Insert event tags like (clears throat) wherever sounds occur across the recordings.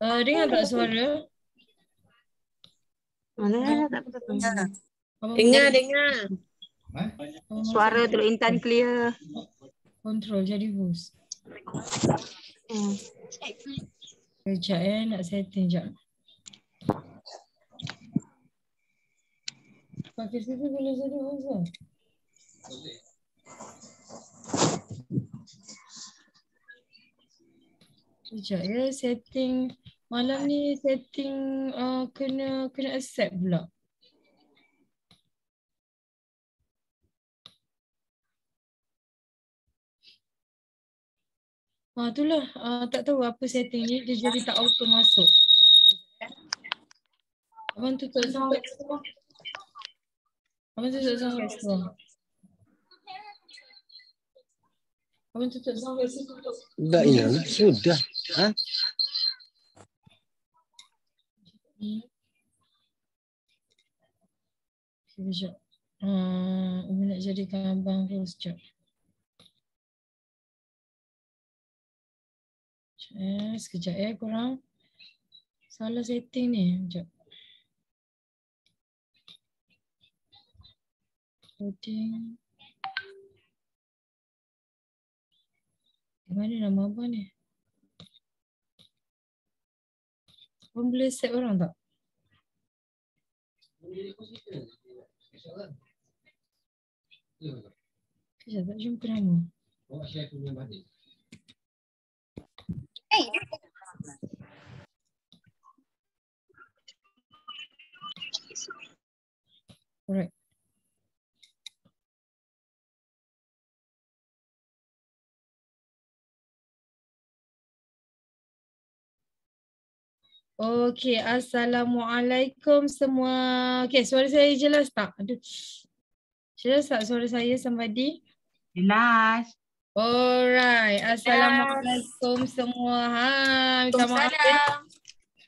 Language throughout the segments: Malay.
Uh, dengar tak suara? Mana tak betul dengar. Dengar, dengar. Ha? Suara Teluk Intan clear. Control jadi bos. Hmm. Sekejap eh, nak setting jap. Pakai situ boleh jadi bos lah. Sekejap ya, setting. Malam ni setting uh, kena kena accept pula. Ha, uh, itulah uh, tak tahu apa setting ni dia jadi tak auto masuk. Abang tutup sound. Abang tutup sound. Abang tutup sound. Abang tutup sound. Dah, ya, sudah. Ha? Sekejap. Hmm, uh, Umi nak jadikan abang tu sekejap. Sekejap, eh, sekejap eh, korang. Salah setting ni. Sekejap. Loading. mana nama abang ni? Abang boleh set orang tak? Kejap tak jumpa nama. Hey. Alright. Okey, assalamualaikum semua. Okey, suara saya jelas tak? Aduh. Jelas tak suara saya somebody? Jelas. Alright, assalamualaikum yes. semua. Ha, minta maaf.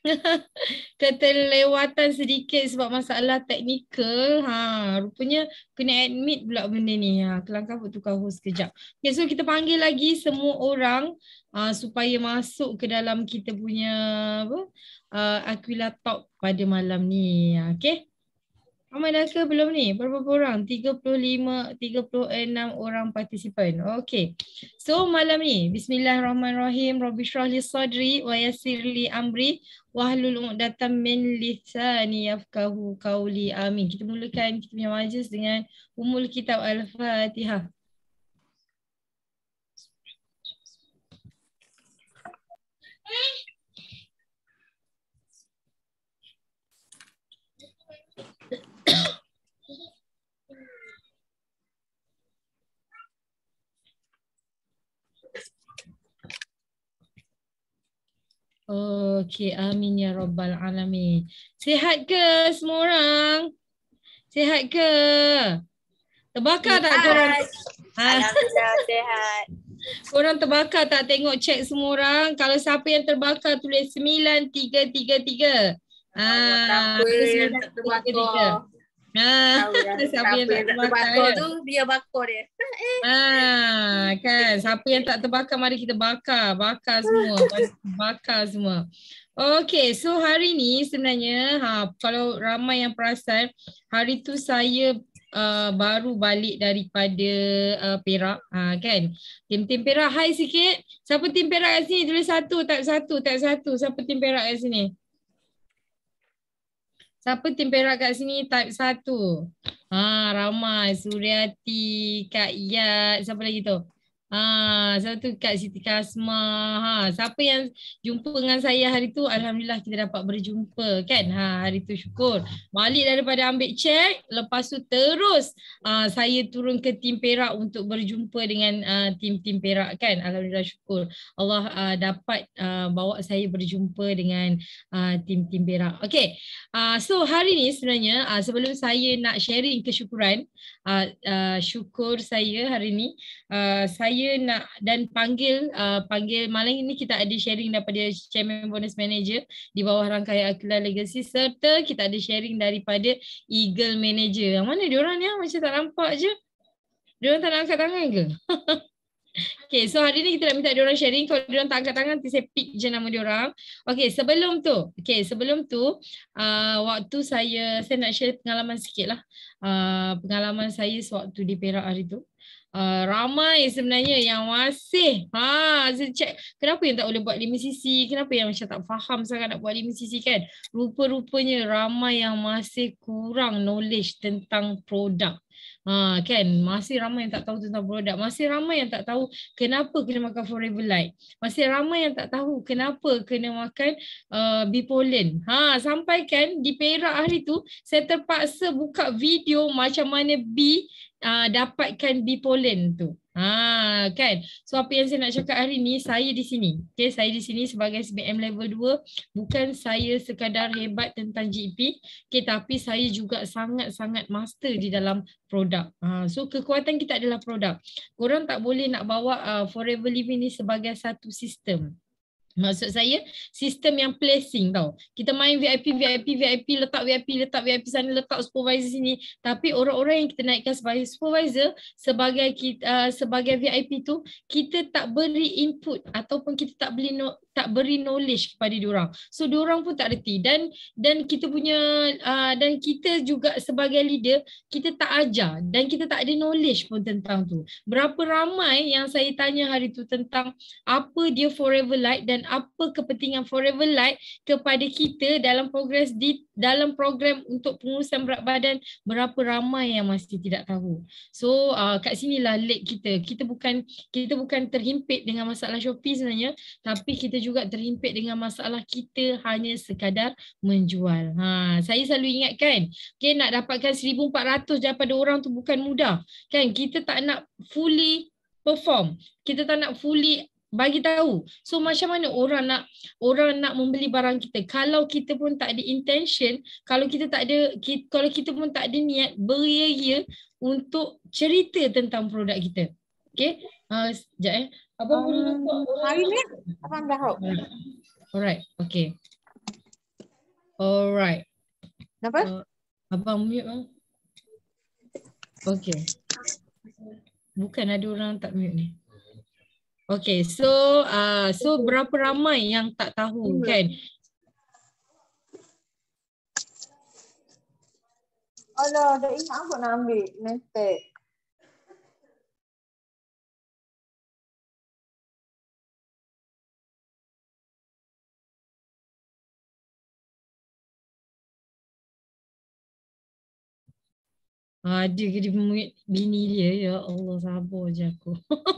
(laughs) Keterlewatan sedikit sebab masalah teknikal. Ha, rupanya kena admit pula benda ni. Ha, kelangkah pun tukar host sekejap. Okay, so kita panggil lagi semua orang uh, supaya masuk ke dalam kita punya apa? Uh, Aquila Talk pada malam ni. Ha, okay. Ramai dah ke belum ni? Berapa orang? 35, 36 orang partisipan. Okay. So malam ni, Bismillahirrahmanirrahim. Rabbi syrahli sadri wa yasirli amri wahlul datam min lisani yafkahu kauli amin. Kita mulakan kita punya majlis dengan umul kitab Al-Fatihah. Hmm? Okey, amin ya rabbal alamin. Sihat ke semua orang? Sihat ke? Terbakar sihat. tak korang? Ha. Alhamdulillah, sihat. (laughs) Korang terbakar tak tengok cek semua orang? Kalau siapa yang terbakar tulis 9333. Ah, ha, tak apa, 9333. tak terbakar. Ah, siapa yang (laughs) tak terbakar, ya? tu dia bakar dia. ah, kan siapa yang tak terbakar mari kita bakar, bakar semua, (laughs) bakar semua. Okay, so hari ni sebenarnya ha, kalau ramai yang perasan, hari tu saya uh, baru balik daripada uh, Perak, ha, kan? Tim-tim Perak, hai sikit. Siapa tim Perak kat sini? Tulis satu, tak satu, tak satu. Siapa tim Perak kat sini? Siapa tim Perak kat sini type 1? Ha, ah, Ramai, Suriati, Kak Iyad, siapa lagi tu? Ha, satu kat Siti Kasma. Ha, siapa yang jumpa dengan saya hari tu, Alhamdulillah kita dapat berjumpa kan. Ha, hari tu syukur. Malik daripada ambil cek, lepas tu terus ha, saya turun ke tim Perak untuk berjumpa dengan ha, tim-tim Perak kan. Alhamdulillah syukur. Allah ha, dapat ha, bawa saya berjumpa dengan ha, tim-tim Perak. Okay. Ha, so hari ni sebenarnya ha, sebelum saya nak sharing kesyukuran, ha, ha, syukur saya hari ni, ha, saya saya nak dan panggil uh, panggil malam ini kita ada sharing daripada Chairman Bonus Manager di bawah rangkaian Aquila Legacy serta kita ada sharing daripada Eagle Manager. Yang mana diorang ni ya? macam tak nampak je. Diorang tak nak angkat tangan ke? (laughs) Okay, so hari ni kita nak minta orang sharing. Kalau diorang tak angkat tangan, nanti saya pick je nama dia orang. Okay, sebelum tu. Okay, sebelum tu, uh, waktu saya, saya nak share pengalaman sikit lah. Uh, pengalaman saya sewaktu di Perak hari tu. Uh, ramai sebenarnya yang masih ha saya check kenapa yang tak boleh buat lima sisi, kenapa yang macam tak faham sangat nak buat lima sisi kan rupa-rupanya ramai yang masih kurang knowledge tentang produk Ha, kan masih ramai yang tak tahu tentang produk masih ramai yang tak tahu kenapa kena makan forever light masih ramai yang tak tahu kenapa kena makan uh, bipolen ha sampai kan di Perak hari tu saya terpaksa buka video macam mana B uh, dapatkan bipolen tu Ah kan. So apa yang saya nak cakap hari ni saya di sini. Okay, saya di sini sebagai SBM level 2 bukan saya sekadar hebat tentang GEP, okay, tapi saya juga sangat-sangat master di dalam produk. Ah so kekuatan kita adalah produk. Korang tak boleh nak bawa uh, Forever Living ni sebagai satu sistem. Maksud saya sistem yang placing tau. Kita main VIP, VIP, VIP, letak VIP, letak VIP sana, letak supervisor sini. Tapi orang-orang yang kita naikkan sebagai supervisor, sebagai kita, uh, sebagai VIP tu, kita tak beri input ataupun kita tak beri no, tak beri knowledge kepada diorang. So diorang pun tak reti dan dan kita punya uh, dan kita juga sebagai leader, kita tak ajar dan kita tak ada knowledge pun tentang tu. Berapa ramai yang saya tanya hari tu tentang apa dia Forever Light dan apa kepentingan Forever Light kepada kita dalam progres di dalam program untuk pengurusan berat badan berapa ramai yang masih tidak tahu. So uh, kat sinilah late kita. Kita bukan kita bukan terhimpit dengan masalah Shopee sebenarnya tapi kita juga terhimpit dengan masalah kita hanya sekadar menjual. Ha, saya selalu ingatkan okay, nak dapatkan 1400 daripada orang tu bukan mudah. Kan kita tak nak fully perform. Kita tak nak fully bagi tahu. So macam mana orang nak orang nak membeli barang kita kalau kita pun tak ada intention, kalau kita tak ada kita, kalau kita pun tak ada niat beria-ria untuk cerita tentang produk kita. Okay. Uh, ah, sekejap eh. Apa um, boleh nampak? Hari ni Abang dah hop. Alright. Okay. Alright. Kenapa? Uh, abang mute lah. Okay. Bukan ada orang tak mute ni. Okay, so uh, so berapa ramai yang tak tahu hmm. kan? Alah, dah ingat aku nak ambil mentek. Ada ah, ke dia murid bini dia? Ya Allah sabar je aku. (laughs)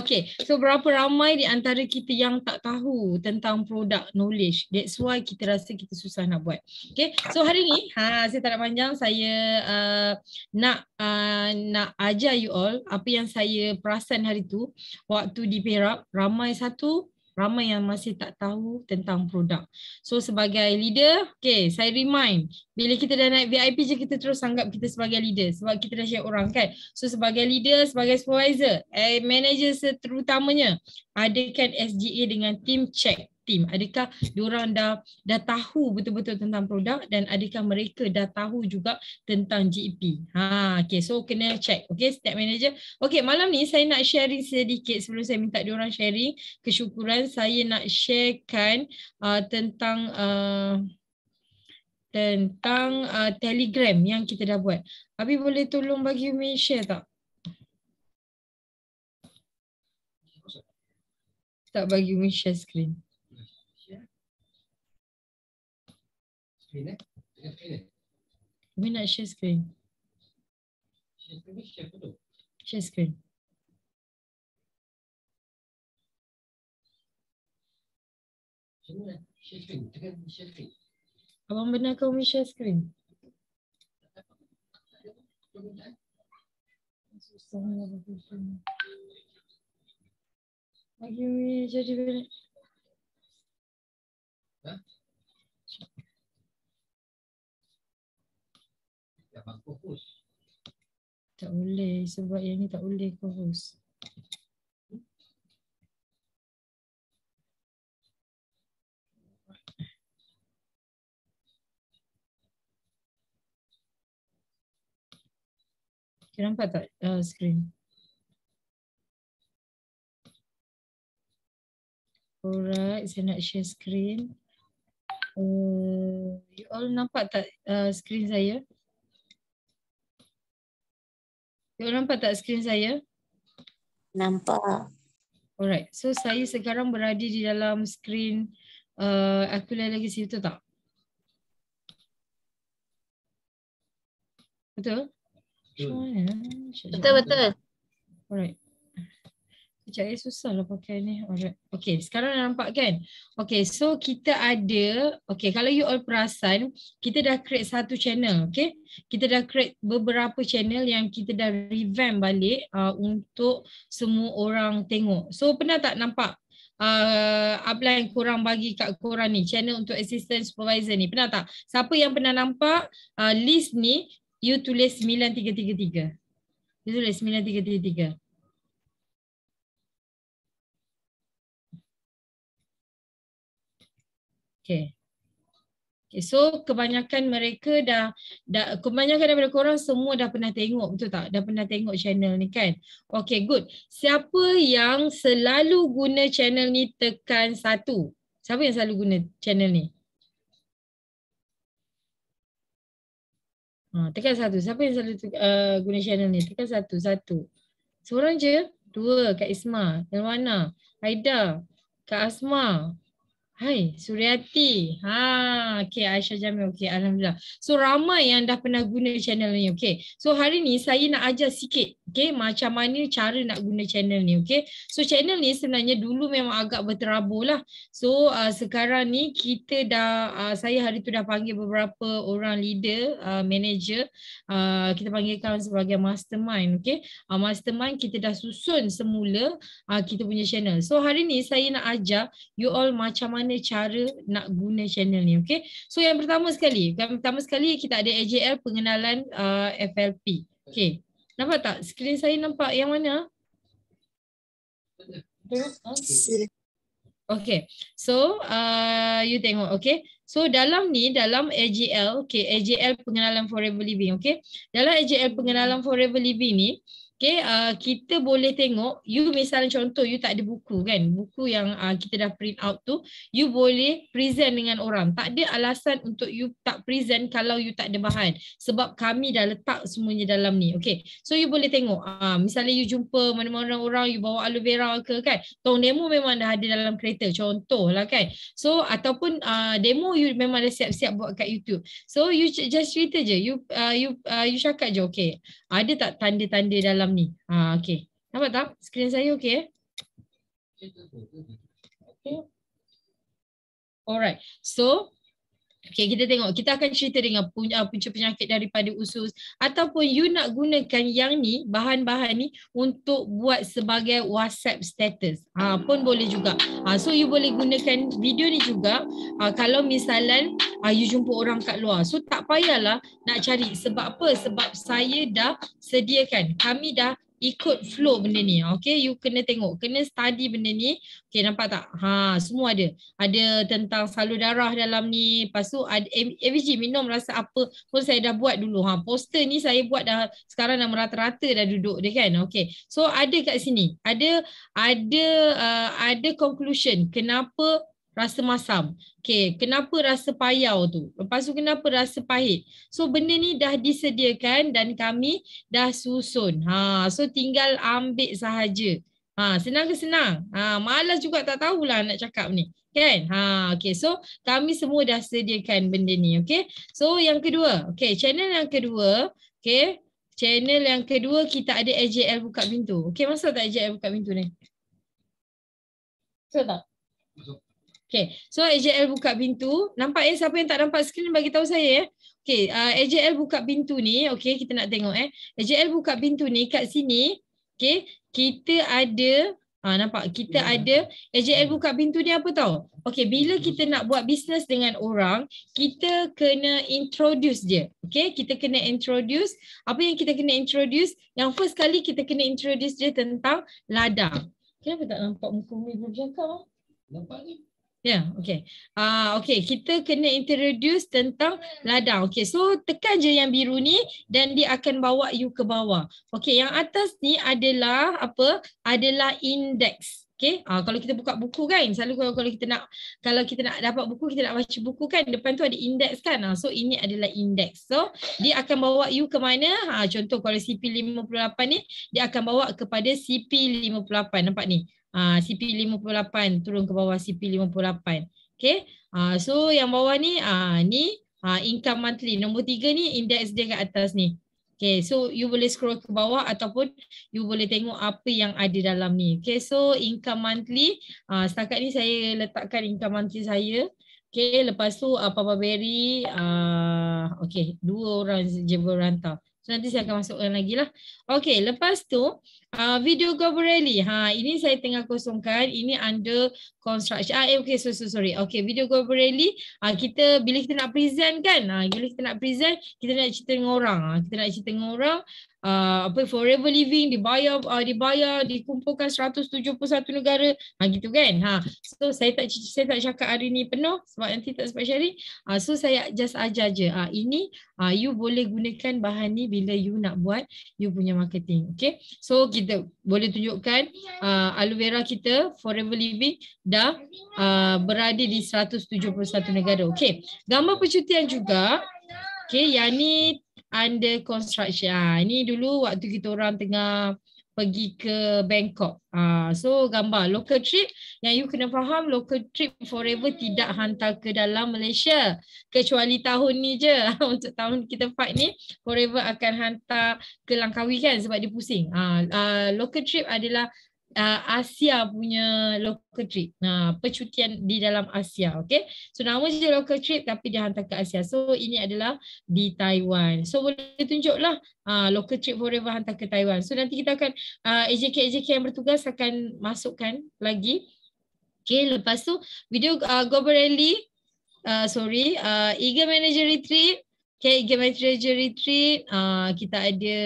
okay, so berapa ramai di antara kita yang tak tahu tentang produk knowledge. That's why kita rasa kita susah nak buat. Okay, so hari ni ha, saya tak nak panjang. Saya uh, nak uh, nak ajar you all apa yang saya perasan hari tu waktu di Perak. Ramai satu ramai yang masih tak tahu tentang produk. So sebagai leader, okay, saya remind, bila kita dah naik VIP je kita terus anggap kita sebagai leader sebab kita dah share orang kan. So sebagai leader, sebagai supervisor, eh, manager terutamanya, adakan SGA dengan team check tim adakah diorang dah dah tahu betul-betul tentang produk dan adakah mereka dah tahu juga tentang GEP ha okey so kena check okey step manager okey malam ni saya nak sharing sedikit sebelum saya minta diorang sharing kesyukuran saya nak sharekan uh, tentang uh, tentang uh, Telegram yang kita dah buat Abi boleh tolong bagi Umi share tak tak bagi Umi share screen. screen eh. Tengah screen eh. nak share screen. Share screen ni tu? Share screen. Eh? Share screen. Tengah share screen. Abang benar kau share screen. Lagi me jadi benar. Hah? dapat kohus. Tak boleh sebab yang ni tak boleh kohus. Okay, nampak tak uh, screen? Alright, saya nak share screen. Uh, you all nampak tak uh, screen saya? Ya. Kau nampak tak skrin saya? Nampak. Alright. So saya sekarang berada di dalam skrin uh, Aquila Legacy betul tak? Betul? Betul-betul. Alright cari susah lah pakai ni. Okay, sekarang dah nampak kan? Okay, so kita ada, okay, kalau you all perasan, kita dah create satu channel, okay? Kita dah create beberapa channel yang kita dah revamp balik uh, untuk semua orang tengok. So, pernah tak nampak uh, apa yang korang bagi kat korang ni, channel untuk assistant supervisor ni? Pernah tak? Siapa yang pernah nampak uh, list ni, you tulis 9333. You tulis 9333. Okay. okay. So kebanyakan mereka dah, dah, kebanyakan daripada korang semua dah pernah tengok betul tak? Dah pernah tengok channel ni kan? Okay good. Siapa yang selalu guna channel ni tekan satu? Siapa yang selalu guna channel ni? Ha, tekan satu. Siapa yang selalu uh, guna channel ni? Tekan satu. Satu. Seorang je? Dua. Kak Isma. Elwana. Aida, Kak Asma. Hai, Suriati. Ha, okay, Aisyah Jamil. Okay, Alhamdulillah. So, ramai yang dah pernah guna channel ni. Okay. So, hari ni saya nak ajar sikit. Okay, macam mana cara nak guna channel ni. Okay. So, channel ni sebenarnya dulu memang agak berterabulah. So, uh, sekarang ni kita dah, uh, saya hari tu dah panggil beberapa orang leader, uh, manager. Uh, kita panggilkan sebagai mastermind. Okay. Uh, mastermind kita dah susun semula uh, kita punya channel. So, hari ni saya nak ajar you all macam mana bagaimana cara nak guna channel ni okey so yang pertama sekali yang pertama sekali kita ada AJL pengenalan uh, FLP okey nampak tak screen saya nampak yang mana Okay, so uh, you tengok, okay. So dalam ni, dalam AJL, okay, AJL Pengenalan Forever Living, okay. Dalam AJL Pengenalan Forever Living ni, Okay, uh, kita boleh tengok, you misalnya contoh, you tak ada buku kan, buku yang uh, kita dah print out tu, you boleh present dengan orang. Tak ada alasan untuk you tak present kalau you tak ada bahan. Sebab kami dah letak semuanya dalam ni. Okay, so you boleh tengok, uh, misalnya you jumpa mana-mana orang, you bawa aloe vera ke kan, tong demo memang dah ada dalam kereta, contoh lah kan. So, ataupun uh, demo you memang dah siap-siap buat kat YouTube. So, you just cerita je, you uh, you, uh, you cakap je, okay, ada tak tanda-tanda dalam dalam ni. Ha, okay. Nampak tak? Screen saya okay eh? Okay. Alright. So, Okay, kita tengok. Kita akan cerita dengan punca ah, penyakit daripada usus. Ataupun you nak gunakan yang ni, bahan-bahan ni untuk buat sebagai WhatsApp status. Ha, pun boleh juga. Ha, so, you boleh gunakan video ni juga. Ha, kalau misalan ha, you jumpa orang kat luar. So, tak payahlah nak cari. Sebab apa? Sebab saya dah sediakan. Kami dah ikut flow benda ni okay you kena tengok kena study benda ni okay nampak tak ha semua ada ada tentang salur darah dalam ni lepas tu ada AVG minum rasa apa pun saya dah buat dulu ha poster ni saya buat dah sekarang dah merata-rata dah duduk dia kan okay so ada kat sini ada ada uh, ada conclusion kenapa rasa masam. Okay, kenapa rasa payau tu? Lepas tu kenapa rasa pahit? So benda ni dah disediakan dan kami dah susun. Ha, so tinggal ambil sahaja. Ha, senang ke senang? Ha, malas juga tak tahulah nak cakap ni. Kan? Ha, okay, so kami semua dah sediakan benda ni. Okay, so yang kedua. Okay, channel yang kedua. Okay, channel yang kedua kita ada AJL buka pintu. Okay, masuk tak AJL buka pintu ni? Betul tak? Betul. Okay, so AJL buka pintu. Nampak eh siapa yang tak nampak skrin bagi tahu saya eh. Okay, uh, AJL buka pintu ni. Okay, kita nak tengok eh. AJL buka pintu ni kat sini. Okay, kita ada. Ah, nampak? Kita yeah. ada. AJL buka pintu ni apa tau? Okay, bila kita nak buat bisnes dengan orang, kita kena introduce dia. Okay, kita kena introduce. Apa yang kita kena introduce? Yang first kali kita kena introduce dia tentang ladang. Kenapa tak nampak muka Umi berjangka? Nampak ni. Ya, yeah, okay. Ah, uh, okay. Kita kena introduce tentang ladang. Okay, so tekan je yang biru ni dan dia akan bawa you ke bawah. Okay, yang atas ni adalah apa? Adalah index. Okay, uh, ah, kalau kita buka buku kan, selalu kalau, kalau kita nak kalau kita nak dapat buku, kita nak baca buku kan, depan tu ada index kan. Uh, so, ini adalah index. So, dia akan bawa you ke mana? Uh, contoh kalau CP58 ni, dia akan bawa kepada CP58. Nampak ni? Ah, CP58 turun ke bawah CP58. Okay. Ah, so yang bawah ni, ah ni ah income monthly. Nombor tiga ni index dia kat atas ni. Okay, so you boleh scroll ke bawah ataupun you boleh tengok apa yang ada dalam ni. Okay, so income monthly. ah setakat ni saya letakkan income monthly saya. Okay, lepas tu apa-apa ah, beri ah okay, dua orang je boleh So nanti saya akan masukkan lagi lah. Okay, lepas tu Uh, video Gabrielli. Ha, ini saya tengah kosongkan. Ini under construction. Ah, eh, okay, so, so, sorry. Okay, video Gabrielli. Ah, uh, kita bila kita nak present kan? Ah, uh, bila kita nak present, kita nak cerita dengan orang. Ah, uh, kita nak cerita dengan orang. Ah, uh, apa forever living di ah, uh, dibayar, dikumpulkan 171 negara. Ah, uh, gitu kan? Ha, so saya tak saya tak cakap hari ni penuh sebab nanti tak sempat sharing. Ah, uh, so saya just ajar je. Ah, uh, ini ah, uh, you boleh gunakan bahan ni bila you nak buat you punya marketing. Okay, so kita boleh tunjukkan uh, aloe vera kita forever living dah uh, berada di 171 negara. Okey, gambar percutian juga. Okey, yang ni under construction. Ha, ini dulu waktu kita orang tengah pergi ke Bangkok. Ah, uh, so gambar local trip yang you kena faham local trip forever tidak hantar ke dalam Malaysia. Kecuali tahun ni je. (laughs) Untuk tahun kita fight ni forever akan hantar ke Langkawi kan sebab dia pusing. Ah, uh, uh, local trip adalah uh, Asia punya local trip. Nah, percutian di dalam Asia, okay? So nama je local trip tapi dia hantar ke Asia. So ini adalah di Taiwan. So boleh tunjuklah uh, local trip forever hantar ke Taiwan. So nanti kita akan uh, ah, AJK-AJK yang bertugas akan masukkan lagi. Okay, lepas tu video uh, Gobarelli, uh, sorry, uh, Eager Manager Retreat. Okay, Eager Manager Retreat. Uh, kita ada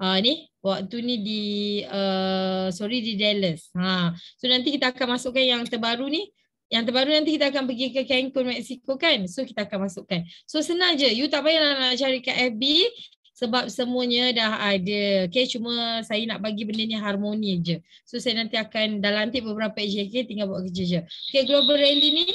uh, ni, waktu ni di uh, sorry di Dallas. Ha. So nanti kita akan masukkan yang terbaru ni. Yang terbaru nanti kita akan pergi ke Cancun, Mexico kan. So kita akan masukkan. So senang je. You tak payah nak cari kat FB sebab semuanya dah ada. Okay, cuma saya nak bagi benda ni harmoni je. So saya nanti akan dah lantik beberapa HJK tinggal buat kerja je. Okay, Global Rally ni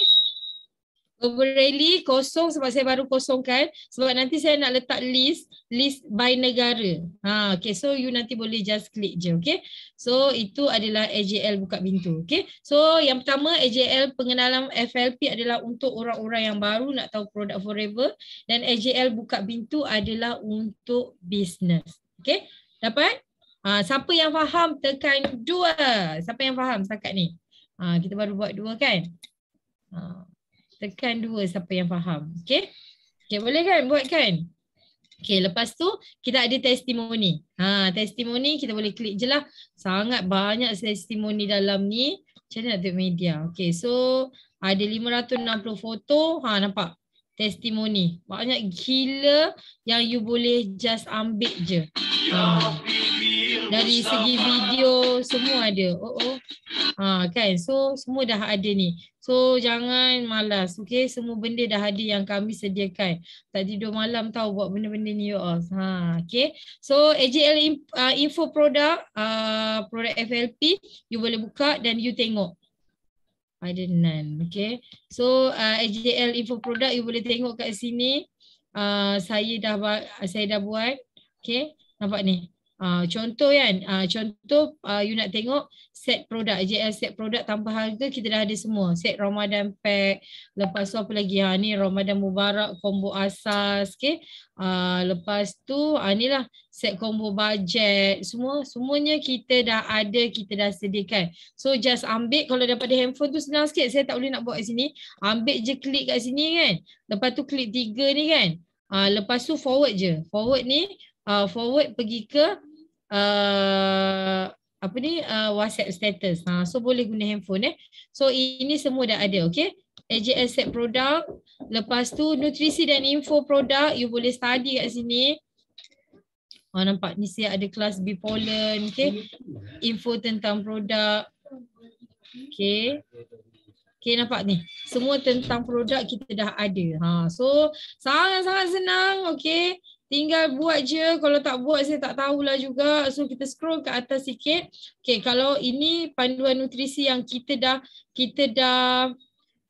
Overally kosong sebab saya baru kosongkan sebab nanti saya nak letak list list by negara. Ha okey so you nanti boleh just click je okey. So itu adalah AJL buka pintu okey. So yang pertama AJL pengenalan FLP adalah untuk orang-orang yang baru nak tahu produk forever dan AJL buka pintu adalah untuk business. Okey. Dapat? Ha siapa yang faham tekan dua. Siapa yang faham setakat ni? Ha kita baru buat dua kan? Ha Tekan dua siapa yang faham. Okay. Okay boleh kan buat kan? Okay lepas tu kita ada testimoni. Ha, testimoni kita boleh klik je lah. Sangat banyak testimoni dalam ni. Macam mana nak tengok media? Okay so ada 560 foto. Ha nampak? Testimoni. Banyak gila yang you boleh just ambil je. Ha. Ya, dari segi video semua ada. Oh oh. Ha kan. So semua dah ada ni. So jangan malas. Okay semua benda dah ada yang kami sediakan. Tak tidur malam tahu buat benda-benda ni you all. Ha okay. So AJL uh, info product uh, product FLP you boleh buka dan you tengok. Ada none. Okay. So uh, AJL info product you boleh tengok kat sini. Uh, saya dah saya dah buat. Okay. Nampak ni. Ah, contoh kan, uh, contoh uh, you nak tengok set produk, JL set produk tanpa harga kita dah ada semua. Set Ramadan pack, lepas tu apa lagi, ha, ni Ramadan Mubarak combo asas, okay. Uh, lepas tu uh, ni lah set combo budget, semua, semuanya kita dah ada, kita dah sediakan. So just ambil kalau dapat daripada handphone tu senang sikit, saya tak boleh nak buat kat sini. Ambil je klik kat sini kan, lepas tu klik tiga ni kan. Uh, lepas tu forward je, forward ni Uh, forward pergi ke uh, apa ni uh, WhatsApp status. Ha, so boleh guna handphone eh. So ini semua dah ada okay. AJ Asset Product. Lepas tu nutrisi dan info produk you boleh study kat sini. Ha, nampak ni siap ada kelas B pollen okay. Info tentang produk. Okay. Okay nampak ni. Semua tentang produk kita dah ada. Ha, so sangat-sangat senang. Okay. Tinggal buat je, kalau tak buat saya tak tahulah juga. So kita scroll ke atas sikit. Okay, kalau ini panduan nutrisi yang kita dah, kita dah,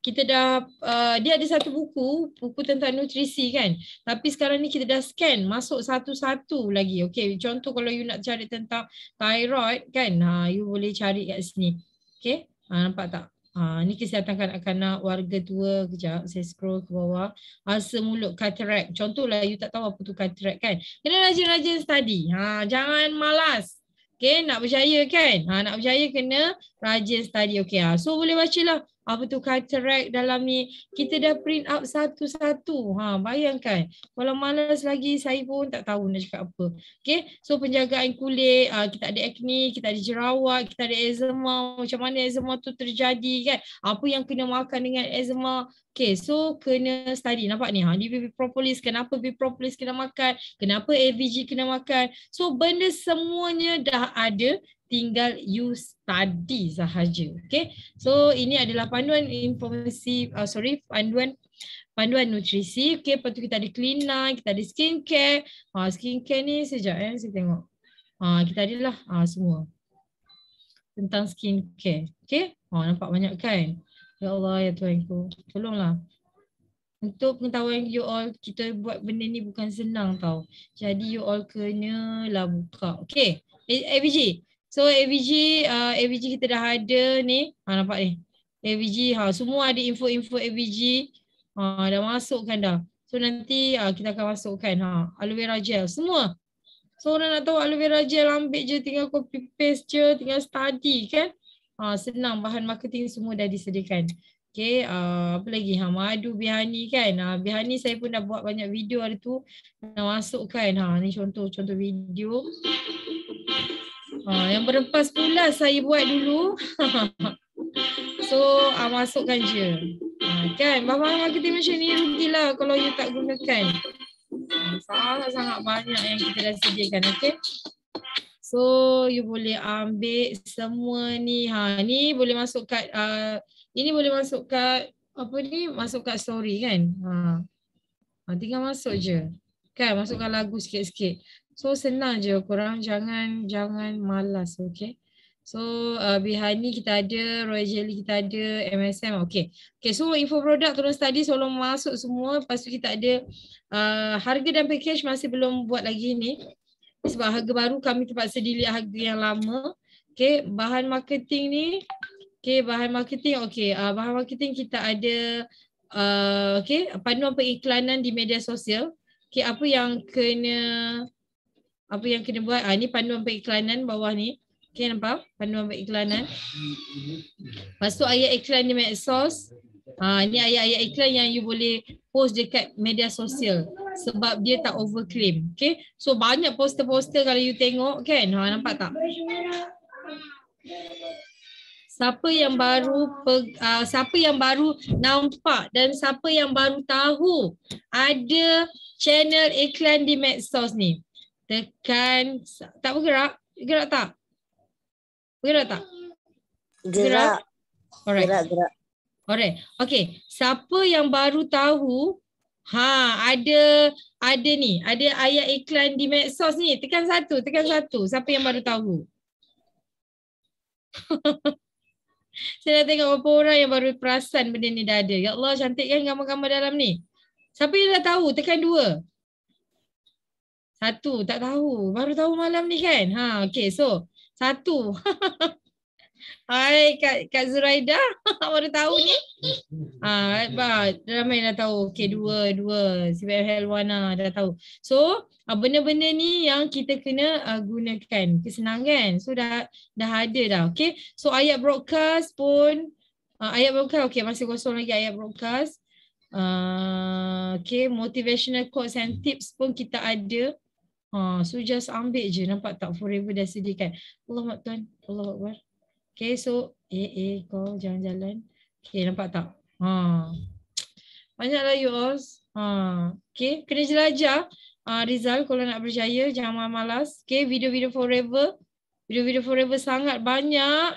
kita dah, uh, dia ada satu buku, buku tentang nutrisi kan. Tapi sekarang ni kita dah scan, masuk satu-satu lagi. Okay, contoh kalau you nak cari tentang thyroid kan, ha, you boleh cari kat sini. Okay, ha, nampak tak? Ha, ni kesihatan kanak-kanak, warga tua. Kejap, saya scroll ke bawah. Asa mulut, cataract. Contohlah, you tak tahu apa tu cataract kan? Kena rajin-rajin study. Ha, jangan malas. Okay, nak berjaya kan? Ha, nak berjaya kena rajin study. Okay, ha. so boleh baca lah apa tu cataract dalam ni kita dah print out satu-satu ha bayangkan kalau malas lagi saya pun tak tahu nak cakap apa okey so penjagaan kulit uh, kita ada acne kita ada jerawat kita ada eczema macam mana eczema tu terjadi kan apa yang kena makan dengan eczema Okay, so kena study. Nampak ni, ha? dia bibi propolis, kenapa bibi propolis kena makan, kenapa AVG kena makan. So benda semuanya dah ada tinggal you study sahaja. Okay. So ini adalah panduan informasi, uh, sorry, panduan panduan nutrisi. Okay. Lepas tu kita ada cleaner, kita ada care, Ha, uh, care ni sejak eh, saya tengok. Ha, uh, kita ada lah uh, ah, semua tentang skin care, Okay. Ha, uh, nampak banyak kan? Ya Allah, ya Tuhan ku. Tolonglah. Untuk pengetahuan you all, kita buat benda ni bukan senang tau. Jadi you all kena lah buka. Okay. Eh, eh ABG, So AVG, uh, AVG kita dah ada ni. Ha, nampak ni. AVG, ha, semua ada info-info AVG. Ha, dah masukkan dah. So nanti uh, kita akan masukkan ha, aloe vera gel. Semua. So orang nak tahu aloe vera gel ambil je, tinggal copy paste je, tinggal study kan. Ha, senang, bahan marketing semua dah disediakan. Okay, uh, apa lagi? Ha, madu bihani kan. Ha, bihani saya pun dah buat banyak video hari tu. Nak masukkan. Ha, ni contoh-contoh video. Ha, yang berempas pula saya buat dulu. (laughs) so uh, masukkan je. Ha, kan? Bahan marketing macam ni rugi lah kalau you tak gunakan. Sangat-sangat banyak yang kita dah sediakan. Okay? So you boleh ambil semua ni. Ha, ni boleh masuk kat uh, ini boleh masuk kat apa ni masuk kat story kan. Ha. ha tinggal masuk je. Kan masukkan lagu sikit-sikit. So senang je korang jangan jangan malas okay. So uh, behind ni kita ada Royal Jelly kita ada MSM okay. Okay so info produk turun tadi sebelum masuk semua lepas tu kita ada uh, harga dan package masih belum buat lagi ni. Sebab harga baru kami terpaksa delete harga yang lama. Okay bahan marketing ni Okay, bahan marketing. Okay, uh, bahan marketing kita ada uh, okay, panduan periklanan di media sosial. Okay, apa yang kena apa yang kena buat. Ah ini panduan periklanan bawah ni. Okey nampak? Panduan periklanan. pastu ayat iklan di medsos. ah ini ayat-ayat iklan yang you boleh post dekat media sosial sebab dia tak overclaim. Okay. So banyak poster-poster kalau you tengok kan. Ha, nampak tak? Siapa yang baru per, uh, siapa yang baru nampak dan siapa yang baru tahu ada channel iklan di Medsos ni. Tekan. Tak bergerak? Gerak tak? bergerak tak? Gerak. Gerak, gerak. Alright. Okay. Siapa yang baru tahu, ha, ada ada ni, ada ayat iklan di medsos ni. Tekan satu, tekan satu. Siapa yang baru tahu? (laughs) Saya dah tengok beberapa orang yang baru perasan benda ni dah ada. Ya Allah, cantik kan gambar-gambar dalam ni. Siapa yang dah tahu? Tekan dua. Satu, tak tahu. Baru tahu malam ni kan. Ha, okay, so satu. (laughs) Hai Kak, Kak Zuraida, (laughs) baru tahu ni. Ha, bah, ramai dah tahu. Okay dua dua Sibat Hell dah tahu. So, ah, benda-benda ni yang kita kena uh, gunakan. Kesenangan. So, dah, dah ada dah. Okay. So, ayat broadcast pun. Uh, ayat broadcast, okay. Masih kosong lagi ayat broadcast. Uh, okay, motivational quotes and tips pun kita ada. Ha, so just ambil je nampak tak forever dah sediakan. Allah mak tuan. Allah akbar. Okay so eh eh kau jangan jalan. Okay nampak tak? Ha. Banyaklah you all. Ha. Okay kena jelajah. Uh, Rizal kalau nak berjaya jangan malas, malas. Okay video-video forever. Video-video forever sangat banyak.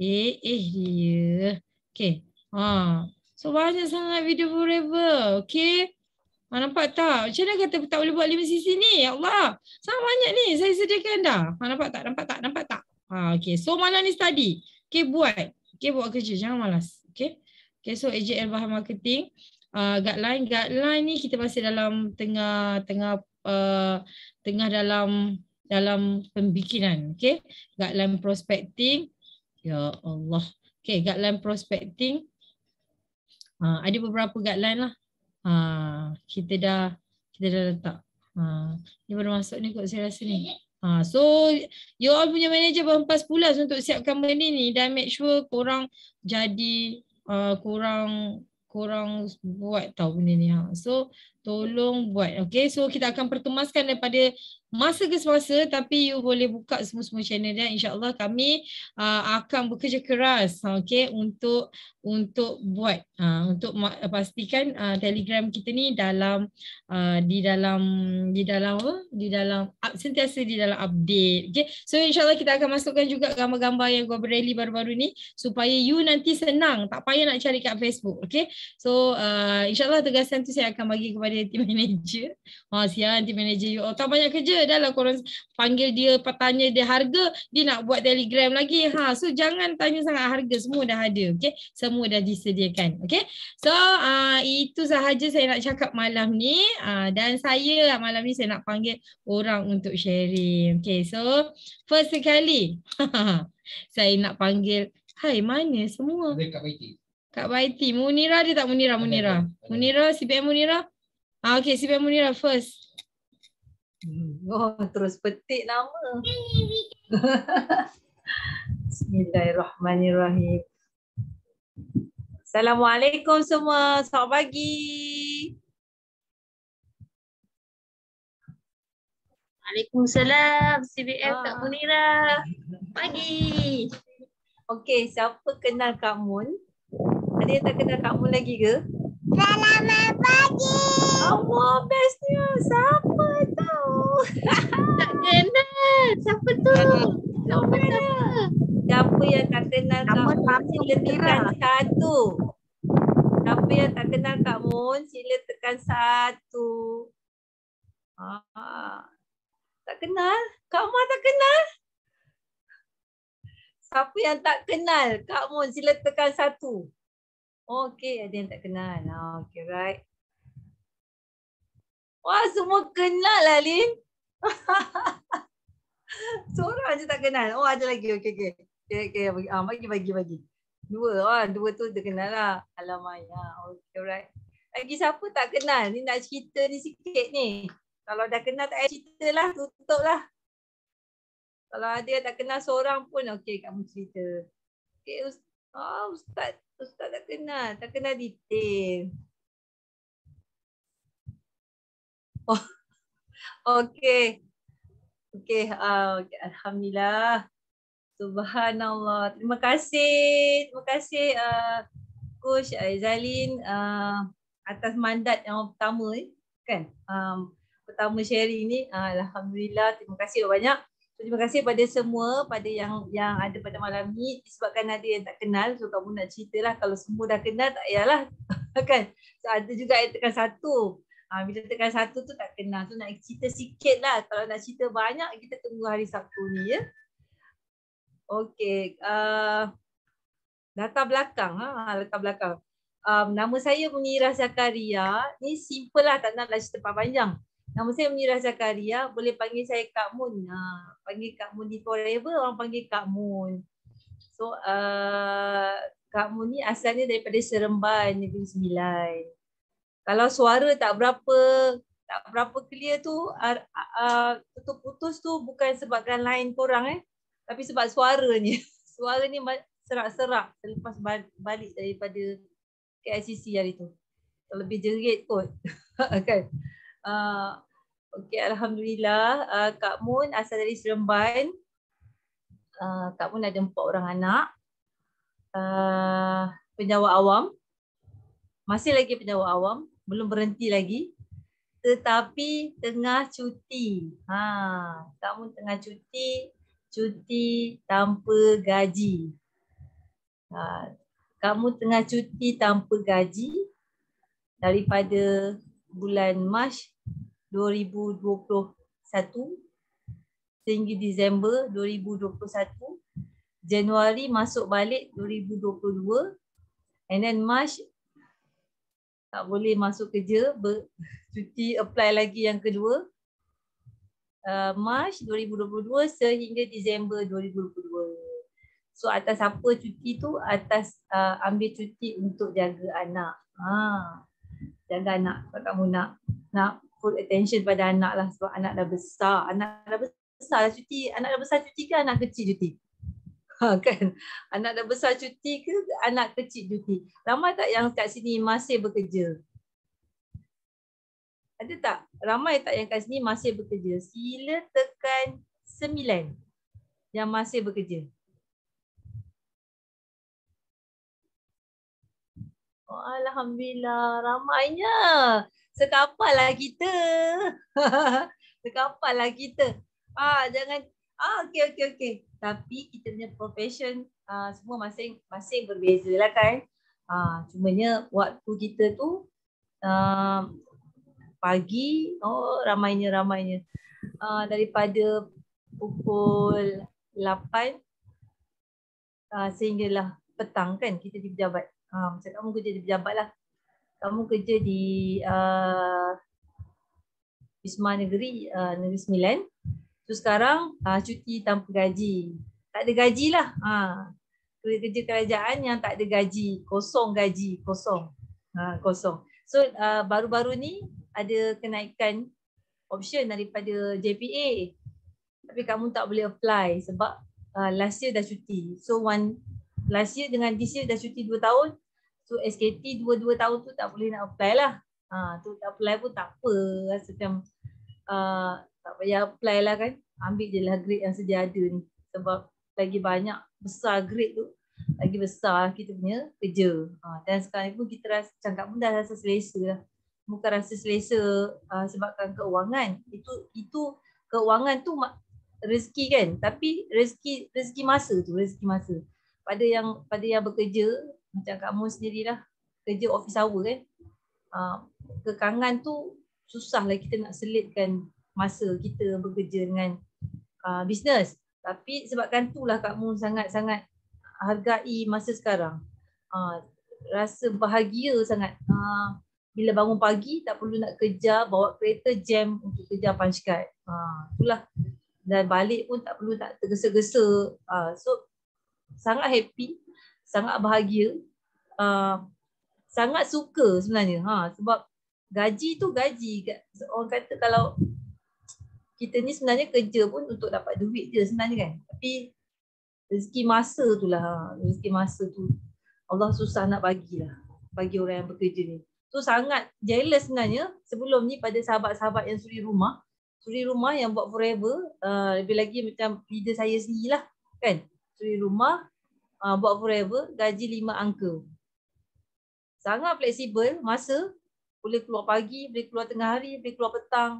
Eh eh dia. Okay. Ha. So banyak sangat video forever. Okay. Ha, nampak tak? Macam mana kata tak boleh buat lima sisi ni? Ya Allah. Sangat banyak ni. Saya sediakan dah. Ha, nampak tak? Nampak tak? Nampak tak? Ha, ah, okay. So malam ni study. Okay buat. Okay buat kerja. Jangan malas. Okay. Okay so AJL Bahan Marketing. Uh, guideline. Guideline ni kita masih dalam tengah tengah uh, tengah dalam dalam pembikinan. Okay. Guideline prospecting. Ya Allah. Okay. Guideline prospecting. Uh, ada beberapa guideline lah. Ha, kita dah kita dah letak. Ha, ni baru masuk ni kot saya rasa ni. Ha, so you all punya manager berhempas pulas untuk siapkan benda ni dan make sure korang jadi uh, korang korang buat tau benda ni. Ha. So tolong buat. Okay, so kita akan pertemaskan daripada masa ke semasa tapi you boleh buka semua-semua channel dan insyaAllah kami uh, akan bekerja keras okay, untuk untuk buat, uh, untuk pastikan uh, telegram kita ni dalam uh, di dalam di dalam di dalam up, sentiasa di dalam update. Okay. So insyaAllah kita akan masukkan juga gambar-gambar yang gua berali baru-baru ni supaya you nanti senang, tak payah nak cari kat Facebook. Okay. So uh, insyaAllah tugasan tu saya akan bagi kepada anti manager ha sia anti manager you oh, all tak banyak kerja dah lah korang panggil dia tanya dia harga dia nak buat telegram lagi ha so jangan tanya sangat harga semua dah ada okey semua dah disediakan okey so uh, itu sahaja saya nak cakap malam ni uh, dan saya lah malam ni saya nak panggil orang untuk sharing okey so first sekali (laughs) saya nak panggil hai mana semua dekat Kak Baiti. Munira dia tak Munira, Munira. Munira, CBM Munira. Ah, okay, Sibian Munira first. (laughs) Oh, terus petik nama. (laughs) Bismillahirrahmanirrahim. Assalamualaikum semua. Selamat pagi. Waalaikumsalam. CBF ah. Kak Munira. Pagi. Okey, siapa kenal Kak Mun? Ada yang tak kenal Kak Mun lagi ke? Selamat pagi. Allah oh, bestnya. Siapa tu? tak (laughs) kenal. Siapa tu? Siapa tu? Siapa yang tak kenal kamu? Mun? Sila tekan lah. satu. Siapa yang tak kenal kamu? Mun? Sila tekan satu. Ah. Tak kenal? Kamu tak kenal? Siapa yang tak kenal Kak Mun? Sila tekan satu. Okay, ada yang tak kenal. Ah, okay, right. Wah, semua kenal lah, (laughs) Lin. Seorang aja tak kenal. Oh, ada lagi. Okay, okay. Okay, okay. Bagi, ah, bagi, bagi, bagi. Dua. Ah, dua tu dia kenal lah. Alamai. Ah, ya. okay, right. Lagi siapa tak kenal? Ni nak cerita ni sikit ni. Kalau dah kenal tak payah cerita lah. Tutup lah. Kalau ada tak kenal seorang pun, okay, kamu cerita. Okay, Ustaz. Ah, Ustaz. Ustaz tak kenal, tak kenal detail. Oh. (laughs) Okey. Okey, uh, ah, okay. alhamdulillah. Subhanallah. Terima kasih. Terima kasih a uh, coach Aizalin uh, atas mandat yang pertama ni, eh. kan? Um, pertama sharing ni. Uh, alhamdulillah, terima kasih -banyak terima kasih pada semua, pada yang yang ada pada malam ni. Disebabkan ada yang tak kenal, so kamu nak cerita lah. Kalau semua dah kenal, tak payahlah. (laughs) kan? So, ada juga yang tekan satu. Ha, bila tekan satu tu tak kenal. So, nak cerita sikit lah. Kalau nak cerita banyak, kita tunggu hari Sabtu ni. Ya? Okay. Uh, latar belakang. Ha? Latar belakang. Um, nama saya Munira Zakaria. Ni simple lah, tak nak lah cerita panjang. Nama saya Munira Zakaria. Boleh panggil saya Kak Mun. Ha, panggil Kak Mun di Forever, orang panggil Kak Mun. So, uh, Kak Mun ni asalnya daripada Seremban, Negeri Sembilan. Kalau suara tak berapa tak berapa clear tu, putus-putus uh, uh, tu bukan sebabkan lain korang eh. Tapi sebab suaranya. (laughs) suaranya serak-serak selepas balik daripada KICC hari tu. Lebih jerit kot. (laughs) kan? Uh, ah, okay, Alhamdulillah. Uh, Kak Moon asal dari Seremban. Uh, Kak Moon ada empat orang anak. Uh, penjawat awam. Masih lagi penjawat awam. Belum berhenti lagi. Tetapi tengah cuti. Ha, Kak Moon tengah cuti. Cuti tanpa gaji. Ha, Kak Moon tengah cuti tanpa gaji. Daripada bulan Mac 2021 sehingga Disember 2021 Januari masuk balik 2022 and then March tak boleh masuk kerja bercuti (laughs) apply lagi yang kedua uh, March 2022 sehingga Disember 2022 so atas apa cuti tu atas uh, ambil cuti untuk jaga anak ha jaga anak kalau kamu nak nak full attention pada anak lah sebab anak dah besar. Anak dah besar dah cuti. Anak dah besar cuti ke anak kecil cuti? (laughs) Ha, kan? Anak dah besar cuti ke anak kecil cuti? Ramai tak yang kat sini masih bekerja? Ada tak? Ramai tak yang kat sini masih bekerja? Sila tekan sembilan yang masih bekerja. Oh, Alhamdulillah, ramainya lah kita. (laughs) lah kita. Ah jangan ah okay okay okay. Tapi kita punya profession ah semua masing masing berbeza lah kan. Ah cumanya waktu kita tu ah pagi oh ramainya ramainya. Ah daripada pukul 8 ah sehinggalah petang kan kita di pejabat. Ah macam mungkin kerja di pejabat lah kamu kerja di uh, Wisma Negeri uh, Negeri Sembilan. So sekarang uh, cuti tanpa gaji. Tak ada gaji lah. Ha. Kerja, kerja kerajaan yang tak ada gaji. Kosong gaji. Kosong. Ha, kosong. So uh, baru-baru ni ada kenaikan option daripada JPA. Tapi kamu tak boleh apply sebab uh, last year dah cuti. So one last year dengan this year dah cuti 2 tahun, So SKT 2-2 tahun tu tak boleh nak apply lah. Ha, tu tak apply pun tak apa. Rasa macam uh, tak payah apply lah kan. Ambil je lah grade yang sedia ada ni. Sebab lagi banyak besar grade tu, lagi besar kita punya kerja. Ha, dan sekarang pun kita rasa macam kat pun rasa selesa lah. Bukan rasa selesa uh, sebabkan keuangan. Itu itu keuangan tu rezeki kan. Tapi rezeki rezeki masa tu, rezeki masa. Pada yang pada yang bekerja, macam kamu sendirilah kerja office hour kan ah, kekangan tu susah susahlah kita nak selitkan masa kita bekerja dengan uh, ah, bisnes tapi sebabkan itulah Kak Mun sangat-sangat hargai masa sekarang uh, rasa bahagia sangat uh, bila bangun pagi tak perlu nak kerja bawa kereta jam untuk kerja punch card uh, itulah dan balik pun tak perlu tak tergesa-gesa uh, so sangat happy sangat bahagia uh, sangat suka sebenarnya ha sebab gaji tu gaji orang kata kalau kita ni sebenarnya kerja pun untuk dapat duit je sebenarnya kan tapi rezeki masa tu lah ha. rezeki masa tu Allah susah nak bagilah bagi orang yang bekerja ni tu sangat jealous sebenarnya sebelum ni pada sahabat-sahabat yang suri rumah suri rumah yang buat forever uh, lebih lagi macam leader saya lah, kan suri rumah uh, buat forever gaji lima angka. Sangat fleksibel masa boleh keluar pagi, boleh keluar tengah hari, boleh keluar petang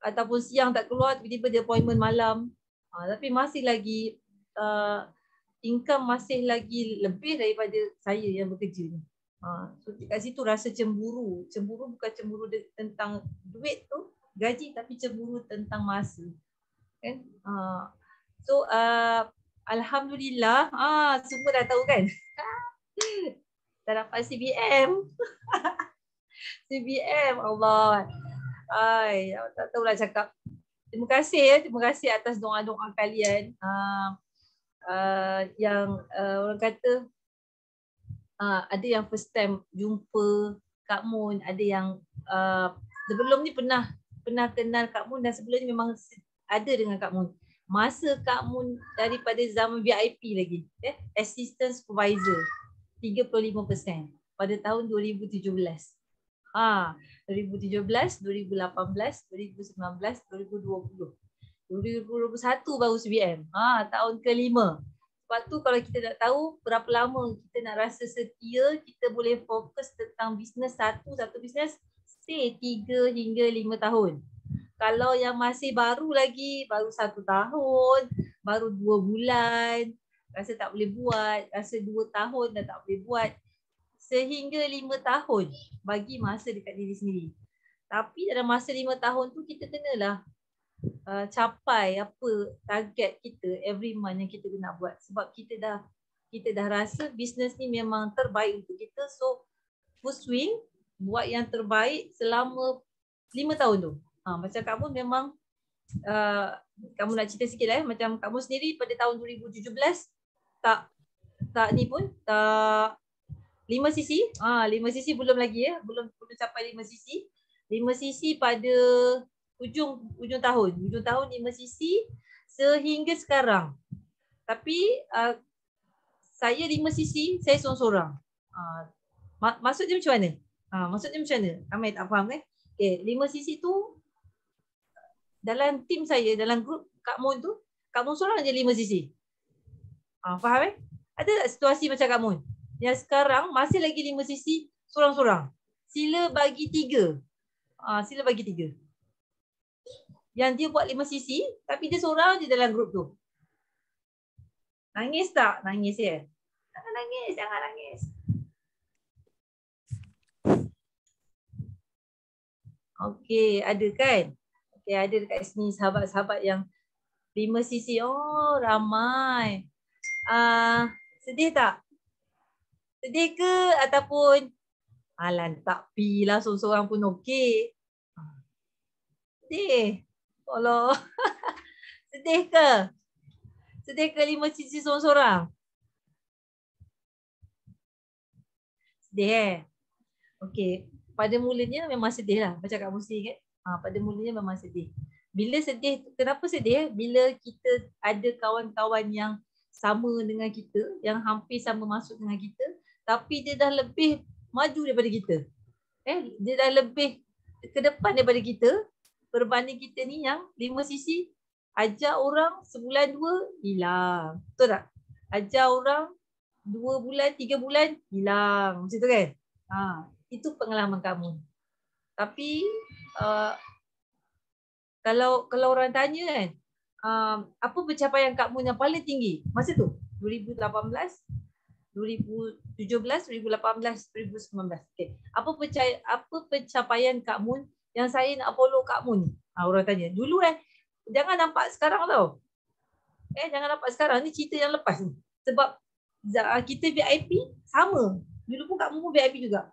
ataupun siang tak keluar tiba-tiba dia appointment malam. Uh, tapi masih lagi uh, income masih lagi lebih daripada saya yang bekerja ni. Uh, so kat situ rasa cemburu. Cemburu bukan cemburu tentang duit tu, gaji tapi cemburu tentang masa. Kan? Uh, so uh, Alhamdulillah. Ah, semua dah tahu kan? (laughs) dah dapat CBM. (laughs) CBM Allah. Ai, tak tahu lah cakap. Terima kasih ya, terima kasih atas doa-doa kalian. Uh, uh, yang uh, orang kata uh, ada yang first time jumpa Kak Mun, ada yang uh, sebelum ni pernah pernah kenal Kak Mun dan sebelum ni memang ada dengan Kak Mun masa Kak Mun daripada zaman VIP lagi. Eh, ya, assistant supervisor. 35% pada tahun 2017. Ah, 2017, 2018, 2019, 2020. 2021 baru CBM. Ah, ha, tahun kelima. Sebab tu kalau kita nak tahu berapa lama kita nak rasa setia, kita boleh fokus tentang bisnes satu, satu bisnes, say 3 hingga 5 tahun. Kalau yang masih baru lagi, baru satu tahun, baru dua bulan, rasa tak boleh buat, rasa dua tahun dah tak boleh buat, sehingga lima tahun bagi masa dekat diri sendiri. Tapi dalam masa lima tahun tu kita kenalah uh, capai apa target kita every month yang kita nak buat sebab kita dah kita dah rasa bisnes ni memang terbaik untuk kita so full swing buat yang terbaik selama lima tahun tu Ha, macam kamu memang uh, kamu nak cerita sikit lah eh. Macam kamu sendiri pada tahun 2017 tak tak ni pun tak 5 cc. Ha, 5 cc belum lagi ya. Eh. Belum belum capai 5 cc. 5 cc pada ujung ujung tahun. ujung tahun 5 cc sehingga sekarang. Tapi uh, saya 5 cc, saya seorang-seorang. Ha, mak- maksudnya macam mana? Ha, maksudnya macam mana? Ramai tak faham kan? Eh? Okay, 5 cc tu dalam tim saya, dalam grup Kak Mun tu, Kak Mun seorang je lima sisi. Ha, faham eh? Ada tak situasi macam Kak Mun? Yang sekarang masih lagi lima sisi, seorang-seorang. Sila bagi tiga. Ha, sila bagi tiga. Yang dia buat lima sisi, tapi dia seorang je dalam grup tu. Nangis tak? Nangis ya? Jangan nangis, jangan nangis. Okey, ada kan? Okay, ada dekat sini sahabat-sahabat yang 5cc. Oh, ramai. Uh, sedih tak? Sedih ke? Ataupun alam tak pilah seorang-seorang pun okey. Sedih. Tolong. (laughs) sedih ke? Sedih ke 5cc seorang-seorang? Sedih eh? Okey. Pada mulanya memang sedih lah. Macam Kak Musi kan? Ha, pada mulanya memang sedih. Bila sedih, kenapa sedih? Bila kita ada kawan-kawan yang sama dengan kita, yang hampir sama masuk dengan kita, tapi dia dah lebih maju daripada kita. Eh, dia dah lebih ke depan daripada kita berbanding kita ni yang lima sisi ajar orang sebulan dua hilang. Betul tak? Ajar orang dua bulan, tiga bulan hilang. Macam tu kan? Ha, itu pengalaman kamu. Tapi Uh, kalau kalau orang tanya kan, uh, apa pencapaian Kak Mun yang paling tinggi masa tu? 2018, 2017, 2018, 2019. Okay. Apa pencapaian, apa pencapaian Kak Mun yang saya nak follow Kak Mun? Ha, orang tanya. Dulu eh, jangan nampak sekarang tau. Eh, jangan nampak sekarang. Ni cerita yang lepas ni. Sebab kita VIP sama. Dulu pun Kak Mun pun VIP juga.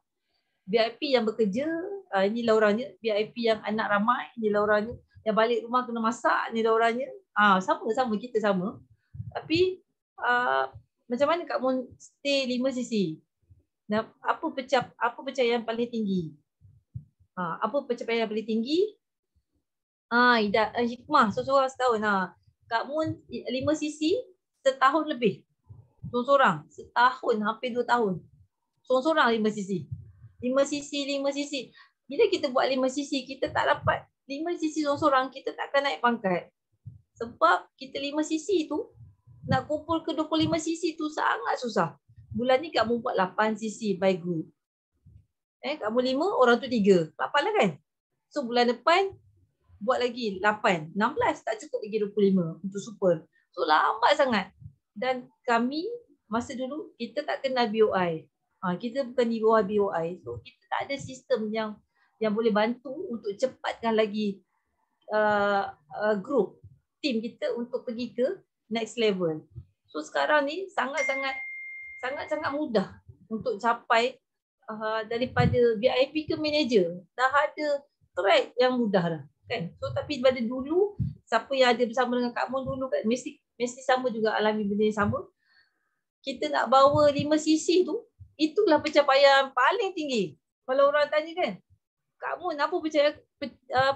VIP yang bekerja, uh, ah, inilah orangnya. VIP yang anak ramai, ini lauranya Yang balik rumah kena masak, ini lauranya, Ah uh, Sama-sama, kita sama. Tapi uh, macam mana Kak Mun stay lima sisi? Nah, apa pecah apa yang paling tinggi? Ah uh, apa pencapaian yang paling tinggi? Ah uh, idak uh, eh, hikmah seseorang setahun. Nah, uh. Kak Mun lima sisi setahun lebih. Seorang-seorang setahun hampir dua tahun. Seorang-seorang lima sisi. Lima sisi, lima sisi. Bila kita buat lima sisi, kita tak dapat lima sisi seorang-seorang, kita tak akan naik pangkat. Sebab kita lima sisi tu, nak kumpul ke 25 sisi tu sangat susah. Bulan ni kamu buat lapan sisi by group. Eh, kamu lima, orang tu 3. 8 lah kan? So bulan depan, buat lagi lapan, enam belas tak cukup lagi 25 untuk super. So lambat sangat. Dan kami, masa dulu, kita tak kenal BOI. Ha, kita bukan di bawah BOI. So kita tak ada sistem yang yang boleh bantu untuk cepatkan lagi uh, uh, group team kita untuk pergi ke next level. So sekarang ni sangat-sangat sangat-sangat mudah untuk capai uh, daripada VIP ke manager. Dah ada track yang mudah dah. Kan? So tapi pada dulu siapa yang ada bersama dengan Kak Mon dulu mesti mesti sama juga alami benda yang sama. Kita nak bawa 5 sisi tu Itulah pencapaian paling tinggi. Kalau orang tanya kan, kamu apa uh, pencapaian,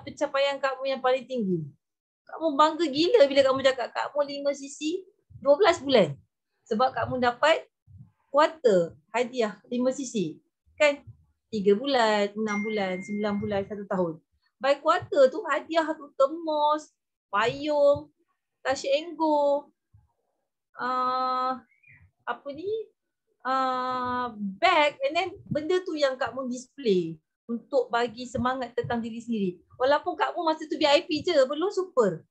pencapaian kamu yang paling tinggi? Kamu bangga gila bila kamu cakap kamu 5 cc 12 bulan. Sebab kamu dapat quarter hadiah 5 sisi. Kan? 3 bulan, 6 bulan, 9 bulan, 1 tahun. By quarter tu hadiah tu temos, payung, tasik enggo, uh, apa ni, Uh, bag and then benda tu yang Kak Mun display untuk bagi semangat tentang diri sendiri. Walaupun Kak Mun masa tu VIP je, belum super.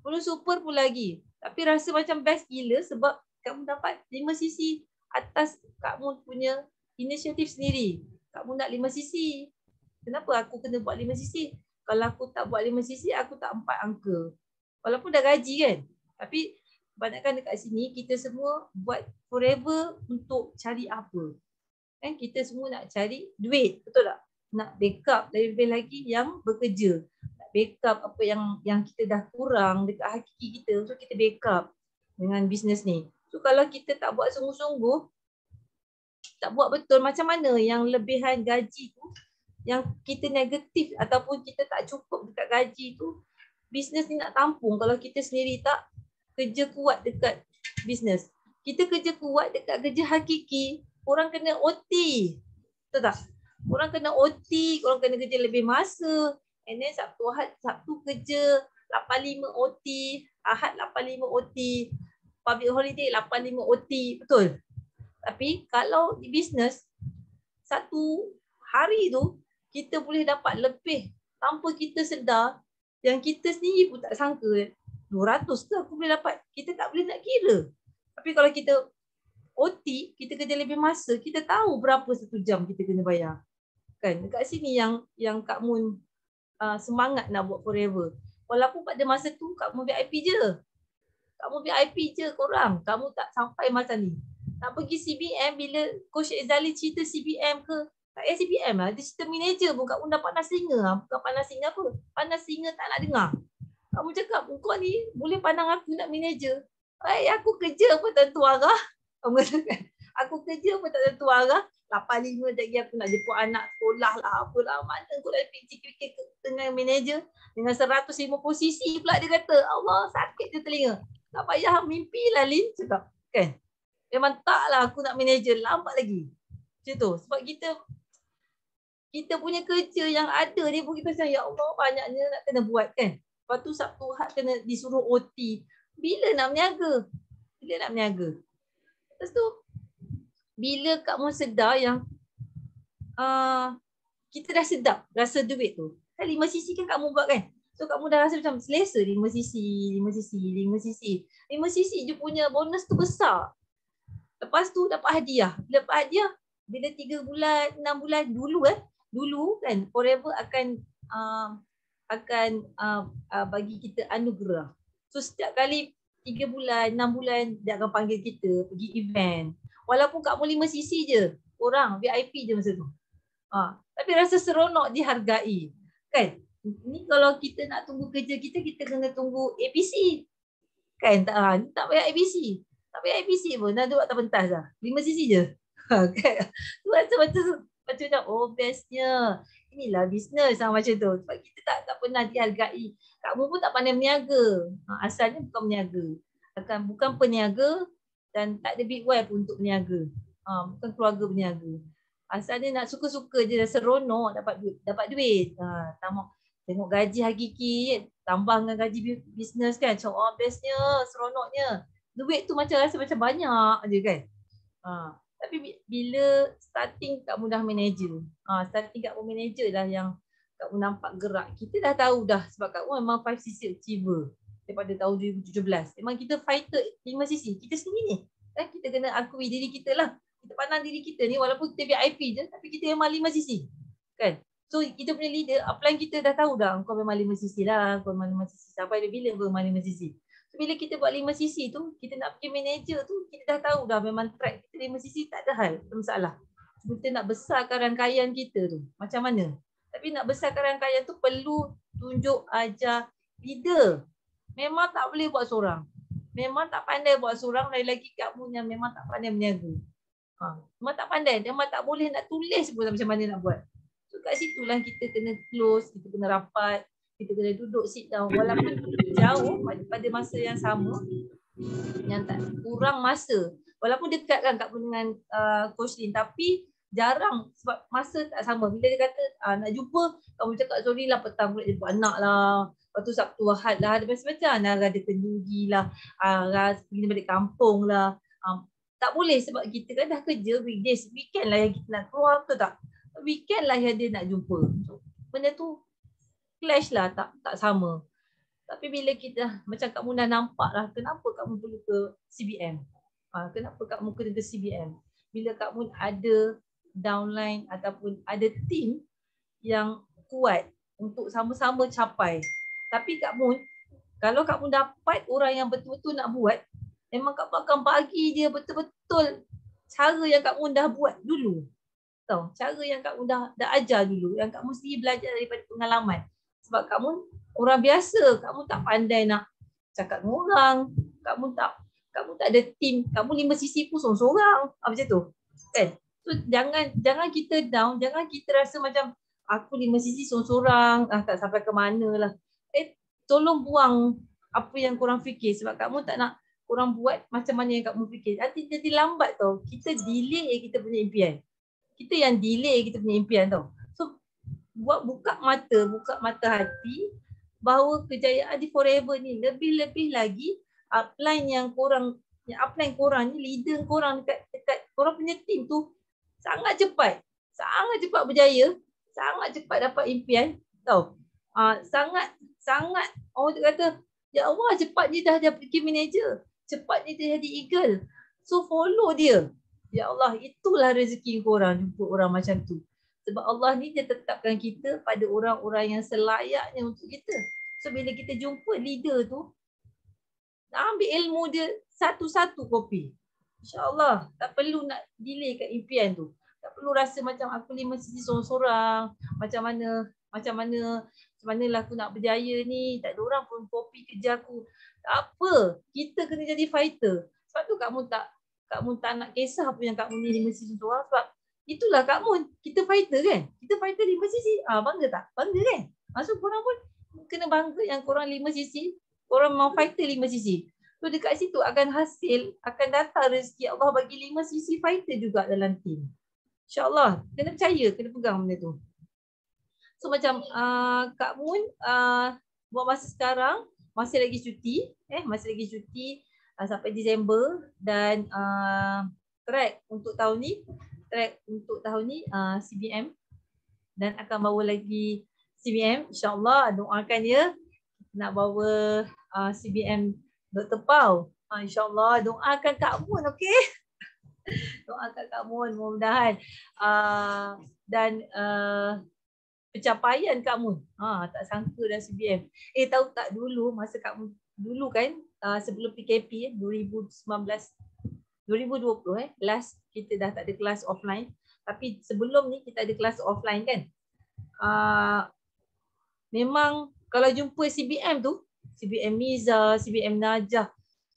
Belum super pun lagi. Tapi rasa macam best gila sebab Kak Mun dapat lima sisi atas Kak Mun punya inisiatif sendiri. Kak Mun nak lima sisi. Kenapa aku kena buat lima sisi? Kalau aku tak buat lima sisi, aku tak empat angka. Walaupun dah gaji kan. Tapi kebanyakan dekat sini kita semua buat forever untuk cari apa? Kan kita semua nak cari duit, betul tak? Nak backup lebih-lebih lagi yang bekerja. Nak backup apa yang yang kita dah kurang dekat hakiki kita, so kita backup dengan bisnes ni. So kalau kita tak buat sungguh-sungguh, tak buat betul, macam mana yang lebihan gaji tu yang kita negatif ataupun kita tak cukup dekat gaji tu, bisnes ni nak tampung kalau kita sendiri tak kerja kuat dekat bisnes. Kita kerja kuat dekat kerja hakiki, orang kena OT. Betul tak? Orang kena OT, orang kena kerja lebih masa. And then Sabtu Ahad, Sabtu kerja 8.5 OT, Ahad 8.5 OT, public holiday 8.5 OT. Betul? Tapi kalau di bisnes, satu hari tu kita boleh dapat lebih tanpa kita sedar yang kita sendiri pun tak sangka kan? 200 ke aku boleh dapat. Kita tak boleh nak kira. Tapi kalau kita OT, kita kerja lebih masa, kita tahu berapa satu jam kita kena bayar. Kan? Dekat sini yang yang Kak Moon uh, ah, semangat nak buat forever. Walaupun pada masa tu Kak Moon VIP je. Kak Moon VIP je korang. Kamu tak sampai masa ni. Nak pergi CBM bila Coach Ezali cerita CBM ke? Tak payah CBM lah. Dia cerita manager pun. Kak Moon dah panas singa. Bukan panas singa apa. Panas singa tak nak dengar. Kamu cakap kau ni boleh pandang aku nak manager. Hai, aku kerja pun tak tentu arah. (laughs) aku kerja pun tak tentu arah. 8.5 lagi aku nak jemput anak sekolah lah. Apalah mana aku nak fikir-fikir dengan manager. Dengan 150 cc pula dia kata. Allah sakit je telinga. Tak payah mimpi lah Lin. Cakap. Kan? Memang lah, aku nak manager. Lambat lagi. Macam tu. Sebab kita kita punya kerja yang ada ni pun kita macam ya Allah banyaknya nak kena buat kan. Lepas tu Sabtu Ahad kena disuruh OT. Bila nak berniaga? Bila nak berniaga? Lepas tu bila Kak Mun sedar yang uh, kita dah sedap rasa duit tu. Kan lima sisi kan Kak Mun buat kan? So Kak Mun dah rasa macam selesa lima sisi, lima sisi, lima sisi. Lima sisi je punya bonus tu besar. Lepas tu dapat hadiah. Bila dapat hadiah, bila tiga bulan, enam bulan dulu eh. Dulu kan forever akan uh, akan uh, uh, bagi kita anugerah. So setiap kali 3 bulan, 6 bulan dia akan panggil kita pergi event. Walaupun kat mall 5 sisi je orang VIP je masa tu. Ha, tapi rasa seronok dihargai. Kan? Ni kalau kita nak tunggu kerja kita kita kena tunggu APC. Kan? Tak ha, tak payah APC. Tak payah APC pun dah buat tak pentas lah. 5 sisi je. (laughs) Ha, kan? Tu rasa macam macam macam oh bestnya inilah bisnes sama lah macam tu. Sebab kita tak tak pernah dihargai. Kamu pun tak pandai berniaga. Ha, asalnya bukan berniaga. Akan bukan peniaga dan tak ada big wife untuk berniaga. Ha, bukan keluarga berniaga. Asalnya nak suka-suka je dah seronok dapat duit, dapat duit. Ha, tengok, tengok gaji hakiki tambah dengan gaji bisnes kan. Macam oh bestnya, seronoknya. Duit tu macam rasa macam banyak je kan. Ha, tapi bila starting tak mudah manager, ah ha, starting kamu manager lah yang kamu nampak gerak. Kita dah tahu dah sebab kamu memang 5 sisi achiever daripada tahun 2017. Memang kita fighter 5 sisi Kita sendiri ni. Eh, kita kena akui diri kita lah. Kita pandang diri kita ni walaupun kita VIP je tapi kita memang 5 sisi Kan? So kita punya leader, upline kita dah tahu dah kau memang 5 sisi lah. Kau memang 5cc. Sampai bila kau memang 5 sisi. So, bila kita buat lima sisi tu, kita nak pergi manager tu, kita dah tahu dah memang track kita lima sisi tak ada hal, tak masalah. Kita nak besarkan rangkaian kita tu, macam mana? Tapi nak besarkan rangkaian tu perlu tunjuk ajar leader. Memang tak boleh buat seorang. Memang tak pandai buat seorang, lagi-lagi kat punya memang tak pandai meniaga. Ha. Memang tak pandai, memang tak boleh nak tulis pun macam mana nak buat. So kat situlah kita kena close, kita kena rapat kita kena duduk sit down walaupun jauh pada masa yang sama yang tak kurang masa walaupun dekat kan kat dengan uh, coach Lin tapi jarang sebab masa tak sama bila dia kata uh, nak jumpa kamu cakap sorry lah petang pula jumpa anak lah lepas tu Sabtu Ahad lah ada macam-macam nak ada kenduri lah uh, pergi balik kampung lah um, tak boleh sebab kita kan dah kerja weekdays weekend lah yang kita nak keluar tu tak weekend lah yang dia nak jumpa benda tu clash lah tak tak sama. Tapi bila kita macam Kak Muna nampak lah kenapa Kak Muna perlu ke CBM. Ha, kenapa Kak Muna kena ke CBM. Bila Kak Muna ada downline ataupun ada team yang kuat untuk sama-sama capai. Tapi Kak Mun, kalau Kak Mun dapat orang yang betul-betul nak buat, memang Kak Mun akan bagi dia betul-betul cara yang Kak Mun dah buat dulu. Tahu, cara yang Kak Mun dah, dah ajar dulu, yang Kak Mun sendiri belajar daripada pengalaman sebab kamu orang biasa kamu tak pandai nak cakap dengan orang kamu tak kamu tak ada team kamu lima sisi pun seorang-seorang apa ah, macam tu kan so jangan jangan kita down jangan kita rasa macam aku lima sisi seorang-seorang ah tak sampai ke mana lah eh tolong buang apa yang kurang fikir sebab kamu tak nak kurang buat macam mana yang kamu fikir nanti jadi lambat tau kita delay kita punya impian kita yang delay kita punya impian tau buat buka mata, buka mata hati bahawa kejayaan di forever ni lebih-lebih lagi upline yang korang yang upline korang ni leader korang dekat dekat korang punya team tu sangat cepat. Sangat cepat berjaya, sangat cepat dapat impian tau. Ah uh, sangat sangat orang tu kata ya Allah cepat ni dah jadi key manager, cepat ni dah jadi eagle. So follow dia. Ya Allah, itulah rezeki korang jumpa orang macam tu. Sebab Allah ni dia tetapkan kita pada orang-orang yang selayaknya untuk kita. So bila kita jumpa leader tu, ambil ilmu dia satu-satu kopi. InsyaAllah tak perlu nak delay kat impian tu. Tak perlu rasa macam aku lima sisi sorang-sorang. Macam mana, macam mana, macam manalah aku nak berjaya ni. Tak ada orang pun kopi kerja aku. Tak apa, kita kena jadi fighter. Sebab tu kamu tak kamu tak nak kisah apa yang kamu ni lima sisi sorang. Sebab Itulah Kak Mun. Kita fighter kan? Kita fighter lima sisi, Ah, bangga tak? Bangga kan? Maksud ah, korang pun kena bangga yang korang lima sisi, Korang mau fighter 5 cc. So dekat situ akan hasil, akan datang rezeki Allah bagi lima sisi fighter juga dalam tim. InsyaAllah. Kena percaya, kena pegang benda tu. So macam uh, Kak Mun uh, buat masa sekarang, masih lagi cuti. eh Masih lagi cuti uh, sampai Disember. Dan uh, track untuk tahun ni track untuk tahun ni uh, CBM dan akan bawa lagi CBM insyaallah doakan ya nak bawa uh, CBM Dr. Pau uh, insyaallah doakan Kak Mun okey (laughs) doakan Kak Mun mudah-mudahan uh, dan uh, pencapaian Kak Mun ha uh, tak sangka dah CBM eh tahu tak dulu masa Kak Mun dulu kan uh, sebelum PKP 2019 2020 eh last kita dah tak ada kelas offline tapi sebelum ni kita ada kelas offline kan uh, memang kalau jumpa CBM tu CBM Miza CBM Najah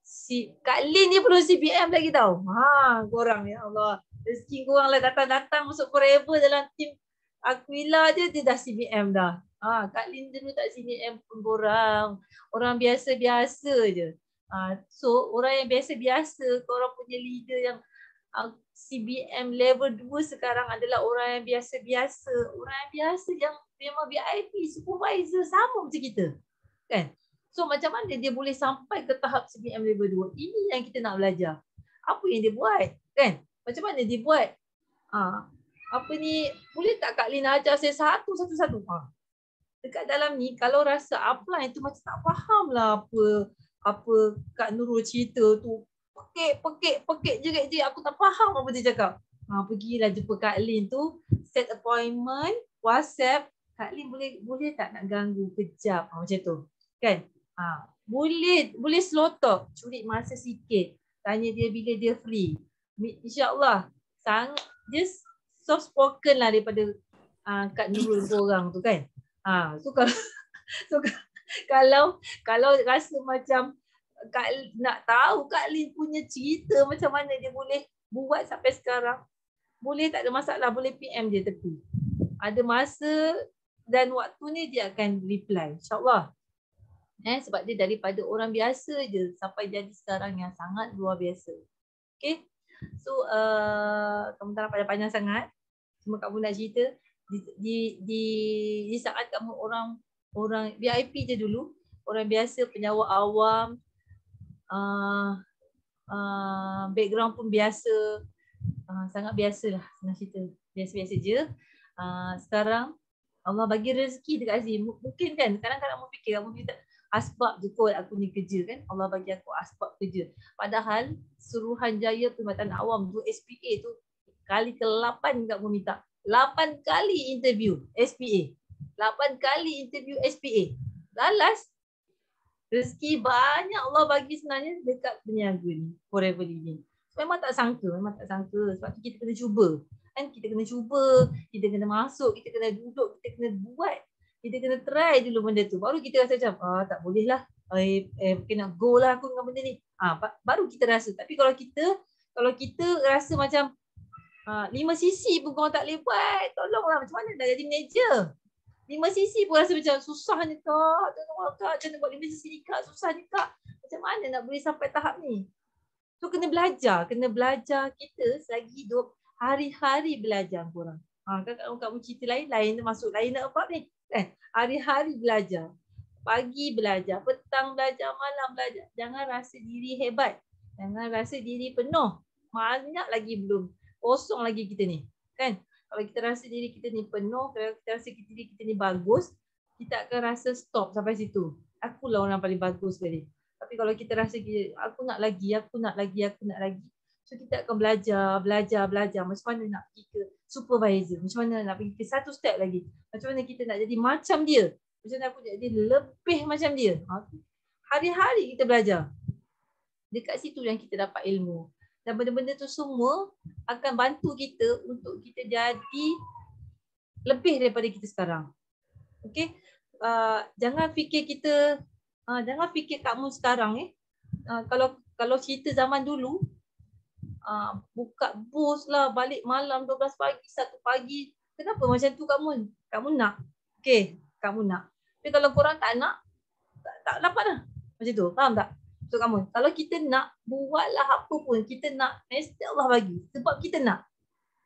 si Kak Lin ni perlu CBM lagi tau ha korang ya Allah rezeki korang lah datang-datang masuk forever dalam tim Aquila je dia dah CBM dah ha, Kak Lin dulu tak CBM pun korang orang biasa-biasa je Ah, so orang yang biasa-biasa korang punya leader yang uh, ah, CBM level 2 sekarang adalah orang yang biasa-biasa orang yang biasa yang memang VIP supervisor sama macam kita kan so macam mana dia boleh sampai ke tahap CBM level 2 ini yang kita nak belajar apa yang dia buat kan macam mana dia buat ha. apa ni boleh tak Kak Lina ajar saya satu satu satu ha. dekat dalam ni kalau rasa apa itu macam tak faham lah apa apa Kak Nurul cerita tu pekik pekik pekik je kat aku tak faham apa dia cakap. Ha pergilah jumpa Kak Lin tu set appointment WhatsApp Kak Lin boleh boleh tak nak ganggu kejap ha, macam tu. Kan? Ha boleh boleh slow talk curi masa sikit tanya dia bila dia free. Insya-Allah sang just soft spoken lah daripada uh, Kak Nurul tu tu kan. Ha so kalau (laughs) so kalau (laughs) kalau kalau rasa macam Kak, nak tahu Kak Lin punya cerita macam mana dia boleh buat sampai sekarang. Boleh tak ada masalah, boleh PM dia tepi. Ada masa dan waktu ni dia akan reply. InsyaAllah. Eh, sebab dia daripada orang biasa je sampai jadi sekarang yang sangat luar biasa. Okay. So, uh, kamu pada panjang sangat. Cuma kamu nak cerita. Di, di, di, di saat kamu orang orang VIP je dulu orang biasa penyawa awam uh, uh, background pun biasa uh, sangat biasa lah senang cerita biasa-biasa je uh, sekarang Allah bagi rezeki dekat Azim mungkin kan kadang-kadang mau fikir kamu tak asbab je kot aku ni kerja kan Allah bagi aku asbab kerja padahal suruhan jaya perkhidmatan awam tu SPA tu kali ke-8 enggak minta, 8 kali interview SPA Lapan kali interview SPA. Lalas. Rezeki banyak Allah bagi sebenarnya dekat peniaga ni. Forever living. Memang tak sangka. Memang tak sangka. Sebab tu kita kena cuba. Kan? Kita kena cuba. Kita kena masuk. Kita kena duduk. Kita kena buat. Kita kena try dulu benda tu. Baru kita rasa macam, ah, tak boleh lah. Eh, eh, kena go lah aku dengan benda ni. Ah, baru kita rasa. Tapi kalau kita, kalau kita rasa macam, ah, lima sisi pun kau tak boleh buat. Tolonglah macam mana dah jadi manager lima sisi pun rasa macam susahnya kak, macam mana kak, macam mana buat benda ni kak, susahnya kak. Macam mana nak boleh sampai tahap ni? So kena belajar, kena belajar kita selagi hidup, hari-hari belajar korang. Ha, kakak kak pun cerita lain, lain masuk lain nak apa ni? Eh, hari-hari belajar. Pagi belajar, petang belajar, malam belajar. Jangan rasa diri hebat. Jangan rasa diri penuh. Banyak lagi belum. Kosong lagi kita ni. Kan? kalau kita rasa diri kita ni penuh, kalau kita rasa diri kita ni bagus, kita akan rasa stop sampai situ. Aku lah orang paling bagus tadi. Tapi kalau kita rasa kita, aku nak lagi, aku nak lagi, aku nak lagi. So kita akan belajar, belajar, belajar. Macam mana nak pergi ke supervisor. Macam mana nak pergi ke satu step lagi. Macam mana kita nak jadi macam dia. Macam mana aku jadi lebih macam dia. Ha? Hari-hari kita belajar. Dekat situ yang kita dapat ilmu dan benda-benda tu semua akan bantu kita untuk kita jadi lebih daripada kita sekarang. Okay? Uh, ah, jangan fikir kita uh, jangan fikir kamu sekarang eh. Uh, kalau kalau cerita zaman dulu uh, buka bus lah balik malam 12 pagi 1 pagi kenapa macam tu kamu kamu nak Okay, kamu nak tapi kalau korang tak nak tak, tak dapat lah macam tu faham tak untuk kamu. Kalau kita nak, buatlah apa pun. Kita nak, mesti eh, Allah bagi. Sebab kita nak.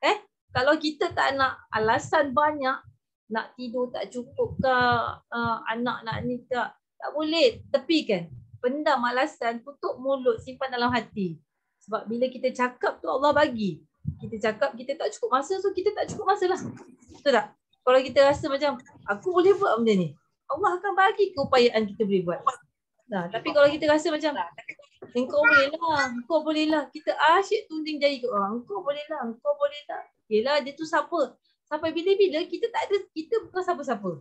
Eh, Kalau kita tak nak alasan banyak, nak tidur tak cukup ke, uh, ah, anak nak ni tak, tak boleh. Tapi kan? benda malasan tutup mulut, simpan dalam hati. Sebab bila kita cakap tu Allah bagi. Kita cakap kita tak cukup masa, so kita tak cukup masa lah. Betul tak? Kalau kita rasa macam, aku boleh buat benda ni. Allah akan bagi keupayaan kita boleh buat. Nah, tapi kalau kita rasa macam engkau boleh lah, engkau boleh lah. Kita asyik tunding jari ke orang. Engkau boleh lah, engkau boleh lah. Yelah, dia tu siapa? Sampai bila-bila kita tak ada, kita bukan siapa-siapa.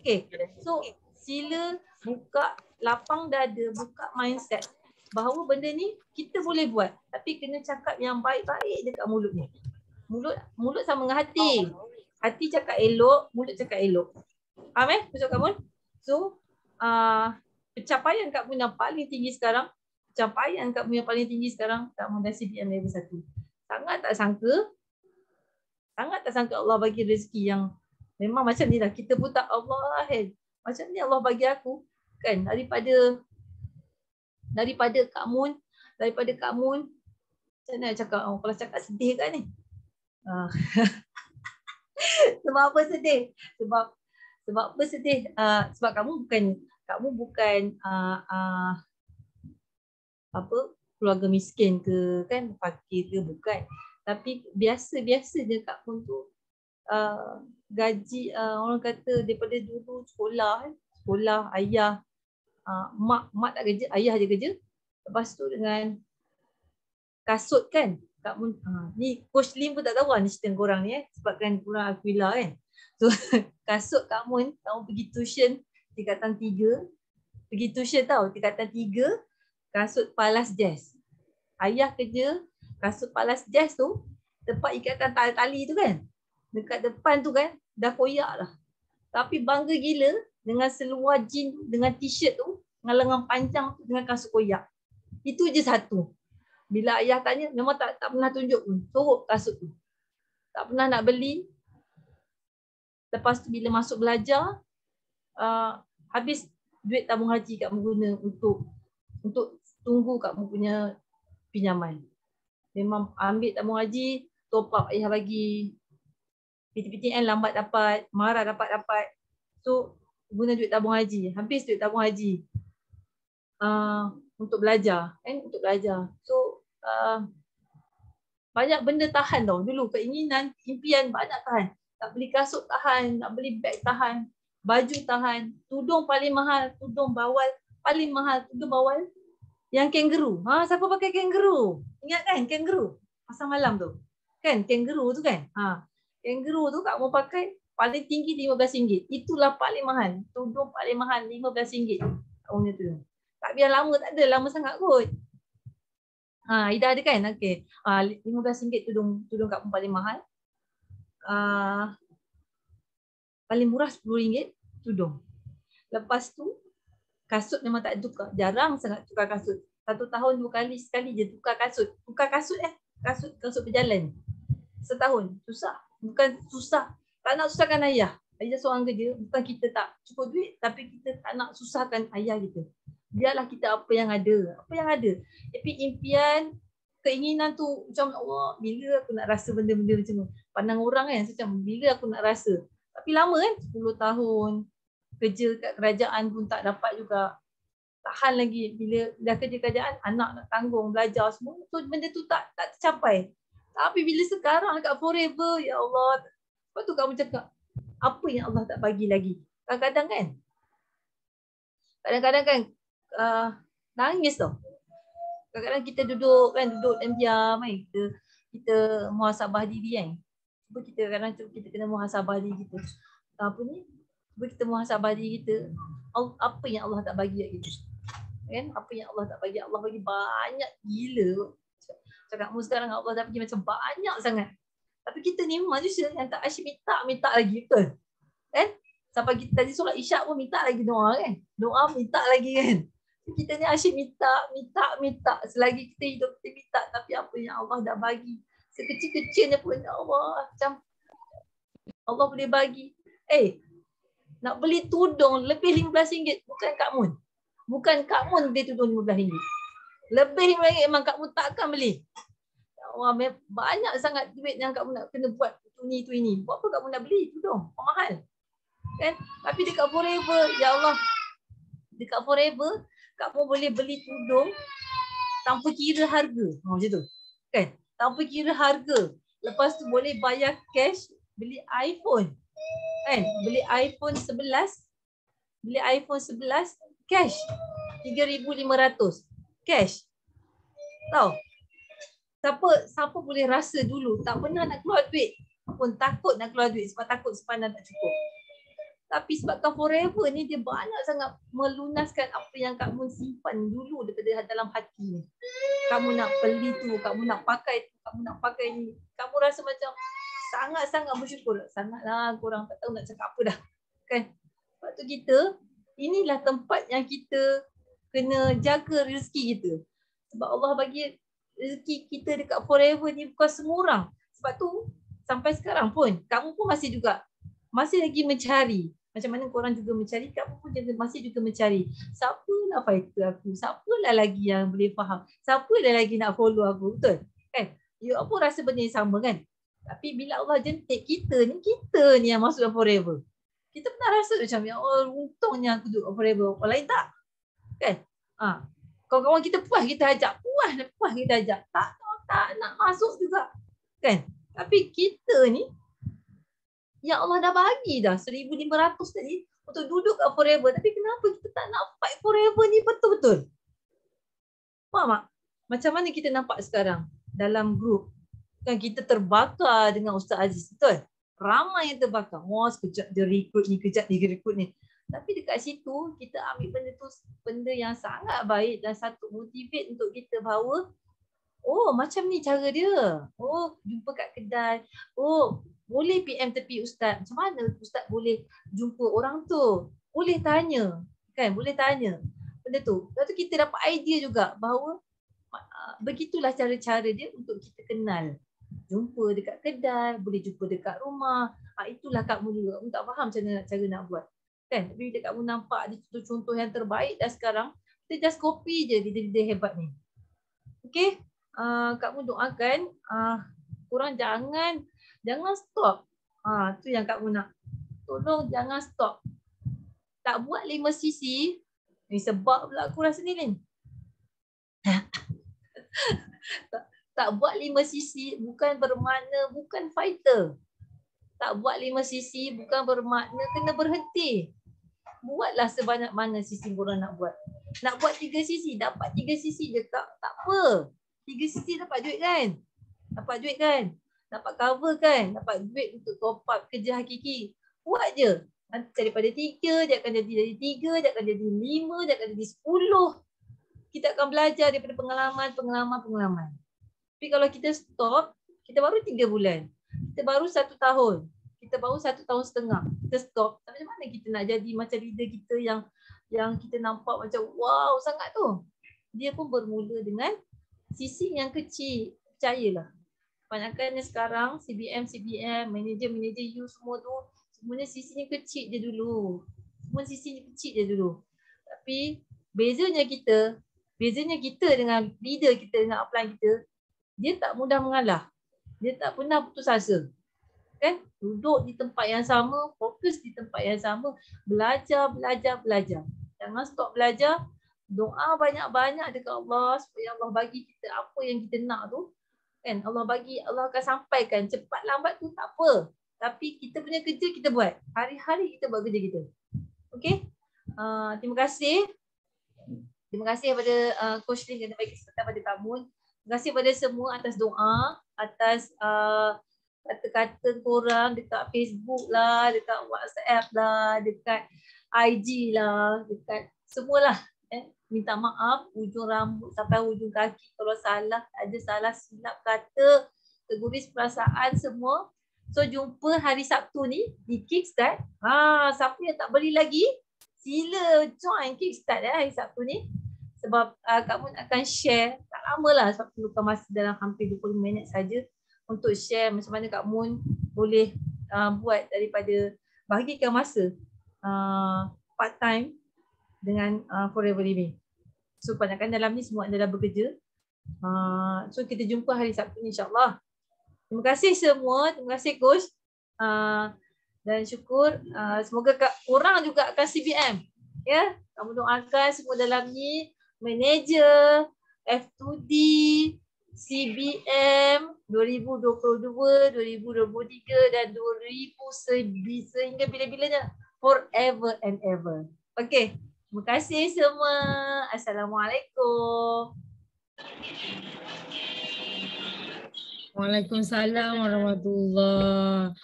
Okay, so sila buka lapang dada, buka mindset bahawa benda ni kita boleh buat. Tapi kena cakap yang baik-baik dekat mulut ni. Mulut mulut sama dengan hati. Oh. Hati cakap elok, mulut cakap elok. Faham eh? Maksud kamu? So, uh, pencapaian Kak Mun yang paling tinggi sekarang, pencapaian Kak Mun yang paling tinggi sekarang, Kak Mun dah CDM level 1. Sangat tak sangka, sangat tak sangka Allah bagi rezeki yang memang macam ni lah. Kita pun tak Allah, hey. Kan? macam ni Allah bagi aku. Kan, daripada daripada Kak Mun, daripada Kak Mun, macam mana cakap, oh, kalau cakap sedih kan ni? Eh? (laughs) sebab apa sedih? Sebab sebab apa sedih? Uh, sebab kamu bukan kamu bukan uh, uh, apa keluarga miskin ke kan fakir ke bukan tapi biasa-biasa je kat pun tu uh, gaji uh, orang kata daripada dulu sekolah kan? sekolah ayah uh, mak mak tak kerja ayah je kerja lepas tu dengan kasut kan kat pun uh, ni coach Lim pun tak tahu lah ni cerita korang ni eh sebab kan korang Aquila kan so (laughs) kasut kamu, pun kamu pergi tuition tingkatan tiga. Pergi tuition tau, tingkatan tiga, kasut palas jazz. Ayah kerja kasut palas jazz tu, tempat ikatan tali-tali tu kan. Dekat depan tu kan, dah koyak lah. Tapi bangga gila dengan seluar jean, dengan t-shirt tu, dengan lengan panjang dengan kasut koyak. Itu je satu. Bila ayah tanya, memang tak tak pernah tunjuk pun. Sorok kasut tu. Tak pernah nak beli. Lepas tu bila masuk belajar, uh, habis duit tabung haji kamu guna untuk untuk tunggu kamu punya pinjaman. Memang ambil tabung haji, top up ayah bagi. PTPTN lambat dapat, marah dapat dapat. So guna duit tabung haji, habis duit tabung haji. Uh, untuk belajar, kan? Eh? Untuk belajar. So uh, banyak benda tahan tau dulu keinginan impian banyak tahan tak beli kasut tahan nak beli beg tahan baju tahan, tudung paling mahal, tudung bawal, paling mahal tudung bawal yang kangaroo. Ha siapa pakai kangaroo? Ingat kan kangaroo? Masa malam tu. Kan kangaroo tu kan? Ha. Kangaroo tu kak mau pakai paling tinggi RM15. Itulah paling mahal. Tudung paling mahal RM15. ni tu. Tak biar lama tak ada. Lama sangat kot. Ha, Ida ada kan? ah RM15 uh, tudung, tudung kak pun paling mahal. ah paling murah RM10 tudung. Lepas tu kasut memang tak tukar. Jarang sangat tukar kasut. Satu tahun dua kali sekali je tukar kasut. Tukar kasut eh. Kasut kasut berjalan. Setahun. Susah. Bukan susah. Tak nak susahkan ayah. Ayah seorang kerja. Bukan kita tak cukup duit. Tapi kita tak nak susahkan ayah kita. Biarlah kita apa yang ada. Apa yang ada. Tapi impian, keinginan tu macam Allah, bila aku nak rasa benda-benda macam tu. Pandang orang kan, macam bila aku nak rasa. Tapi lama kan, 10 tahun kerja kat kerajaan pun tak dapat juga. Tahan lagi bila dah kerja kerajaan, anak nak tanggung, belajar semua. tu, benda tu tak tak tercapai. Tapi bila sekarang kat forever, ya Allah. Lepas tu kamu cakap, apa yang Allah tak bagi lagi? Kadang-kadang kan? Kadang-kadang kan, uh, nangis tau. Kadang-kadang kita duduk kan, duduk dan diam. Kan. Kita, kita muhasabah diri kan cuba kita kadang cuba kita kena muhasabah diri kita. Apa ni? Cuba kita muhasabah diri kita. Apa yang Allah tak bagi kat kita? Kan? Apa yang Allah tak bagi? Allah bagi banyak gila. Cakap mu sekarang Allah dah bagi macam banyak sangat. Tapi kita ni manusia yang tak asyik minta, minta lagi betul. Kan? Sampai kita tadi solat isyak pun minta lagi doa kan? Doa minta lagi kan? Kita ni asyik minta, minta, minta. Selagi kita hidup, kita minta. Tapi apa yang Allah dah bagi, sekecil-kecilnya pun ya Allah macam Allah boleh bagi eh nak beli tudung lebih RM15 bukan Kak Mun bukan Kak Mun beli tudung RM15 lebih RM15 memang Kak Mun takkan beli ya Allah banyak sangat duit yang Kak Mun nak kena buat tu ni tu ini buat apa Kak Mun nak beli tudung oh, mahal kan tapi dekat forever ya Allah dekat forever Kak Mun boleh beli tudung tanpa kira harga oh, macam tu kan tanpa kira harga. Lepas tu boleh bayar cash beli iPhone. Kan? Beli iPhone 11. Beli iPhone 11 cash. 3,500 cash. Tahu? Siapa siapa boleh rasa dulu tak pernah nak keluar duit pun takut nak keluar duit sebab takut sepanan tak cukup. Tapi sebabkan forever ni dia banyak sangat melunaskan apa yang Kak Mun simpan dulu daripada dalam hati ni. Kamu nak beli tu, kamu nak pakai kamu nak pakai ni. Kamu rasa macam sangat-sangat bersyukur. Sangatlah korang tak tahu nak cakap apa dah. Kan? Sebab tu kita, inilah tempat yang kita kena jaga rezeki kita. Sebab Allah bagi rezeki kita dekat forever ni bukan semurah. Sebab tu sampai sekarang pun, kamu pun masih juga masih lagi mencari macam mana korang juga mencari kat pun juga masih juga mencari siapa siapalah fighter aku lah lagi yang boleh faham siapa siapalah lagi nak follow aku betul kan you apa rasa benda yang sama kan tapi bila Allah jentik kita ni kita ni yang masuk dalam forever kita pernah rasa macam ya Allah untungnya aku duduk forever orang lain tak kan ha. kawan-kawan kita puas kita ajak puas puas kita ajak tak tak, tak nak masuk juga kan tapi kita ni Ya Allah dah bagi dah 1500 tadi untuk duduk kat forever. Tapi kenapa kita tak nak fight forever ni betul-betul? Faham tak? Macam mana kita nampak sekarang dalam grup? Kan kita terbakar dengan Ustaz Aziz. Betul? Ramai yang terbakar. Wah, oh, sekejap dia rekrut ni, kejap dia rekrut ni. Tapi dekat situ, kita ambil benda tu benda yang sangat baik dan satu motivate untuk kita bahawa Oh, macam ni cara dia. Oh, jumpa kat kedai. Oh, boleh PM tepi ustaz macam mana ustaz boleh jumpa orang tu boleh tanya kan boleh tanya benda tu lepas tu kita dapat idea juga bahawa ah, begitulah cara-cara dia untuk kita kenal jumpa dekat kedai boleh jumpa dekat rumah ha, itulah kak mu juga tak faham macam mana cara nak buat kan tapi bila kak mu nampak ada contoh-contoh yang terbaik dah sekarang kita just copy je kita dia hebat ni okey uh, kak mu doakan uh, kurang jangan jangan stop. Ha, tu yang kamu nak. Tolong jangan stop. Tak buat lima sisi. Ni sebab pula aku rasa ni, Lin. (laughs) tak, tak buat lima sisi bukan bermakna bukan fighter. Tak buat lima sisi bukan bermakna kena berhenti. Buatlah sebanyak mana sisi korang nak buat. Nak buat tiga sisi, dapat tiga sisi je. Tak, tak apa. Tiga sisi dapat duit kan? Dapat duit kan? dapat cover kan dapat duit untuk top up kerja hakiki buat je nanti daripada tiga dia akan jadi jadi tiga dia akan jadi lima dia akan jadi sepuluh kita akan belajar daripada pengalaman pengalaman pengalaman tapi kalau kita stop kita baru tiga bulan kita baru satu tahun kita baru satu tahun setengah kita stop macam mana kita nak jadi macam leader kita yang yang kita nampak macam wow sangat tu dia pun bermula dengan sisi yang kecil percayalah Banyakannya sekarang CBM, CBM, manager, manager you semua tu semuanya sisi sisinya kecil je dulu. Semua sisi sisinya kecil je dulu. Tapi bezanya kita, bezanya kita dengan leader kita dengan upline kita, dia tak mudah mengalah. Dia tak pernah putus asa. Kan? Duduk di tempat yang sama, fokus di tempat yang sama, belajar, belajar, belajar. Jangan stop belajar, doa banyak-banyak dekat Allah supaya Allah bagi kita apa yang kita nak tu kan Allah bagi Allah akan sampaikan cepat lambat tu tak apa tapi kita punya kerja kita buat hari-hari kita buat kerja kita okey uh, terima kasih terima kasih kepada uh, coach Lin yang baik sempat pada kamu terima kasih kepada semua atas doa atas uh, kata-kata korang dekat Facebook lah, dekat WhatsApp lah, dekat IG lah, dekat semualah. Eh? minta maaf ujung rambut sampai ujung kaki kalau salah ada salah silap kata terguris perasaan semua so jumpa hari Sabtu ni di Kickstart ha siapa yang tak beli lagi sila join Kickstart eh hari Sabtu ni sebab uh, ah, Mun akan share tak lamalah sebab perlukan masa dalam hampir 20 minit saja untuk share macam mana Kak Mun boleh uh, buat daripada bahagikan masa uh, part time dengan uh, Forever Living. So kebanyakan dalam ni semua adalah bekerja. Uh, so kita jumpa hari Sabtu ni insyaAllah. Terima kasih semua. Terima kasih Coach. Uh, dan syukur. Uh, semoga kak orang juga akan CBM. Ya. Yeah? Kamu doakan semua dalam ni. Manager, F2D, CBM 2022, 2023 dan 2000 sehingga bila-bilanya. Forever and ever. Okay. Terima kasih semua. Assalamualaikum. Waalaikumsalam warahmatullahi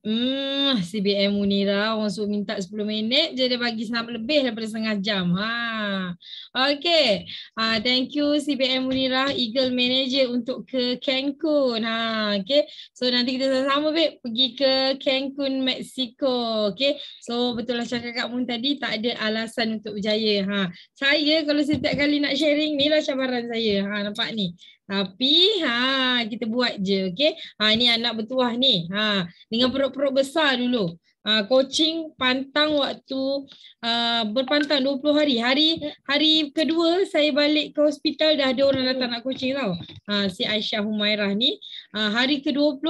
Hmm, CBM Munira orang suruh minta 10 minit je dia bagi sampai lebih daripada setengah jam. Ha. Okey. Ah thank you CBM Munira Eagle Manager untuk ke Cancun. Ha, okey. So nanti kita sama-sama babe pergi ke Cancun Mexico. Okey. So betul lah cakap Kak Mun tadi tak ada alasan untuk berjaya. Ha. Saya kalau setiap kali nak sharing ni lah cabaran saya. Ha nampak ni. Tapi ha kita buat je okay? Ha ini anak bertuah ni. Ha dengan perut-perut besar dulu. Ha, coaching pantang waktu uh, berpantang 20 hari. Hari hari kedua saya balik ke hospital dah ada orang datang nak coaching tau. Ha, si Aisyah Humairah ni. Ha, hari ke-20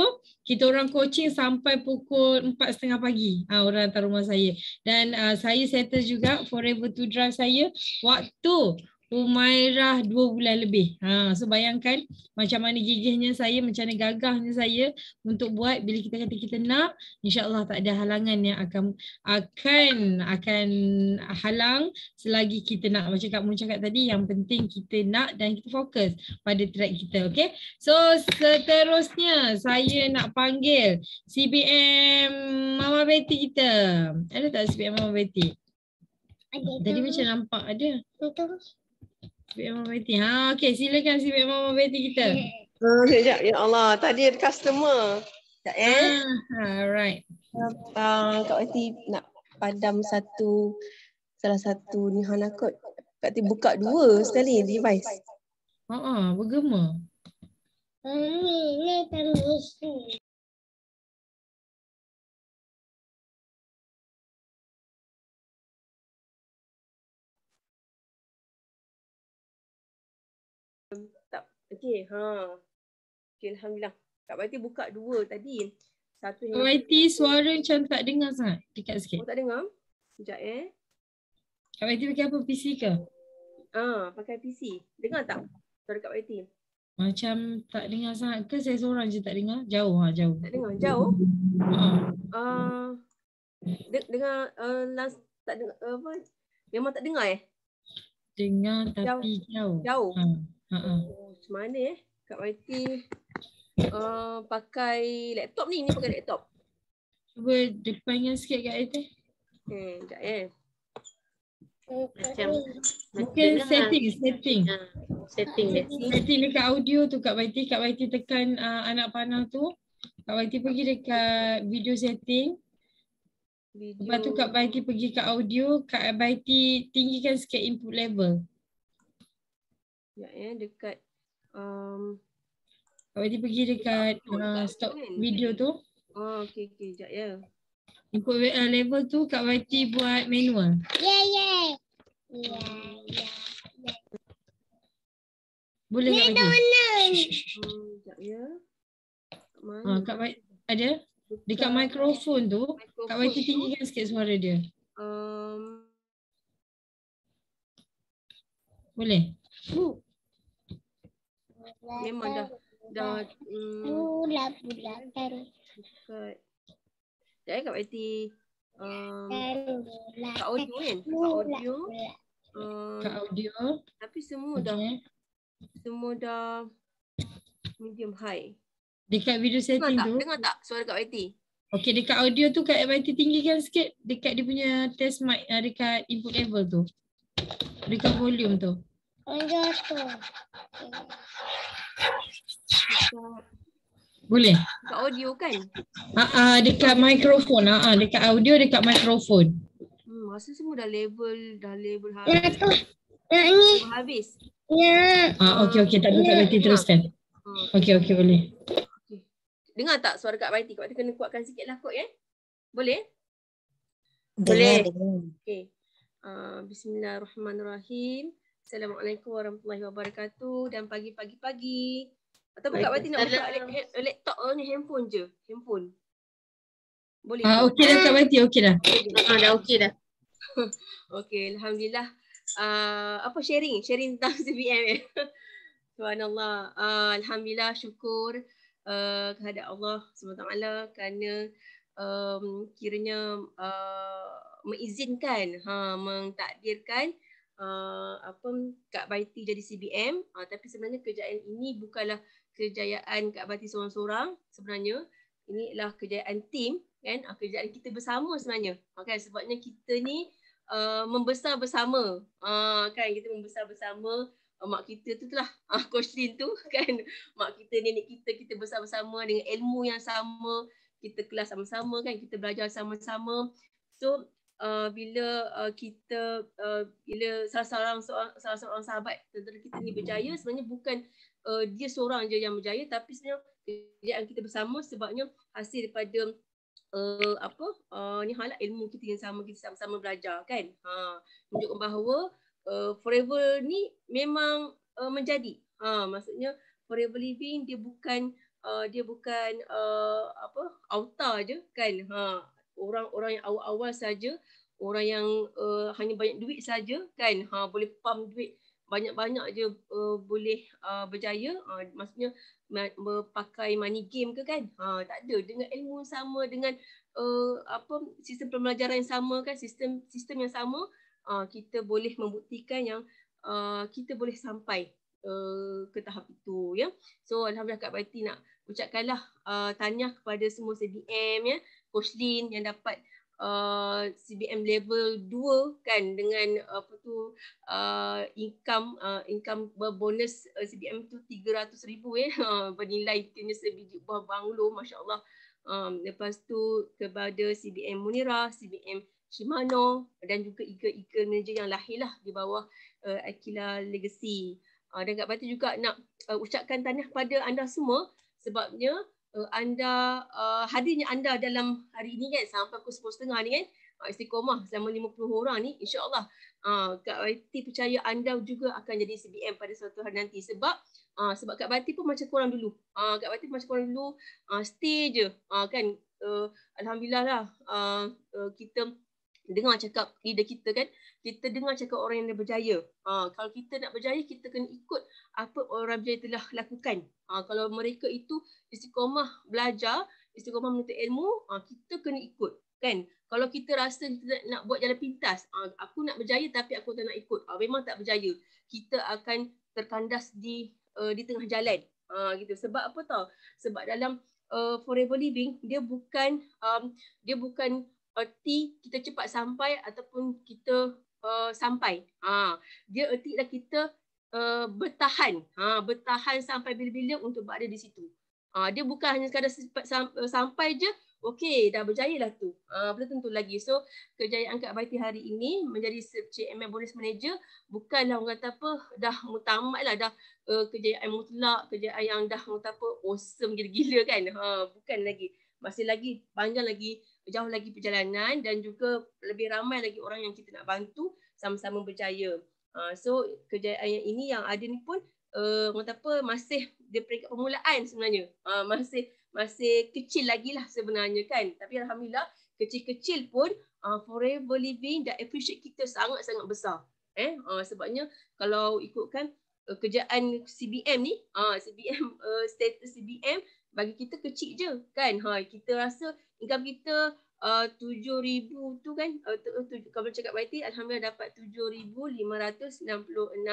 kita orang coaching sampai pukul 4.30 pagi. Ha, orang datang rumah saya. Dan uh, saya settle juga forever to drive saya. Waktu Umairah dua bulan lebih. Ha, so bayangkan macam mana gigihnya saya, macam mana gagahnya saya untuk buat bila kita kata kita nak, insyaAllah tak ada halangan yang akan akan akan halang selagi kita nak. Macam Kak Mun cakap tadi, yang penting kita nak dan kita fokus pada track kita. Okay? So seterusnya saya nak panggil CBM Mama Betty kita. Ada tak CBM Mama Betty? Ada. Tadi macam nampak ada. Betul. Memang Betty. Ha, okay, silakan si Memang Betty kita. Sekejap, (laughs) ah, ya Allah. Tadi ada customer. Tak eh? Ah, alright. Datang. Kak Betty nak padam satu, salah satu ni Hana kot. Kak Betty buka dua sekali device. Ha, ha ah, bergema. Ini, ini tak mesti. Okay, ha. Okay, alhamdulillah. Kak Baiti buka dua tadi. Satu yang Kak Baiti suara macam tak dengar sangat. Dekat sikit. Oh, tak dengar. Sekejap eh. Kak Baiti pakai apa? PC ke? Ah, pakai PC. Dengar tak? Suara Kak Baiti. Macam tak dengar sangat ke saya seorang je tak dengar? Jauh ha, jauh. Tak dengar, jauh? Ha. Ah. De- dengar uh, last tak dengar uh, apa? Memang tak dengar eh? Dengar tapi jauh. Jauh. jauh. Ha. Ha-ha macam mana eh Kak Mati uh, pakai laptop ni, ni pakai laptop Cuba depannya sikit Kak Mati Okay, sekejap eh macam, Mungkin setting, lah. setting ah, Setting dia Setting dekat audio tu Kak Mati Kak Mati tekan uh, anak panah tu Kak Mati pergi dekat video setting Video. Lepas tu Kak Baiti pergi ke audio, Kak Baiti tinggikan sikit input level. Ya, ya dekat um, Kak Fatih pergi dekat uh, stop kan. video tu. Oh, okay, okay, Sekejap, ya. Yeah. Ikut uh, level tu, Kak Fatih buat manual. Yeah, yeah. Yeah, yeah. Ya. Boleh, Kak Fatih? Oh, sekejap, ya. Mana? Ah, Kak Fatih, ada? Dekat mikrofon tu, mikrofon Kak Fatih tinggikan sikit suara dia. Um, Boleh? Boleh. Memang dah dah pula hmm. kan. tadi. Dekat. Dekat um, kat IT. Um, audio kan? Kat audio. Um, audio. Tapi semua dah semua dah medium high. Dekat video setting dengar tak, tu. Dengar tak suara kat IT? Okay, dekat audio tu kat MIT tinggikan sikit dekat dia punya test mic ah, dekat input level tu. Dekat volume tu. Boleh. Dekat audio kan? Ah uh, uh, dekat mikrofon. Ah uh, uh, dekat audio dekat mikrofon. Hmm, masa semua dah label, dah label ya, habis. Ya tu. Yang ni. Habis. Ya. Ah uh, okey okey tak ada tak nanti ya. teruskan. Hmm. Okey okey boleh. Dengar tak suara Kak Baiti? Kak Baiti kena kuatkan sikit lah kot ya. Boleh? Boleh. boleh. Okey. Uh, Bismillahirrahmanirrahim. Uh, Assalamualaikum warahmatullahi wabarakatuh dan pagi-pagi pagi. Atau buka berarti nak buka eh, eh, laptop ni handphone je, handphone. Boleh. Ah uh, okey dah Kak Wati, okey dah. Ah dah okey dah. (laughs) okey, alhamdulillah. Uh, apa sharing? Sharing tentang (laughs) CBM eh. Ya? Subhanallah. Ah, alhamdulillah syukur uh, ah, kehadap Allah SWT kerana um, kiranya uh, mengizinkan, ha, mentakdirkan uh, uh, apa Kak Baiti jadi CBM uh, tapi sebenarnya kejayaan ini bukanlah kejayaan Kak Baiti seorang-seorang sebenarnya ini adalah kejayaan tim kan uh, kejayaan kita bersama sebenarnya okay, ah, sebabnya kita ni uh, membesar bersama uh, kan kita membesar bersama uh, mak kita tu telah uh, coach Lin tu (laughs) kan mak kita nenek kita kita besar bersama dengan ilmu yang sama kita kelas sama-sama kan kita belajar sama-sama so uh, bila uh, kita uh, bila salah seorang salah seorang sahabat tentera kita ni berjaya sebenarnya bukan uh, dia seorang je yang berjaya tapi sebenarnya kerjaan kita bersama sebabnya hasil daripada uh, apa uh, ni halah ilmu kita yang sama kita sama-sama belajar kan ha menunjukkan bahawa uh, forever ni memang uh, menjadi ha maksudnya forever living dia bukan Uh, dia bukan uh, apa auta je kan ha orang-orang yang awal-awal saja, orang yang uh, hanya banyak duit saja kan, ha boleh pam duit banyak-banyak je uh, boleh uh, berjaya, ha, maksudnya berpakai money game ke kan? Ha tak ada dengan ilmu sama dengan uh, apa sistem pembelajaran yang sama kan, sistem sistem yang sama, uh, kita boleh membuktikan yang uh, kita boleh sampai Uh, ke tahap itu ya. So Alhamdulillah Kak Baiti nak ucapkanlah uh, ah, tanya kepada semua CDM ya. Coach Lin yang dapat uh, CBM level 2 kan dengan uh, apa tu uh, income uh, income bonus uh, CBM tu 300 ribu eh (laughs) uh, bernilai punya sebiji buah banglo masya-Allah um, lepas tu kepada CBM Munira CBM Shimano dan juga ikan-ikan manager yang lahirlah di bawah uh, Akila Legacy uh, dan kat batu juga nak uh, ucapkan tanya pada anda semua sebabnya uh, anda uh, hadirnya anda dalam hari ini kan sampai pukul 10.30 ni kan uh, istiqomah selama 50 orang ni insyaallah uh, Kak Bati percaya anda juga akan jadi CBM pada suatu hari nanti sebab uh, sebab Kak Bati pun macam kurang dulu. Uh, Kak Bati macam kurang dulu uh, stay je uh, kan uh, alhamdulillah lah uh, uh, kita dengar cakap leader kita kan kita dengar cakap orang yang dah berjaya ha, kalau kita nak berjaya kita kena ikut apa orang berjaya telah lakukan ha, kalau mereka itu istiqomah belajar istiqomah menuntut ilmu ha, kita kena ikut kan kalau kita rasa kita nak, nak buat jalan pintas ha, aku nak berjaya tapi aku tak nak ikut ha, memang tak berjaya kita akan terkandas di uh, di tengah jalan ha, gitu sebab apa tau sebab dalam uh, forever living dia bukan um, dia bukan erti kita cepat sampai ataupun kita uh, sampai. Ha, dia erti lah kita uh, bertahan. Ha, bertahan sampai bila-bila untuk berada di situ. Ha, dia bukan hanya sekadar eh, sampai je, okey dah berjaya lah tu. Ha, belum tentu lagi. So kejayaan Kak Baiti hari ini menjadi CMM Bonus Manager bukanlah orang kata apa, dah mutamat lah. Dah uh, kejayaan mutlak, kejayaan yang dah orang kata apa, awesome gila-gila kan. Ha, bukan lagi. Masih lagi panjang lagi jauh lagi perjalanan dan juga lebih ramai lagi orang yang kita nak bantu sama-sama berjaya. Uh, so kejayaan ini yang ada ni pun uh, kata apa masih di peringkat permulaan sebenarnya. Uh, masih masih kecil lagi lah sebenarnya kan. Tapi Alhamdulillah kecil-kecil pun uh, forever living dan appreciate kita sangat-sangat besar. Eh, uh, sebabnya kalau ikutkan uh, eh, kerjaan CBM ni, uh, CBM, uh, eh, status CBM bagi kita kecil je kan. Ha, kita rasa income kita uh, 7000 tu kan uh, tu, tu, kalau cakap YT alhamdulillah dapat 7566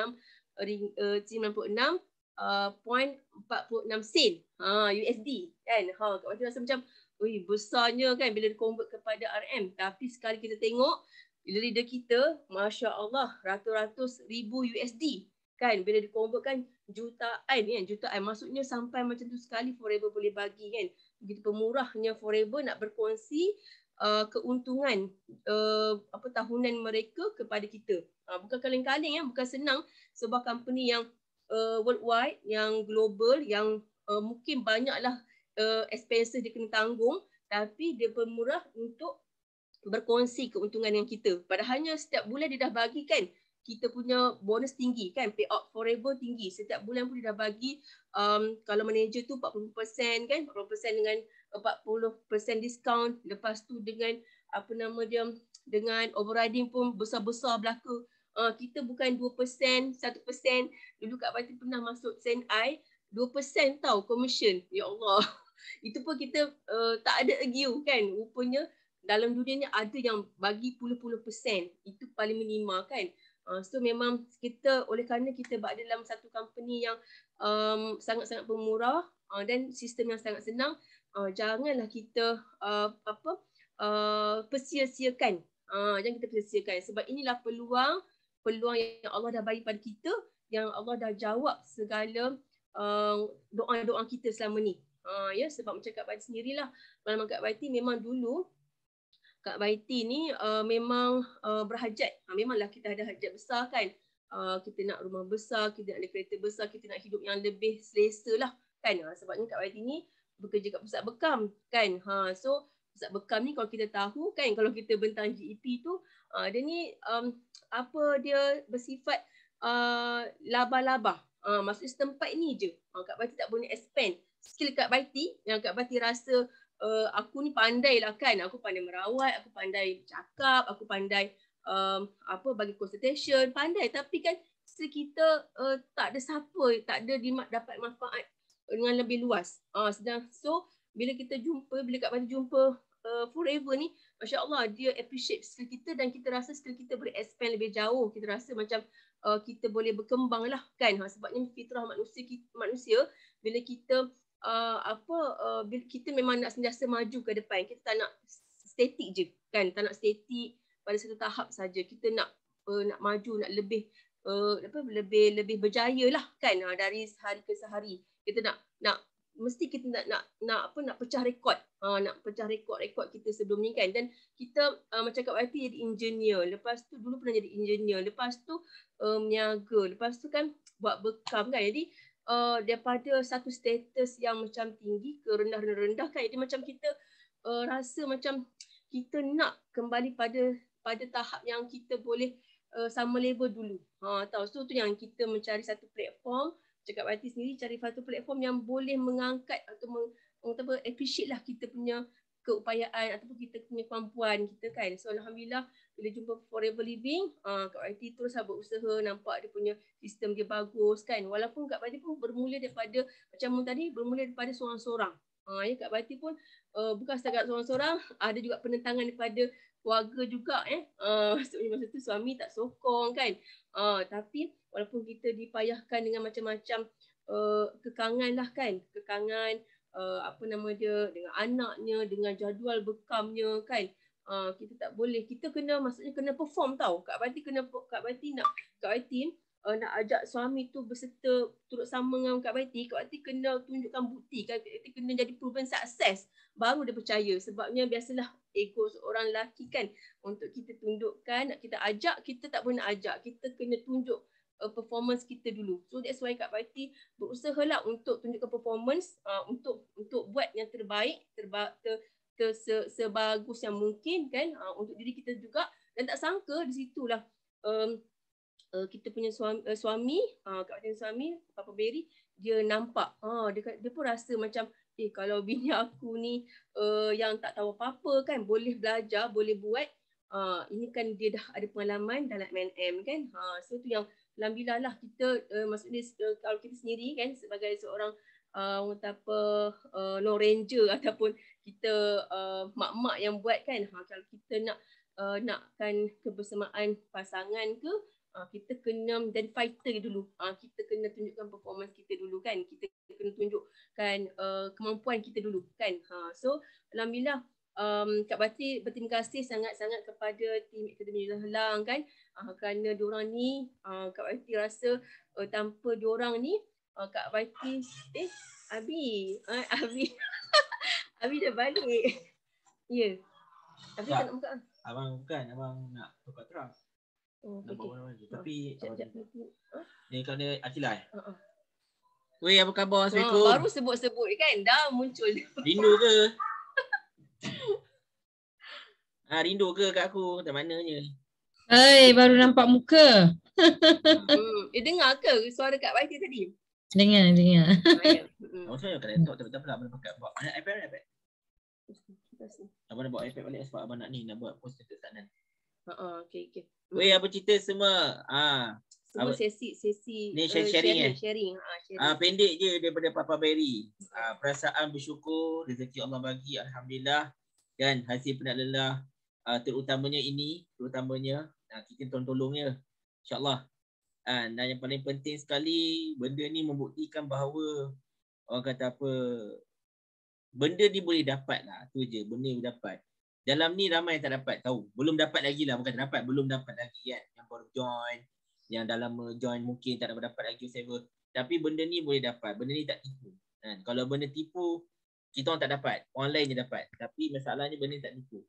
uh, 96 uh, uh, point 46 sen ha USD kan ha kat waktu rasa macam Ui, besarnya kan bila convert kepada RM tapi sekali kita tengok bila leader kita Masya Allah ratus-ratus ribu USD kan bila dikonvertkan jutaan kan jutaan maksudnya sampai macam tu sekali forever boleh bagi kan begitu pemurahnya Forever nak berkongsi uh, keuntungan uh, apa tahunan mereka kepada kita. Uh, bukan kaleng-kaleng ya, bukan senang sebuah company yang uh, worldwide, yang global, yang uh, mungkin banyaklah uh, expenses dia kena tanggung tapi dia pemurah untuk berkongsi keuntungan yang kita. Padahalnya setiap bulan dia dah bagikan kita punya bonus tinggi kan pay out forever tinggi setiap bulan pun dia dah bagi um, kalau manager tu 40% kan 40% dengan 40% eh, discount lepas tu dengan apa nama dia dengan overriding pun besar-besar berlaku uh, kita bukan 2% 1% dulu kat Batu pernah masuk send I 2% tau commission ya Allah (laughs) itu pun kita uh, tak ada agio kan rupanya dalam dunia ni ada yang bagi puluh-puluh persen itu paling minimal, kan Uh, so memang kita oleh kerana kita berada dalam satu company yang um, sangat-sangat pemurah uh, dan sistem yang sangat senang, uh, janganlah kita uh, apa uh, persia-siakan. Uh, jangan kita persia-siakan sebab inilah peluang peluang yang Allah dah bagi pada kita yang Allah dah jawab segala uh, doa-doa kita selama ni. Uh, ya yeah, sebab macam Kak Bati sendirilah. Malam Kak Bati memang dulu Kak Baiti ni uh, memang uh, berhajat. Ha, memanglah kita ada hajat besar kan. Uh, kita nak rumah besar, kita nak ada kereta besar, kita nak hidup yang lebih selesa lah. Kan? Ha, sebabnya Kak Baiti ni bekerja kat pusat bekam kan. Ha, so pusat bekam ni kalau kita tahu kan kalau kita bentang GEP tu uh, dia ni um, apa dia bersifat uh, laba-laba. Uh, maksudnya setempat ni je. Uh, Kak Baiti tak boleh expand. Skill Kak Baiti yang Kak Baiti rasa uh, aku ni pandai lah kan aku pandai merawat aku pandai cakap aku pandai um, apa bagi consultation pandai tapi kan kita uh, eh, tak ada siapa tak ada di dapat manfaat dengan lebih luas uh, sedang so bila kita jumpa bila kat mana jumpa uh, forever ni masya-Allah dia appreciate skill kita dan kita rasa skill kita boleh expand lebih jauh kita rasa macam uh, kita boleh berkembang lah kan ha, sebabnya fitrah manusia kita, manusia bila kita uh, apa uh, kita memang nak sentiasa maju ke depan kita tak nak statik je kan tak nak statik pada satu tahap saja kita nak uh, nak maju nak lebih uh, apa lebih lebih berjaya lah kan uh, dari sehari ke sehari kita nak nak mesti kita nak nak nak apa nak pecah rekod ha, nak pecah rekod-rekod kita sebelum ni kan dan kita uh, macam kat YP jadi engineer lepas tu dulu pernah jadi engineer lepas tu um, uh, niaga lepas tu kan buat bekam kan jadi uh, daripada satu status yang macam tinggi ke rendah-rendah kan jadi macam kita uh, rasa macam kita nak kembali pada pada tahap yang kita boleh uh, sama level dulu. Ha tahu so tu yang kita mencari satu platform cakap hati sendiri cari satu platform yang boleh mengangkat atau meng, apa appreciate lah kita punya keupayaan ataupun kita punya kemampuan kita kan. So alhamdulillah bila jumpa Forever Living, uh, ah, Kak Wati terus lah usaha nampak dia punya sistem dia bagus kan. Walaupun Kak bati pun bermula daripada, macam tadi, bermula daripada seorang-seorang. Uh, ya, Kak bati pun uh, bukan setakat seorang-seorang, ada juga penentangan daripada keluarga juga. Eh. Uh, (laughs) masa tu suami tak sokong kan. Uh, tapi walaupun kita dipayahkan dengan macam-macam uh, kekangan lah kan. Kekangan, uh, apa nama dia, dengan anaknya, dengan jadual bekamnya kan. Ah, kita tak boleh kita kena maksudnya kena perform tau kak Bati kena kak Bati nak kak Bati uh, nak ajak suami tu berserta turut sama dengan kak Bati kak Bati kena tunjukkan bukti kan. kak Bati kena jadi proven success baru dia percaya sebabnya biasalah ego seorang lelaki kan untuk kita tunjukkan, nak kita ajak kita tak boleh ajak kita kena tunjuk uh, performance kita dulu so that's why kak Bati berusaha lah untuk tunjukkan performance uh, untuk untuk buat yang terbaik terba. ter, ke se, sebagus yang mungkin kan uh, untuk diri kita juga dan tak sangka di situlah um, uh, kita punya suami uh, suami uh, ah, kat macam suami Papa Berry dia nampak ah uh, dia, dia pun rasa macam eh kalau bini aku ni uh, yang tak tahu apa-apa kan boleh belajar boleh buat uh, ini kan dia dah ada pengalaman dalam M&M, kan ha uh, so tu yang alhamdulillah lah kita uh, maksudnya uh, kalau kita sendiri kan sebagai seorang uh, apa uh, no ranger (laughs) ataupun kita uh, mak-mak yang buat kan ha kalau kita nak uh, nakkan kebersamaan pasangan ke uh, kita kena dan fighter dulu uh, kita kena tunjukkan performance kita dulu kan kita kena tunjukkan uh, kemampuan kita dulu kan ha so alhamdulillah um, Kak Bati berterima kasih sangat-sangat kepada tim Akademi Jelah Helang kan uh, kerana diorang ni uh, Kak Bati rasa uh, tanpa diorang ni uh, Kak Bati eh Abi uh, Abi (laughs) Abi dah balik. (laughs) ya. Tapi tak nak buka. Ah? Abang bukan, abang nak buka truck. Oh, nak okay. buat oh, Tapi Ni kena Akila eh. Uh-uh. apa khabar? Oh, Assalamualaikum. Oh, baru sebut-sebut kan, dah muncul. (laughs) Rindu ke? ha, (laughs) rindu ke kat aku? Tak mananya. Hei, baru nampak muka. eh, dengar ke suara kat Baiti tadi? Dengar, dengar. (laughs) Maksudnya oh, kena talk tiba-tiba pula abang pakai buat. Anak iPad, iPad. Abang nak buat iPad balik sebab abang nak ni nak buat poster dekat sana. Oh, okay, okay. Weh, mm. apa cerita semua? Ha. Semua sesi, sesi. Ni uh, sharing, sharing, eh. sharing. Ha, ah, pendek je daripada Papa Berry. Ha, ah, mm. perasaan bersyukur, rezeki Allah bagi, Alhamdulillah. Dan hasil penat lelah, ha, terutamanya ini, terutamanya. Ha, kita tolong-tolong ya. InsyaAllah. Ha, dan yang paling penting sekali benda ni membuktikan bahawa orang kata apa benda ni boleh dapat lah tu je benda ni dapat dalam ni ramai yang tak dapat tahu belum dapat lagi lah bukan dapat belum dapat lagi kan yang baru join yang dah lama join mungkin tak dapat dapat lagi server tapi benda ni boleh dapat benda ni tak tipu ha, kalau benda tipu kita orang tak dapat online je dapat tapi masalahnya benda ni tak tipu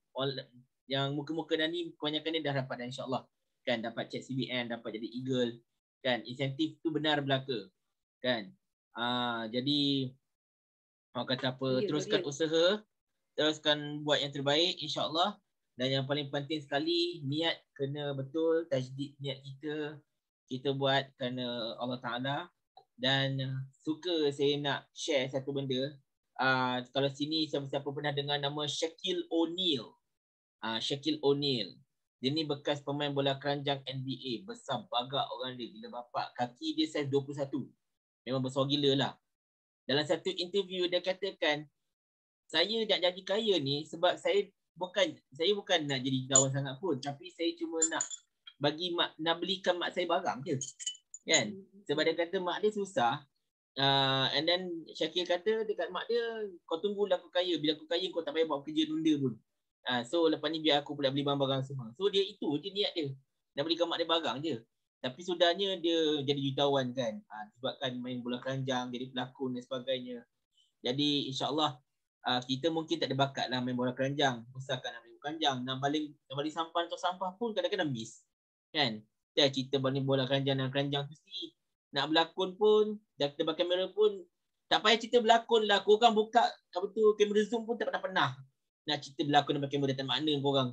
yang muka-muka dan ni kebanyakan ni dah dapat dan insyaAllah kan dapat check CBN dapat jadi eagle kan insentif tu benar belaka kan uh, jadi orang kata apa yeah, teruskan yeah. usaha teruskan buat yang terbaik insyaallah dan yang paling penting sekali niat kena betul tajdid niat kita kita buat kerana Allah Taala dan suka saya nak share satu benda uh, kalau sini siapa-siapa pernah dengar nama Shaquille O'Neal ah uh, Shaquille O'Neal dia ni bekas pemain bola keranjang NBA. Besar bagak orang dia. Gila bapak. Kaki dia size 21. Memang besar gila lah. Dalam satu interview dia katakan, saya nak jadi kaya ni sebab saya bukan saya bukan nak jadi jutawan sangat pun. Tapi saya cuma nak bagi mak, nak belikan mak saya barang je. Kan? Hmm. Sebab dia kata mak dia susah. Uh, and then Syakir kata dekat mak dia, kau tunggulah aku kaya. Bila aku kaya kau tak payah buat kerja nunda pun. Ha, so lepas ni biar aku boleh beli barang-barang semua. So dia itu je niat dia. Nak belikan mak dia barang je. Tapi sudahnya dia jadi jutawan kan. Ha, kan main bola keranjang, jadi pelakon dan sebagainya. Jadi insyaAllah uh, kita mungkin tak ada bakat lah main bola keranjang. Besarkan nak main bola keranjang. Nak balik, nak balik sampah atau sampah pun kadang-kadang miss. Kan? Ya, kita cerita balik bola keranjang dan keranjang tu sendiri. Nak berlakon pun, dah kita kamera pun, tak payah cerita berlakon lah. Korang buka apa tu, kamera zoom pun tak pernah-pernah nak cerita berlakon depan kamera tak makna kau orang.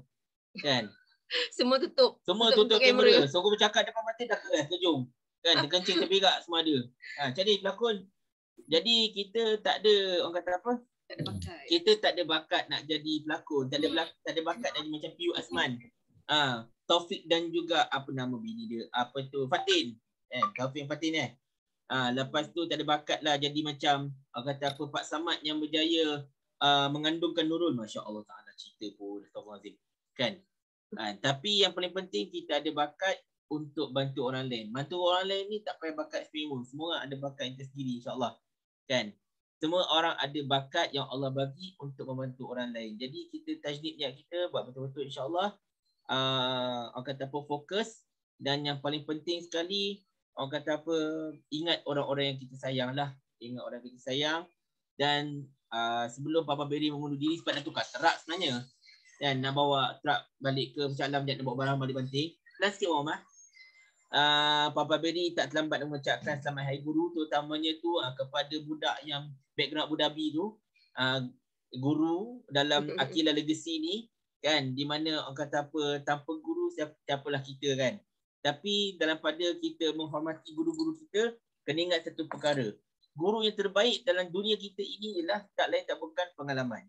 Kan? (laughs) semua tutup. Semua tutup, tutup kamera. kamera. So aku bercakap depan mata dah keras kejung. Kan? Terkencing terberak semua ada. Ha, jadi berlakon jadi kita tak ada orang kata apa? Tak Kita tak ada bakat nak jadi pelakon. Tak ada belak- tak ada bakat jadi macam Piu Azman. Ha, Taufik dan juga apa nama bini dia? Apa tu? Fatin. Eh, Taufik dan Fatin eh. Ha, lepas tu tak ada bakat lah jadi macam orang kata apa Pak Samad yang berjaya Uh, mengandungkan nurul masya-Allah taala cerita pun Astagfirullahalazim. Kan? Ha, tapi yang paling penting kita ada bakat untuk bantu orang lain. Bantu orang lain ni tak payah bakat semua. Semua ada bakat yang tersendiri insya-Allah. Kan? Semua orang ada bakat yang Allah bagi untuk membantu orang lain. Jadi kita tajnid niat kita buat betul-betul insya-Allah uh, orang kata apa fokus dan yang paling penting sekali orang kata apa ingat orang-orang yang kita sayang lah. Ingat orang yang kita sayang dan Ah, sebelum Papa Barry mengundur diri sebab nak tukar truck sebenarnya dan nak bawa truck balik ke Pusat Alam nak bawa barang balik banting dan sikit orang lah Papa Barry tak terlambat mengucapkan selamat hari guru terutamanya tu uh, kepada budak yang background Abu Dhabi tu uh, guru dalam Akila Legacy ni kan di mana orang kata apa tanpa guru siapa siapalah kita kan tapi dalam pada kita menghormati guru-guru kita kena ingat satu perkara guru yang terbaik dalam dunia kita ini ialah tak lain tak bukan pengalaman.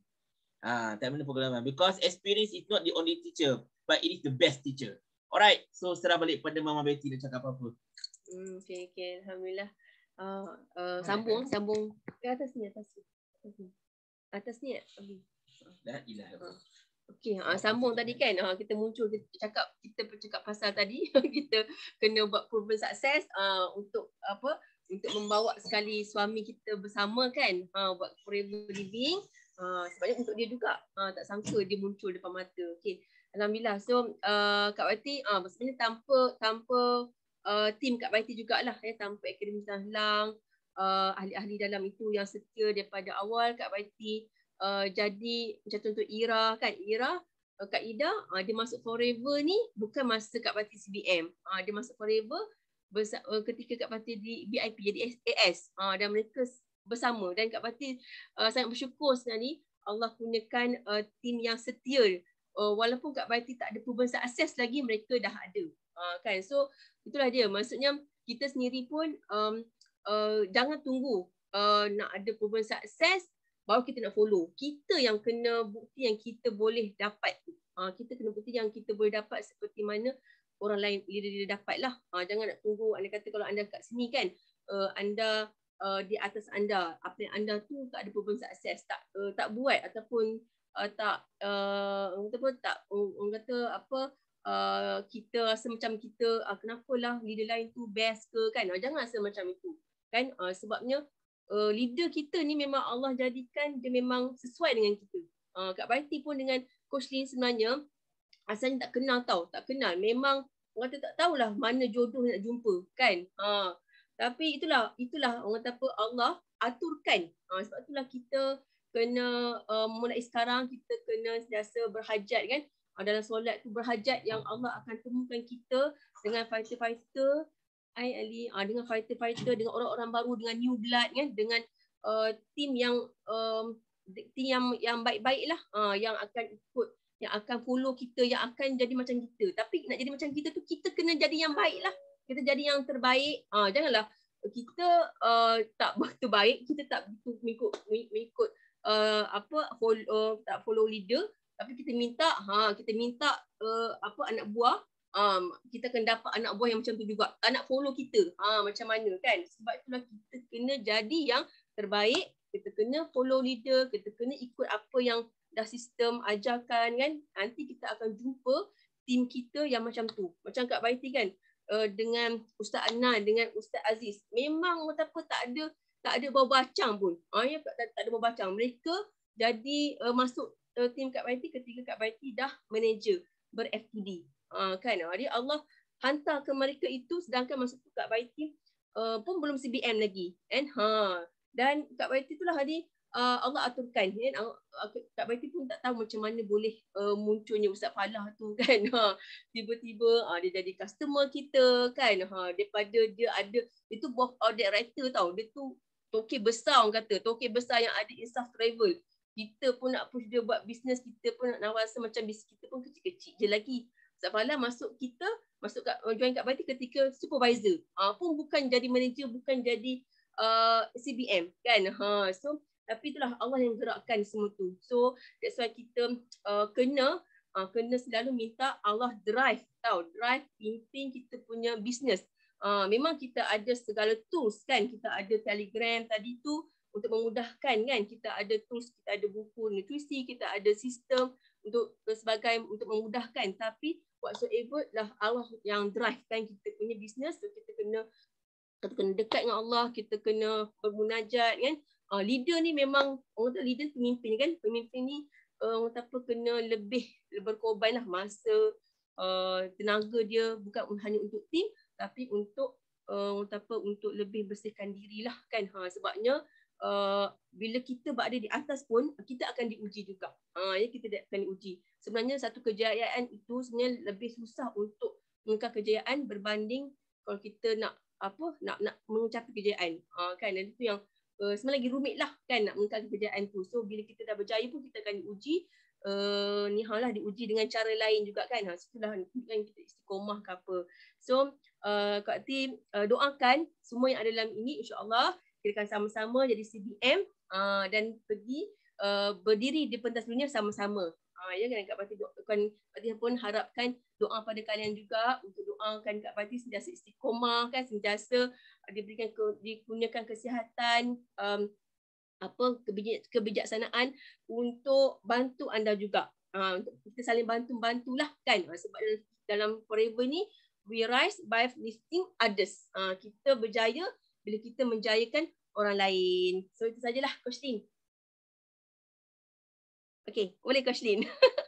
Ah, ha, tak mana pengalaman. Because experience is not the only teacher, but it is the best teacher. Alright, so serah balik pada Mama Betty nak cakap apa-apa. Hmm, okay, okay. Alhamdulillah. Uh, uh, sambung, Hai. sambung. Ke atas ni, atas ni. Atas ni. Dah, okay. ilah. Okay, ha, sambung tadi kan ha, kita muncul kita cakap kita bercakap pasal tadi (laughs) kita kena buat proven success uh, untuk apa untuk membawa sekali suami kita bersama kan ha buat forever living uh, ha, sebanyak untuk dia juga ha, tak sangka dia muncul depan mata okey alhamdulillah so uh, Kak Wati ah uh, sebenarnya tanpa tanpa uh, tim Kak Wati jugalah ya tanpa akademi Tahlang uh, ahli-ahli dalam itu yang setia daripada awal Kak Wati uh, jadi macam contoh Ira kan Ira uh, Kak Ida uh, dia masuk forever ni bukan masa Kak Wati CBM uh, dia masuk forever bersa- eh, ketika Kak Pati di VIP jadi AS ha, eh, ah, dan mereka bersama dan Kak Pati uh, ah, sangat bersyukur sebenarnya ni Allah kurniakan uh, tim yang setia uh, walaupun Kak Pati tak ada perubahan akses lagi mereka dah ada ha, kan so itulah dia maksudnya kita sendiri pun um, uh, jangan tunggu uh, nak ada perubahan akses baru kita nak follow kita yang kena bukti yang kita boleh dapat uh, kita kena bukti yang kita boleh dapat seperti mana orang lain leader leader dapat lah. Ha, jangan nak tunggu anda kata kalau anda kat sini kan uh, anda uh, di atas anda apa yang anda tu tak ada proven success tak uh, tak buat ataupun uh, tak uh, kata pun tak orang kata apa Uh, kita rasa macam kita uh, lah leader lain tu best ke kan uh, jangan rasa macam itu kan uh, sebabnya uh, leader kita ni memang Allah jadikan dia memang sesuai dengan kita uh, Kak Baiti pun dengan Coach Lin sebenarnya asalnya tak kenal tau tak kenal memang orang kata tak tahulah mana jodoh nak jumpa kan ha tapi itulah itulah orang kata apa Allah aturkan ha, sebab itulah kita kena um, mulai sekarang kita kena sentiasa berhajat kan ha, dalam solat tu berhajat yang Allah akan temukan kita dengan fighter-fighter ai ali ha, dengan fighter-fighter dengan orang-orang baru dengan new blood kan dengan uh, team yang um, team yang yang baik-baiklah ha, yang akan ikut yang akan follow kita, yang akan jadi macam kita. Tapi nak jadi macam kita tu, kita kena jadi yang baik lah. Kita jadi yang terbaik. Ha, janganlah kita uh, tak (laughs) betul baik, kita tak begitu mengikut, mengikut uh, apa, follow, uh, tak follow leader. Tapi kita minta, ha, kita minta uh, apa anak buah, um, kita akan dapat anak buah yang macam tu juga. Anak follow kita, ha, macam mana kan? Sebab itulah kita kena jadi yang terbaik, kita kena follow leader, kita kena ikut apa yang dah sistem ajarkan kan nanti kita akan jumpa tim kita yang macam tu macam Kak Baiti kan uh, dengan Ustaz Anna dengan Ustaz Aziz memang apa tak ada tak ada bau bacang pun ha, ya, tak, tak, tak ada bau bacang mereka jadi uh, masuk uh, tim Kak Baiti ketiga Kak Baiti dah manager ber-FTD ha, ah, kan ah, jadi Allah hantar ke mereka itu sedangkan masuk tu Kak Baiti uh, pun belum CBM lagi kan ha dan Kak Baiti itulah hari uh, Allah aturkan kan Kak Baiti pun tak tahu macam mana boleh uh, munculnya Ustaz Falah tu (laughs) kan ha tiba-tiba uh, dia jadi customer kita kan ha daripada dia ada itu buat audit writer tau dia tu toke besar orang kata toke besar yang ada Insaf Travel kita pun nak push dia buat bisnes kita pun nak nawasa macam bisnes kita pun kecil-kecil je lagi Ustaz Falah masuk kita masuk kat uh, join kat Baiti ketika supervisor ha, pun bukan jadi manager bukan jadi uh, CBM kan ha so tapi itulah Allah yang gerakkan semua tu so that's why kita uh, kena uh, kena selalu minta Allah drive tau drive penting kita punya business uh, memang kita ada segala tools kan kita ada telegram tadi tu untuk memudahkan kan kita ada tools kita ada buku nutrisi kita ada sistem untuk eh, sebagai untuk memudahkan tapi whatsoever lah Allah yang drive kan kita punya business so kita kena kita kena dekat dengan Allah kita kena bermunajat kan uh, leader ni memang orang kata leader pemimpin kan pemimpin ni ah, orang kata apa kena lebih berkorbanlah masa uh, tenaga dia bukan hanya untuk tim tapi untuk orang kata apa untuk lebih bersihkan dirilah kan ha sebabnya Uh, bila kita berada di atas pun kita akan diuji juga. Ha ya kita akan diuji. Sebenarnya satu kejayaan itu sebenarnya lebih susah untuk mengukir kejayaan berbanding kalau kita nak apa nak nak mencapai kejayaan. Ha kan dan itu yang uh, eh, sebenarnya lagi rumit lah kan nak mengkat kepercayaan tu. So bila kita dah berjaya pun kita akan diuji uh, ni lah diuji dengan cara lain juga kan. Ha, itulah kan kita istiqomah ke apa. So uh, Kak T uh, doakan semua yang ada dalam ini insyaAllah kita akan sama-sama jadi CBM uh, dan pergi uh, berdiri di pentas dunia sama-sama uh, ya kan Kak Pati doakan Pati pun harapkan doa pada kalian juga untuk doakan Kak Pati sentiasa istiqomah kan sentiasa diberikan ke, dikurniakan kesihatan um, apa kebijaksanaan untuk bantu anda juga ah, untuk kita saling bantu-bantulah kan ah, sebab dalam forever ni we rise by lifting others uh, kita berjaya bila kita menjayakan orang lain so itu sajalah coach team Okay, boleh Kak (laughs)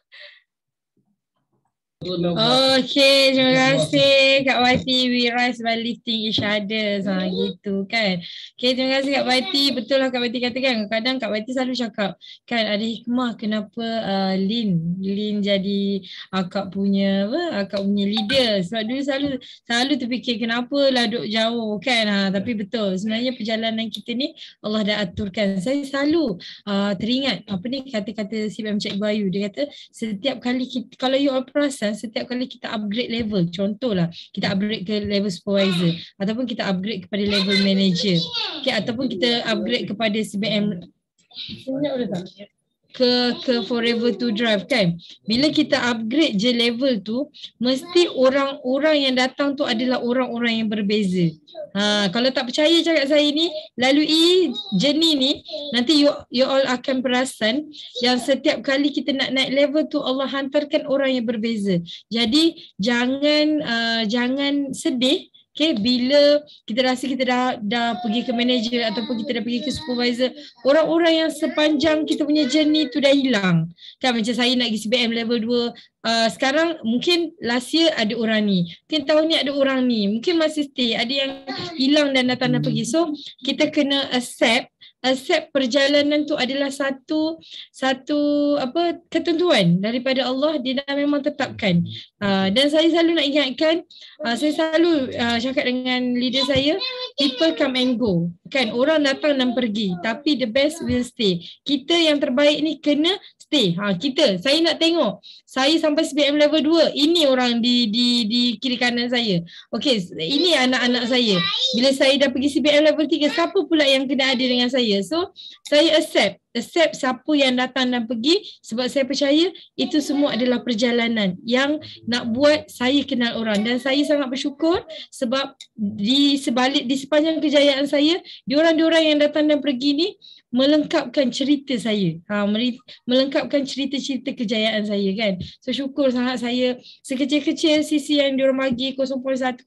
Okay, terima kasih Kak Wati. We rise by lifting each other. Ha, gitu kan. Okay, terima kasih Kak Wati. Betul lah Kak Wati kata kan. Kadang Kak Wati selalu cakap kan ada hikmah kenapa uh, Lin. Lin jadi akak punya apa? Akak punya leader. Sebab dulu selalu selalu terfikir kenapa lah duduk jauh kan. Ha, tapi ya. betul. Sebenarnya perjalanan kita ni Allah dah aturkan. Saya selalu uh, teringat apa ni kata-kata si Cikgu Ayu. Dia kata setiap kali kita, kalau you operasi jawatan setiap kali kita upgrade level contohlah kita upgrade ke level supervisor ataupun kita upgrade kepada level manager okay, ataupun kita upgrade kepada CBM senyap boleh tak ke ke forever to drive kan bila kita upgrade je level tu mesti orang-orang yang datang tu adalah orang-orang yang berbeza ha kalau tak percaya cakap saya ni i jeni ni nanti you you all akan perasan yang setiap kali kita nak naik level tu Allah hantarkan orang yang berbeza jadi jangan uh, jangan sedih Okay, bila kita rasa kita dah dah pergi ke manager ataupun kita dah pergi ke supervisor, orang-orang yang sepanjang kita punya journey tu dah hilang. Kan macam saya nak pergi CBM level 2, uh, sekarang mungkin last year ada orang ni, mungkin tahun ni ada orang ni, mungkin masih stay, ada yang hilang dan datang dan hmm. pergi. So, kita kena accept accept perjalanan tu adalah satu satu apa ketentuan daripada Allah dia dah memang tetapkan uh, dan saya selalu nak ingatkan uh, saya selalu uh, cakap dengan leader saya people come and go kan orang datang dan pergi tapi the best will stay kita yang terbaik ni kena stay. Ha, kita, saya nak tengok. Saya sampai SPM level 2. Ini orang di di di kiri kanan saya. Okey, ini anak-anak saya. Bila saya dah pergi SPM level 3, siapa pula yang kena ada dengan saya? So, saya accept. Accept siapa yang datang dan pergi sebab saya percaya itu semua adalah perjalanan yang nak buat saya kenal orang dan saya sangat bersyukur sebab di sebalik di sepanjang kejayaan saya, diorang-diorang yang datang dan pergi ni melengkapkan cerita saya. Ha, melengkapkan cerita-cerita kejayaan saya kan. So syukur sangat saya sekecil-kecil sisi yang diorang bagi 0.1, 0.3.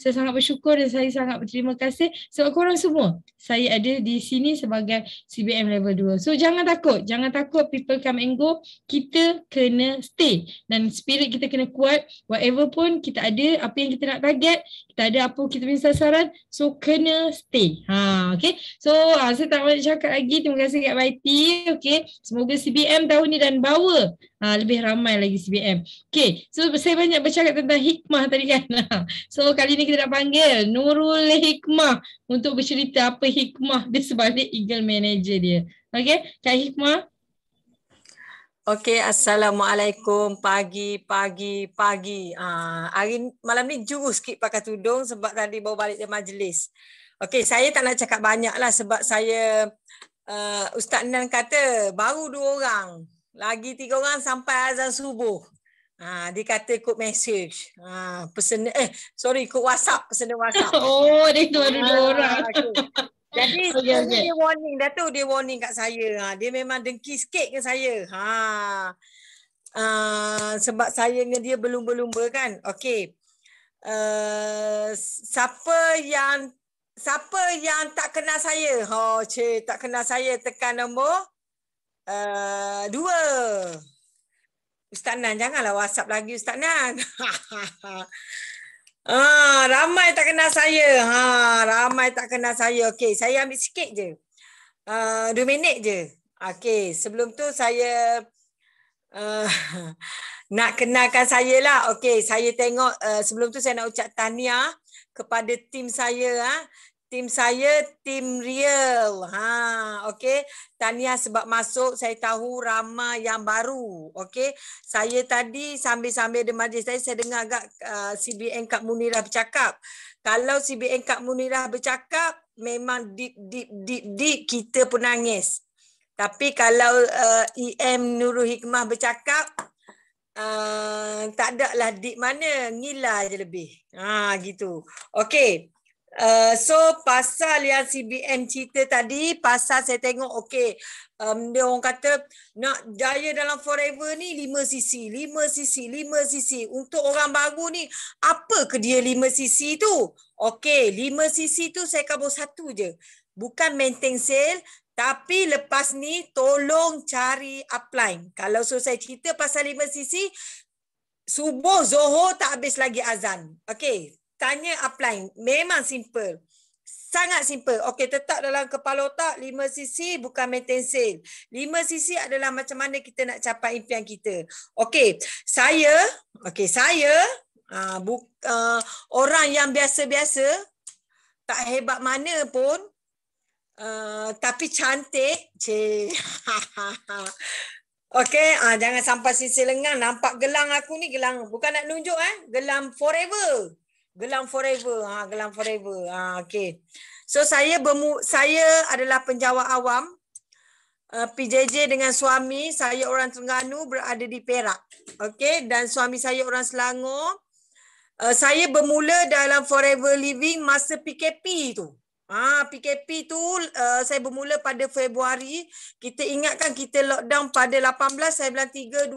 Saya sangat bersyukur dan saya sangat berterima kasih sebab korang semua. Saya ada di sini sebagai CBM level 2. So jangan takut. Jangan takut people come and go. Kita kena stay. Dan spirit kita kena kuat. Whatever pun kita ada, apa yang kita nak target, tak ada apa kita punya sasaran so kena stay ha okey so ha, saya tak banyak cakap lagi terima kasih kat YT okey semoga CBM tahun ni dan bawa ha, lebih ramai lagi CBM okey so saya banyak bercakap tentang hikmah tadi kan (laughs) so kali ni kita nak panggil Nurul Hikmah untuk bercerita apa hikmah di sebalik Eagle Manager dia okey Kak Hikmah Okey, assalamualaikum pagi pagi pagi. Ah, hari malam ni juru sikit pakai tudung sebab tadi bawa balik dari majlis. Okey, saya tak nak cakap banyak lah sebab saya uh, Ustaz Nan kata baru dua orang. Lagi tiga orang sampai azan subuh. Ha, dia kata ikut message. Ha, ah, pesan, eh, sorry, ikut WhatsApp. Pesan WhatsApp. (laughs) Oh, dia itu ada dua ah, orang. Okay. Jadi (laughs) okay, okay. dia warning dah tu dia warning kat saya. Ha dia memang dengki sikit ke saya. Ha. Uh, sebab saya dengan dia belum berlumba kan. Okey. Uh, siapa yang siapa yang tak kenal saya? Ha, oh, che, tak kenal saya tekan nombor uh, dua. Ustaz Nan janganlah WhatsApp lagi Ustaz Nan. (laughs) Ha, ramai tak kenal saya. Ha, ramai tak kenal saya. Okey, saya ambil sikit je. Ah, uh, minit je. Okey, sebelum tu saya uh, (laughs) nak kenalkan saya lah. Okey, saya tengok uh, sebelum tu saya nak ucap tahniah kepada tim saya Uh tim saya tim real. Ha, okay. Tahniah sebab masuk saya tahu ramah yang baru. okay. Saya tadi sambil-sambil di majlis saya saya dengar agak uh, CBN Kak Munirah bercakap. Kalau CBN Kak Munirah bercakap memang deep deep deep, deep kita pun nangis. Tapi kalau uh, EM Nurul Hikmah bercakap Uh, tak ada lah dik mana ngila je lebih ha gitu Okay. Uh, so pasal yang CBN cerita tadi, pasal saya tengok okey. Um, dia orang kata nak jaya dalam forever ni lima sisi, lima sisi, lima sisi. Untuk orang baru ni, apa ke dia 5 sisi tu? Okey, lima sisi tu saya kabo satu je. Bukan maintain sale, tapi lepas ni tolong cari upline. Kalau so saya cerita pasal lima sisi, subuh, zohor tak habis lagi azan. Okey, tanya apply. Memang simple. Sangat simple. Okey, tetap dalam kepala otak, 5 cc bukan maintain sale. 5 cc adalah macam mana kita nak capai impian kita. Okey, saya, okey, saya uh, ah, bu, uh, ah, orang yang biasa-biasa, tak hebat mana pun, uh, tapi cantik. (laughs) okey, uh, jangan sampai sisi lengan. Nampak gelang aku ni, gelang. Bukan nak nunjuk, eh? gelang forever. Gelang forever. Ha, gelang forever. Ha, okay. So saya bermu saya adalah penjawat awam. Uh, eh, PJJ dengan suami. Saya orang Terengganu berada di Perak. Okay. Dan suami saya orang Selangor. Uh, saya bermula dalam Forever Living masa PKP tu. Ha, PKP tu uh, saya bermula pada Februari. Kita ingatkan kita lockdown pada 18, 19,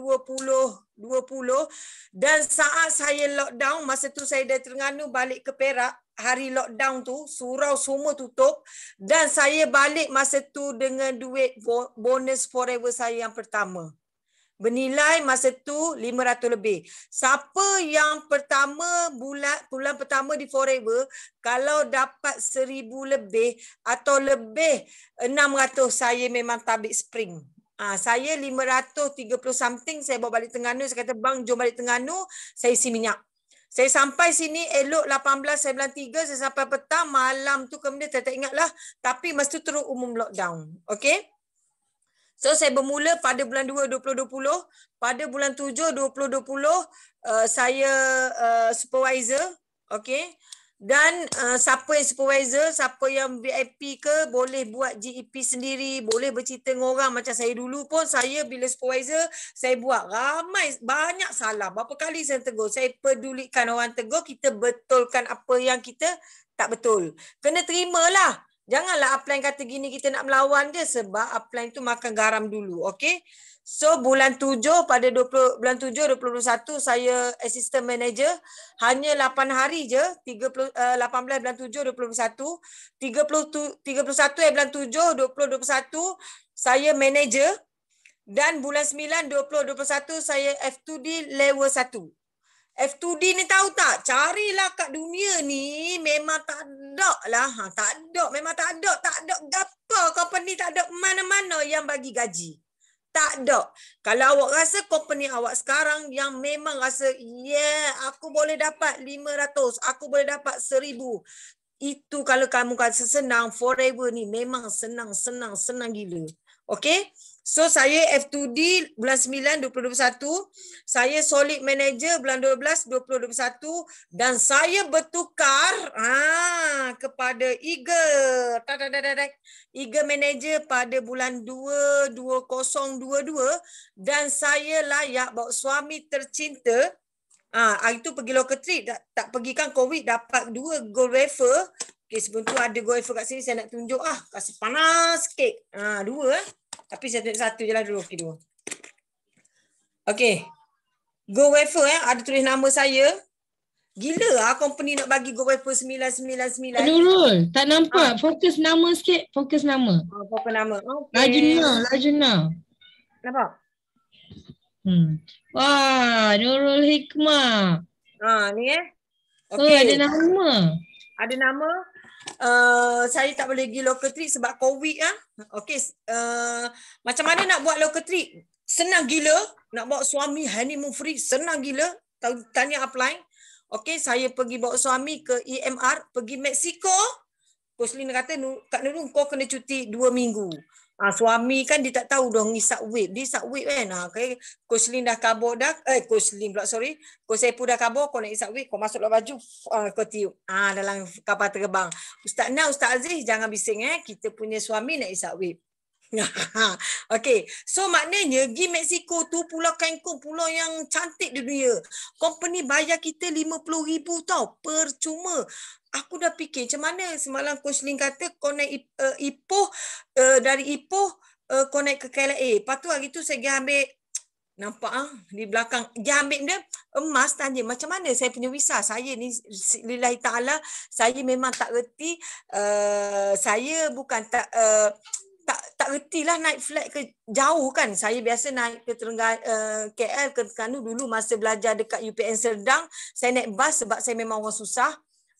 3, 20, 2020 dan saat saya lockdown masa tu saya dari Terengganu balik ke Perak hari lockdown tu surau semua tutup dan saya balik masa tu dengan duit bonus forever saya yang pertama bernilai masa tu 500 lebih. Siapa yang pertama bulan bulan pertama di Forever kalau dapat 1000 lebih atau lebih 600 saya memang tabik spring. Ah ha, saya 530 something saya bawa balik Terengganu saya kata bang jom balik Terengganu saya isi minyak. Saya sampai sini elok 18.93 saya sampai petang malam tu kemudian saya tak ingatlah tapi masa tu terus umum lockdown. okay So saya bermula pada bulan 2 2020, pada bulan 7 2020 uh, saya uh, supervisor, okey dan uh, siapa yang supervisor, siapa yang VIP ke boleh buat GEP sendiri, boleh bercerita dengan orang macam saya dulu pun saya bila supervisor saya buat ramai banyak salah. Berapa kali saya tegur, saya pedulikan orang tegur, kita betulkan apa yang kita tak betul. Kena terimalah. Janganlah upline kata gini kita nak melawan dia sebab upline tu makan garam dulu. Okay. So bulan 7 pada 20, bulan 7 2021 saya assistant manager hanya 8 hari je 30 uh, 18 bulan 7 2021 30 31 eh bulan 7 2021 saya manager dan bulan 9 2021 saya F2D level F2D ni tahu tak? Carilah kat dunia ni memang tak ada lah. Ha, tak ada, memang tak ada. Tak ada gapa company tak ada mana-mana yang bagi gaji. Tak ada. Kalau awak rasa company awak sekarang yang memang rasa yeah, aku boleh dapat 500, aku boleh dapat 1000. Itu kalau kamu rasa senang, forever ni memang senang, senang, senang gila. Okay? So saya F2D bulan 9 2021, saya solid manager bulan 12 2021 dan saya bertukar ha kepada Eagle. Tak tak tak tak. Eagle manager pada bulan 2 2022 dan saya layak bawa suami tercinta ah ha, hari tu pergi local trip tak, tak pergi kan covid dapat dua gold wafer. Okey sebelum tu ada gold wafer kat sini saya nak tunjuk ah kasi panas sikit. Ah ha, dua eh. Tapi saya tulis satu je lah dulu. Okay, okay. Go Wafer eh. Ada tulis nama saya. Gila lah company nak bagi Go Wafer 999. Nurul, tak nampak. Ah. Fokus nama sikit. Fokus nama. Oh, fokus nama. Okay. Lajuna, Lajuna. Nampak? Hmm. Wah, Nurul Hikmah. Ha, ah, ni eh. Okay. Oh, ada nama. Ada nama uh, saya tak boleh pergi local trip sebab covid ah. Okey, uh, macam mana nak buat local trip? Senang gila nak bawa suami hani mufri senang gila. Tanya apply. Okey, saya pergi bawa suami ke EMR, pergi Mexico. Coslin kata, Kak Nurung, kau kena cuti dua minggu. Ha, suami kan dia tak tahu dong isap web. Dia isap web kan. Ha, ah, okay. Koslin dah kabur dah. Eh, Koslin pula, sorry. Kosepu dah kabur, kau nak isap web. Kau masuk baju, uh, kau tiup. Ha, dalam kapal terbang. Ustaz Nah, Ustaz Aziz, jangan bising eh. Kita punya suami nak isap web. okay. So maknanya pergi Mexico tu pulau Cancun, pulau yang cantik di dunia. Company bayar kita RM50,000 tau. Percuma aku dah fikir macam mana semalam coach Lin kata kau naik uh, Ipoh uh, dari Ipoh uh, kau naik ke KLIA. Lepas tu hari tu saya pergi ambil (tsk) nampak ah di belakang dia ambil dia emas tanya macam mana saya punya visa saya ni lillahi taala saya memang tak reti uh, saya bukan tak uh, tak tak retilah naik flight ke jauh kan saya biasa naik ke Terengganu uh, KL ke Terengganu dulu masa belajar dekat UPN Serdang saya naik bas sebab saya memang orang susah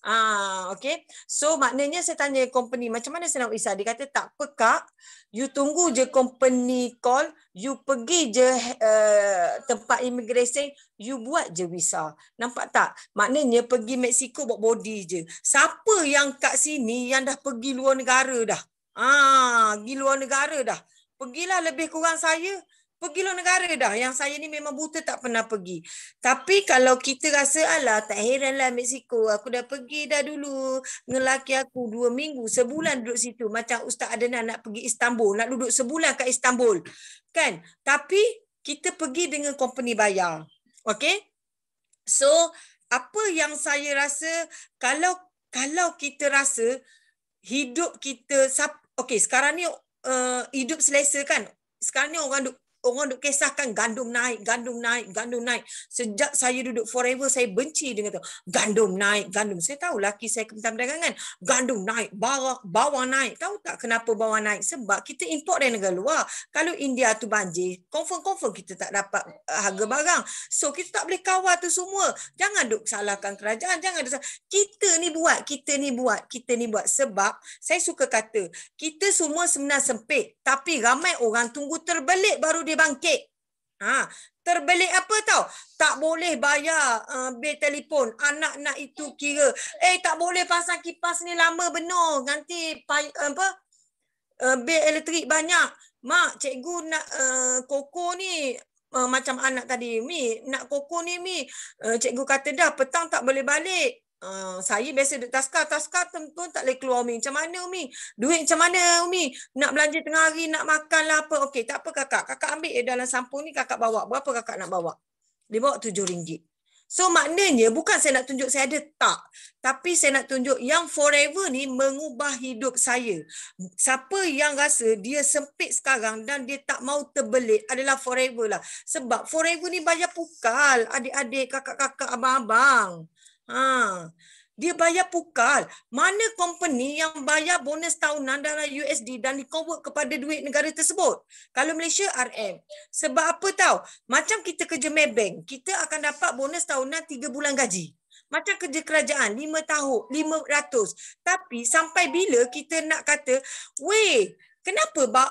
Ah, okay. So maknanya saya tanya company macam mana saya nak isa? Dia kata tak pekak. You tunggu je company call. You pergi je uh, tempat immigration. You buat je visa. Nampak tak? Maknanya pergi Mexico buat body je. Siapa yang kat sini yang dah pergi luar negara dah? Ah, pergi luar negara dah. Pergilah lebih kurang saya pergi luar negara dah. Yang saya ni memang buta tak pernah pergi. Tapi kalau kita rasa alah tak heran lah Mexico. Aku dah pergi dah dulu. Ngelaki aku dua minggu, sebulan duduk situ. Macam Ustaz Adnan nak pergi Istanbul. Nak duduk sebulan kat Istanbul. Kan? Tapi kita pergi dengan company bayar. Okay? So, apa yang saya rasa kalau kalau kita rasa hidup kita okay sekarang ni uh, hidup selesa kan sekarang ni orang duduk orang duk kisahkan gandum naik, gandum naik, gandum naik. Sejak saya duduk forever, saya benci dengan tu. Gandum naik, gandum. Saya tahu laki saya kementerian perdagangan. Kan, gandum naik, bawah, bawah naik. Tahu tak kenapa bawah naik? Sebab kita import dari negara luar. Kalau India tu banjir, confirm-confirm kita tak dapat eh, harga barang. So, kita tak boleh kawal tu semua. Jangan duk salahkan kerajaan. Jangan duk Kita ni buat, kita ni buat, kita ni buat. Sebab saya suka kata, kita semua sebenarnya sempit. Tapi ramai orang tunggu terbelit baru dia boleh bangkit. Ha, terbelit apa tau? Tak boleh bayar uh, bil telefon. Anak nak itu kira. Eh tak boleh pasang kipas ni lama benar. Nanti pay, uh, apa? Uh, bil elektrik banyak. Mak, cikgu nak uh, koko ni uh, macam anak tadi. Mi, nak koko ni mi. Uh, cikgu kata dah petang tak boleh balik. Uh, saya biasa duduk taska taska tuan tak boleh keluar Umi macam mana Umi duit macam mana Umi nak belanja tengah hari nak makan lah apa okey tak apa kakak kakak ambil eh, dalam sampul ni kakak bawa berapa kakak nak bawa dia bawa tujuh ringgit so maknanya bukan saya nak tunjuk saya ada tak tapi saya nak tunjuk yang forever ni mengubah hidup saya siapa yang rasa dia sempit sekarang dan dia tak mau terbelit adalah forever lah sebab forever ni bayar pukal adik-adik kakak-kakak abang-abang Ha. Dia bayar pukal. Mana company yang bayar bonus tahunan dalam USD dan dikawal kepada duit negara tersebut? Kalau Malaysia, RM. Sebab apa tahu? Macam kita kerja Maybank, kita akan dapat bonus tahunan 3 bulan gaji. Macam kerja kerajaan, 5 tahun, 500. Tapi sampai bila kita nak kata, weh, kenapa bak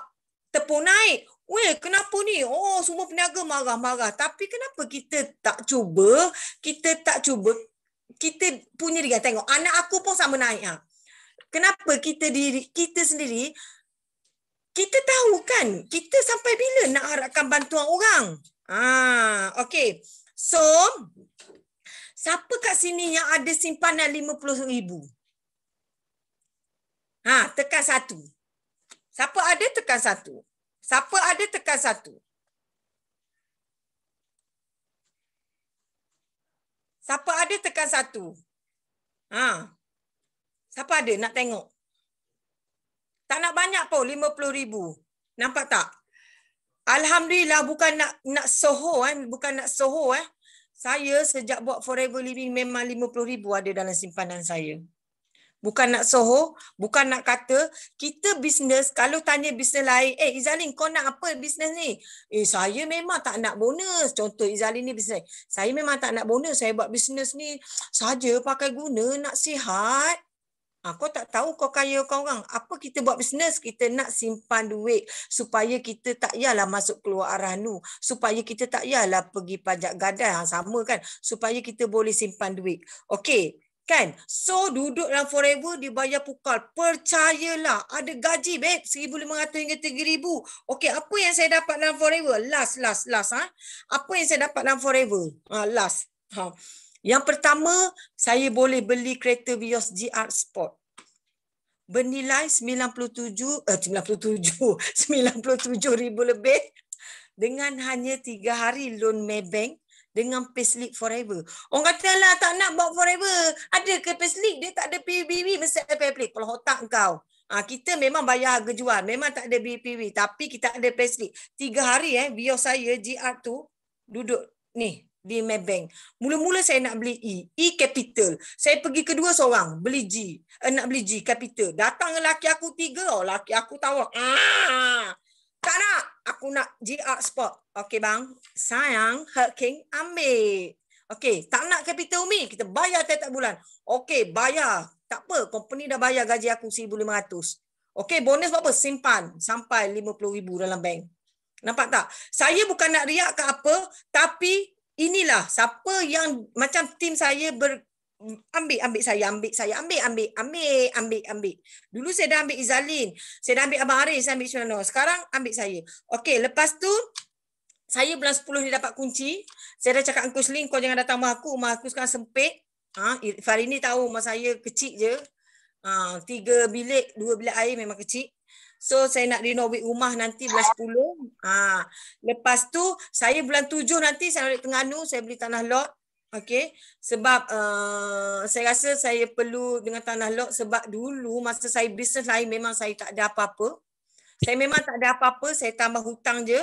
tepung naik? Weh, kenapa ni? Oh, semua peniaga marah-marah. Tapi kenapa kita tak cuba, kita tak cuba kita punya diri tengok anak aku pun sama naik ah kenapa kita diri kita sendiri kita tahu kan kita sampai bila nak harapkan bantuan orang ah okey so siapa kat sini yang ada simpanan 50000 ha tekan satu siapa ada tekan satu siapa ada tekan satu Siapa ada tekan satu? Ha. Siapa ada nak tengok? Tak nak banyak pun, puluh ribu, Nampak tak? Alhamdulillah bukan nak nak soho eh, bukan nak soho eh. Saya sejak buat Forever Living memang puluh ribu ada dalam simpanan saya. Bukan nak soho, bukan nak kata kita bisnes kalau tanya bisnes lain, eh Izalin kau nak apa bisnes ni? Eh saya memang tak nak bonus. Contoh Izalin ni bisnes. Saya memang tak nak bonus. Saya buat bisnes ni saja pakai guna nak sihat. Ha, kau tak tahu kau kaya kau orang. Apa kita buat bisnes? Kita nak simpan duit supaya kita tak yalah masuk keluar arah nu. Supaya kita tak yalah pergi pajak gadai. Ha, sama kan? Supaya kita boleh simpan duit. Okey. Kan? So duduk dalam forever dibayar pukal. Percayalah ada gaji babe 1500 hingga 3000. Okay, apa yang saya dapat dalam forever? Last last last Ha? Apa yang saya dapat dalam forever? Ha, last. Ha. Yang pertama, saya boleh beli kereta Vios GR Sport. Bernilai 97 eh 97 97000 (laughs) lebih dengan hanya 3 hari loan Maybank dengan payslip forever. Orang kata lah tak nak buat forever. Ada ke payslip? Dia tak ada PBB mesti ada payslip. Kalau otak kau. Ha, kita memang bayar harga jual. Memang tak ada BPW. Tapi kita ada payslip. Tiga hari eh, bio saya GR tu duduk ni di Maybank. Mula-mula saya nak beli E. E Capital. Saya pergi kedua seorang. Beli G. Eh, nak beli G Capital. Datang lelaki aku tiga. Oh, lelaki aku tawak. Ah! Tak nak. Aku nak GR sport, Okey bang. Sayang, Hurricane ambil. Okey, tak nak kapital Umi. Kita bayar tiap-tiap bulan. Okey, bayar. Tak apa, company dah bayar gaji aku RM1,500. Okey, bonus apa? Simpan sampai RM50,000 dalam bank. Nampak tak? Saya bukan nak riak ke apa, tapi inilah siapa yang macam tim saya ber, ambil ambil saya ambil saya ambil ambil ambil ambil ambil dulu saya dah ambil Izalin saya dah ambil Abang Aris saya ambil Shano sekarang ambil saya okey lepas tu saya bulan 10 ni dapat kunci saya dah cakap Uncle Sling kau jangan datang rumah aku rumah aku sekarang sempit ha Farini ni tahu rumah saya kecil je ha, tiga bilik dua bilik air memang kecil So saya nak renovate rumah nanti bulan 10. Ha. Lepas tu saya bulan 7 nanti saya balik Terengganu, saya beli tanah lot. Okay, sebab uh, saya rasa saya perlu dengan tanah lot sebab dulu masa saya bisnes lain memang saya tak ada apa-apa. Saya memang tak ada apa-apa, saya tambah hutang je.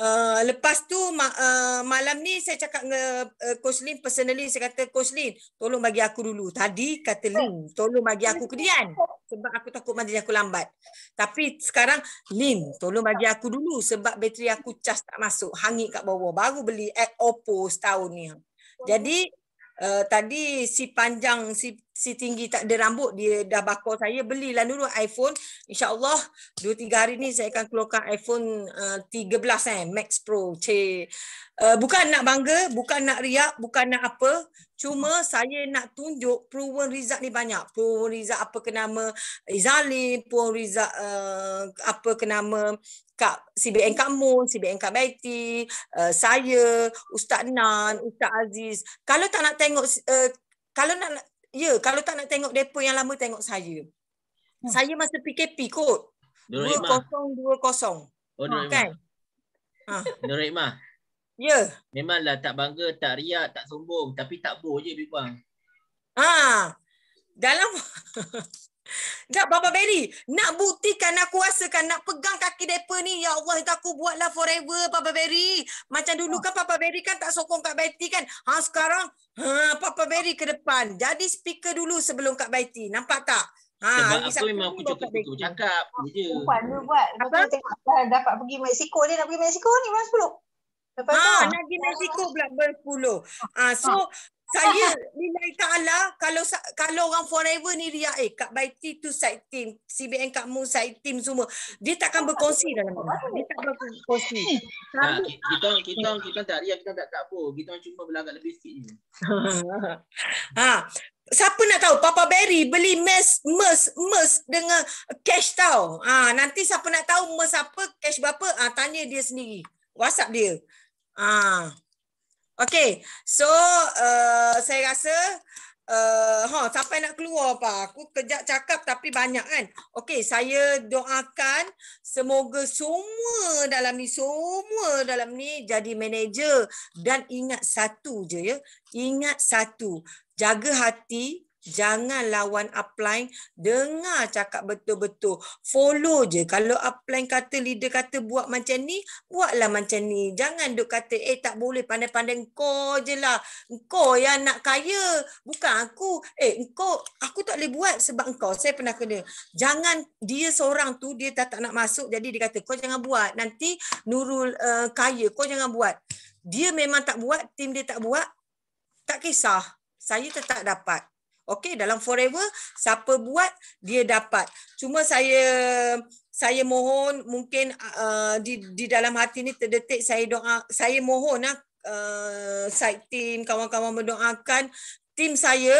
Uh, lepas tu ma- uh, malam ni saya cakap dengan Coach Lin personally, saya kata Coach Lin tolong bagi aku dulu. Tadi kata Lin tolong bagi aku kedian sebab aku takut mandi aku lambat. Tapi sekarang Lin tolong bagi aku dulu sebab bateri aku cas tak masuk, hangit kat bawah. Baru beli at Oppo setahun ni. Jadi uh, tadi si panjang si si tinggi tak ada rambut dia dah bakar saya belilah dulu iPhone insyaallah 2 3 hari ni saya akan keluarkan iPhone uh, eh, 13 eh Max Pro c uh, eh, bukan nak bangga bukan nak riak bukan nak apa cuma saya nak tunjuk proven result ni banyak proven result apa ke nama Izali proven result uh, apa ke nama Kak CBN Kak Mun, CBN Kak Baiti, uh, saya, Ustaz Nan, Ustaz Aziz. Kalau tak nak tengok uh, kalau nak ya kalau tak nak tengok depa yang lama tengok saya. Hmm. Saya masa PKP kot. Nur Hikmah. 2020. Oh, Nur ha, Hikmah. Kan? Ha. Nur Hikmah. Ya. Memanglah tak bangga, tak riak, tak sombong. Tapi tak boh je, Bibang. Ha. Dalam... (laughs) Tak, Baba Berry. Nak buktikan, nak kuasakan, nak pegang kaki depa ni. Ya Allah, itu aku buatlah forever, Baba Berry. Macam dulu kan Papa Berry kan tak sokong Kak Betty kan. Ha, sekarang, ha, Papa Berry ke depan. Jadi speaker dulu sebelum Kak Betty. Nampak tak? Ha, Sebab aku memang aku cakap ah, betul cakap je. dia buat. Apa? Tengokkan, dapat pergi Mexico dia nak pergi Mexico ni bulan ha, tu. nak pergi Mexico bulan 10. Ha, ah, so ah saya (laughs) nilai Taala kalau kalau orang forever ni dia eh Kak Baiti tu side team, CBN Kak Mu side team semua. Dia takkan berkongsi dalam apa? Dia tak berkongsi. kita kita kita tak dia kita tak tak apa. Kita cuma belagak lebih sikit je. (laughs) ha. Siapa nak tahu Papa Berry beli mes mes mes dengan cash tau. Ha, nanti siapa nak tahu mes apa, cash berapa, Ah, tanya dia sendiri. WhatsApp dia. Ah. Okay, so uh, saya rasa uh, huh, sampai nak keluar apa? Aku kejap cakap tapi banyak kan? Okay, saya doakan semoga semua dalam ni, semua dalam ni jadi manager. Dan ingat satu je ya. Ingat satu. Jaga hati, Jangan lawan upline. Dengar cakap betul-betul. Follow je. Kalau upline kata, leader kata buat macam ni, buatlah macam ni. Jangan duk kata, eh tak boleh pandai-pandai kau je lah. Kau yang nak kaya. Bukan aku. Eh, kau, aku tak boleh buat sebab engkau. Saya pernah kena. Jangan dia seorang tu, dia tak, tak nak masuk. Jadi dia kata, kau jangan buat. Nanti Nurul uh, kaya. Kau jangan buat. Dia memang tak buat. Tim dia tak buat. Tak kisah. Saya tetap dapat. Okey dalam forever siapa buat dia dapat. Cuma saya saya mohon mungkin uh, di di dalam hati ni terdetik saya doa saya mohon ah uh, side team kawan-kawan mendoakan team saya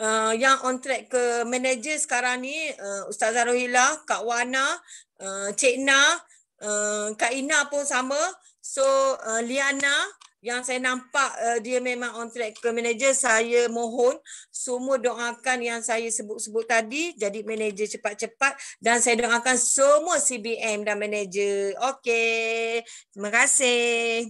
uh, yang on track ke manager sekarang ni uh, Ustaz Zarohila, Kak Wana, uh, Cik Na, uh, Kak Ina pun sama. So uh, Liana, yang saya nampak uh, dia memang on track ke manager saya mohon semua doakan yang saya sebut-sebut tadi jadi manager cepat-cepat dan saya doakan semua CBM dan manager okey terima kasih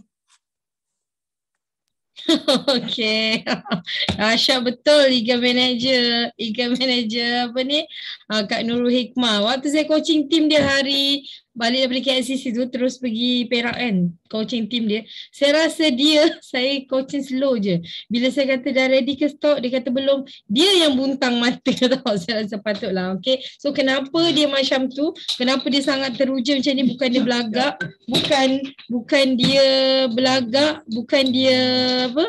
(laughs) Okay. (laughs) Asya betul Liga Manager. Liga Manager apa ni? Ah, Kak Nurul Hikmah. Waktu saya coaching team dia hari balik daripada KLCC tu terus pergi Perak kan coaching team dia saya rasa dia (laughs) saya coaching slow je bila saya kata dah ready ke stop dia kata belum dia yang buntang mata (laughs) tau saya rasa patutlah okey so kenapa dia macam tu kenapa dia sangat teruja macam ni bukan dia belagak bukan bukan dia belagak bukan dia apa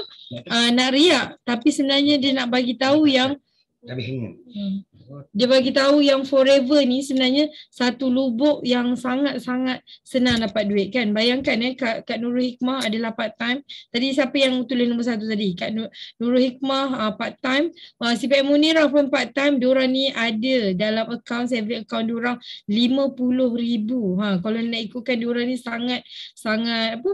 uh, nak riak tapi sebenarnya dia nak bagi tahu yang tapi hmm dia bagi tahu yang forever ni sebenarnya satu lubuk yang sangat-sangat senang dapat duit kan. Bayangkan eh Kak, Kak Nurul Hikmah adalah part time. Tadi siapa yang tulis nombor satu tadi? Kak Nurul Hikmah uh, ah, part time. Uh, ah, CPM Munirah pun part time. Diorang ni ada dalam account, saving account diorang RM50,000. Ha, kalau nak ikutkan diorang ni sangat-sangat apa?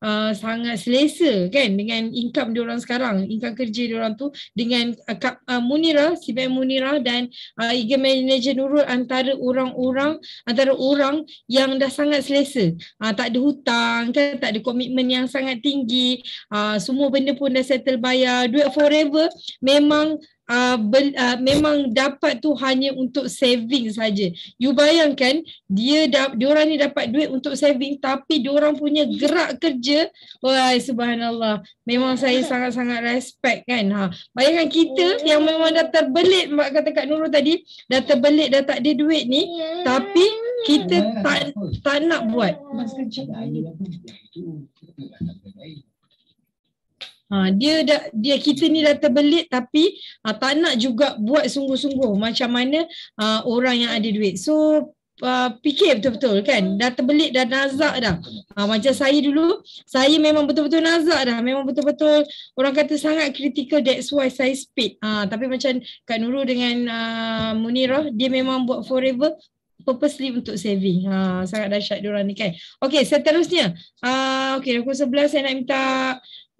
uh, sangat selesa kan dengan income dia orang sekarang income kerja dia orang tu dengan uh, uh, Munira Sibai Munira dan uh, Eagle manager Nurul antara orang-orang antara orang yang dah sangat selesa uh, tak ada hutang kan tak ada komitmen yang sangat tinggi uh, semua benda pun dah settle bayar duit forever memang uh, ben, uh, memang dapat tu hanya untuk saving saja. You bayangkan dia da- orang ni dapat duit untuk saving tapi dia orang punya gerak kerja wah subhanallah memang saya sangat-sangat respect kan ha. Bayangkan kita hmm. yang memang dah terbelit mak kata Kak Nurul tadi dah terbelit dah tak ada duit ni ya. tapi kita tak tak nak buat. Ya. Ha, dia dah, dia kita ni dah terbelit tapi ha, tak nak juga buat sungguh-sungguh macam mana ha, orang yang ada duit. So Uh, fikir betul-betul kan Dah terbelit Dah nazak dah ha, Macam saya dulu Saya memang betul-betul nazak dah Memang betul-betul Orang kata sangat critical That's why saya speed ha, Tapi macam Kak Nurul dengan uh, Munirah Dia memang buat forever Purposely untuk saving ha, Sangat dahsyat diorang ni kan Okay seterusnya uh, ha, Okay pukul 11 Saya nak minta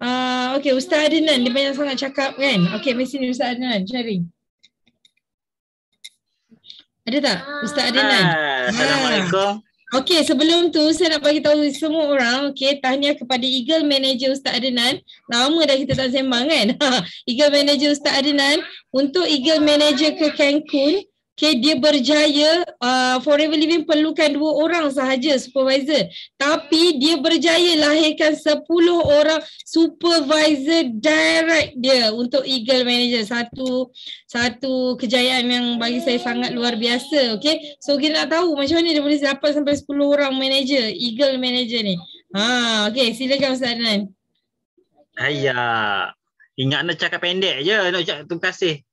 Uh, ah, okay, Ustaz Adnan, dia banyak sangat cakap kan? Okay, mesti ni Ustaz Adnan, sharing. Ada tak Ustaz Adnan? Ah, Assalamualaikum. Ah. Okay, sebelum tu saya nak bagi tahu semua orang, okay, tahniah kepada Eagle Manager Ustaz Adnan. Lama dah kita tak sembang kan? (laughs) Eagle Manager Ustaz Adnan, untuk Eagle Manager ke Cancun, Okay, dia berjaya uh, Forever Living perlukan dua orang sahaja supervisor. Tapi dia berjaya lahirkan sepuluh orang supervisor direct dia untuk Eagle Manager. Satu satu kejayaan yang bagi saya sangat luar biasa. Okay, so kita nak tahu macam mana dia boleh dapat sampai sepuluh orang manager, Eagle Manager ni. Ha, okay, silakan Ustaz Adnan. Ayah, ingat nak cakap pendek je nak ucap terima kasih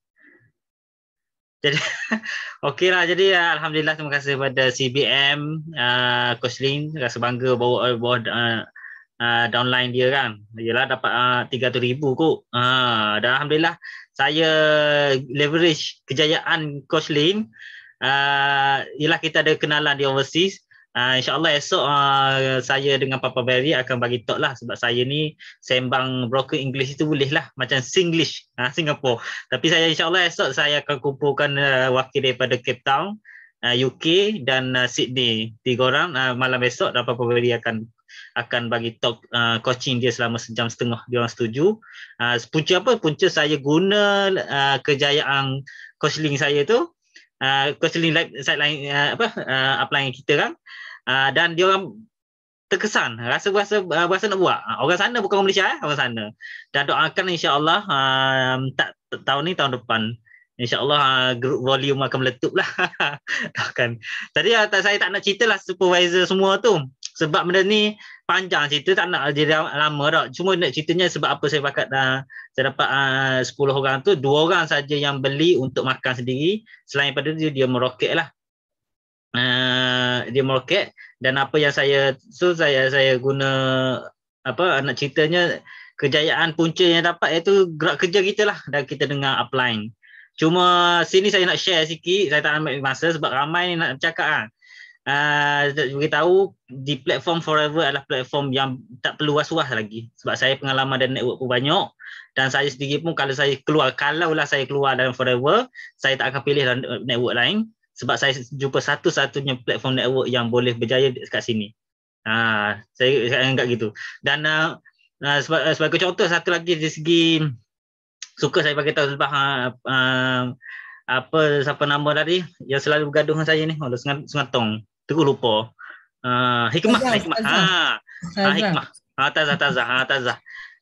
jadi (laughs) okey lah. jadi ah, alhamdulillah terima kasih kepada CBM uh, ah, Coach Lin rasa bangga bawa bawa uh, uh, downline dia kan ialah dapat uh, 300 ribu kot uh, dan alhamdulillah saya leverage kejayaan Coach Lin uh, ialah kita ada kenalan di overseas Uh, InsyaAllah esok uh, saya dengan Papa Barry akan bagi talk lah sebab saya ni sembang broker English itu boleh lah macam Singlish uh, Singapore. Tapi saya insyaAllah esok saya akan kumpulkan uh, wakil daripada Cape Town, uh, UK dan uh, Sydney. Tiga orang uh, malam esok dan Papa Barry akan akan bagi talk uh, coaching dia selama sejam setengah dia orang setuju. uh, punca apa punca saya guna uh, kejayaan coaching saya tu Uh, coaching like, sideline uh, apa uh, apply kita kan Ah, dan dia orang terkesan rasa rasa ah, rasa nak buat ah, orang sana bukan orang Malaysia eh orang sana dan doakan insyaallah um, tak tahun ni tahun depan insyaallah uh, group volume akan meletup lah (laughs) doakan tadi uh, tak, saya tak nak cerita lah supervisor semua tu sebab benda ni panjang cerita tak nak jadi lama dah cuma nak ceritanya sebab apa saya bakat uh, saya dapat uh, 10 orang tu dua orang saja yang beli untuk makan sendiri selain pada tu dia meroket lah Eh, di market dan apa yang saya tu so saya saya guna apa anak ceritanya kejayaan punca yang dapat iaitu gerak kerja kita lah dan kita dengar upline. Cuma sini saya nak share sikit, saya tak ambil masa sebab ramai ni nak cakap ah. Ha. Uh, tahu di platform Forever adalah platform yang tak perlu was-was lagi sebab saya pengalaman dan network pun banyak dan saya sendiri pun kalau saya keluar kalau lah saya keluar dalam Forever saya tak akan pilih network lain sebab saya jumpa satu-satunya platform network yang boleh berjaya dekat sini. Ha, saya, saya anggap gitu. Dan uh, uh, sebab, uh, sebagai contoh satu lagi dari segi suka saya bagi tahu sebab uh, uh, apa siapa nama tadi yang selalu bergaduh dengan saya ni, oh, Sungai, Sungai Tong. Terus lupa. Uh, hikmah, Tazah, hikmah. Tazah. Ha, ha, Tazah. hikmah. Ha, Tazah, Tazah, ha, Tazah.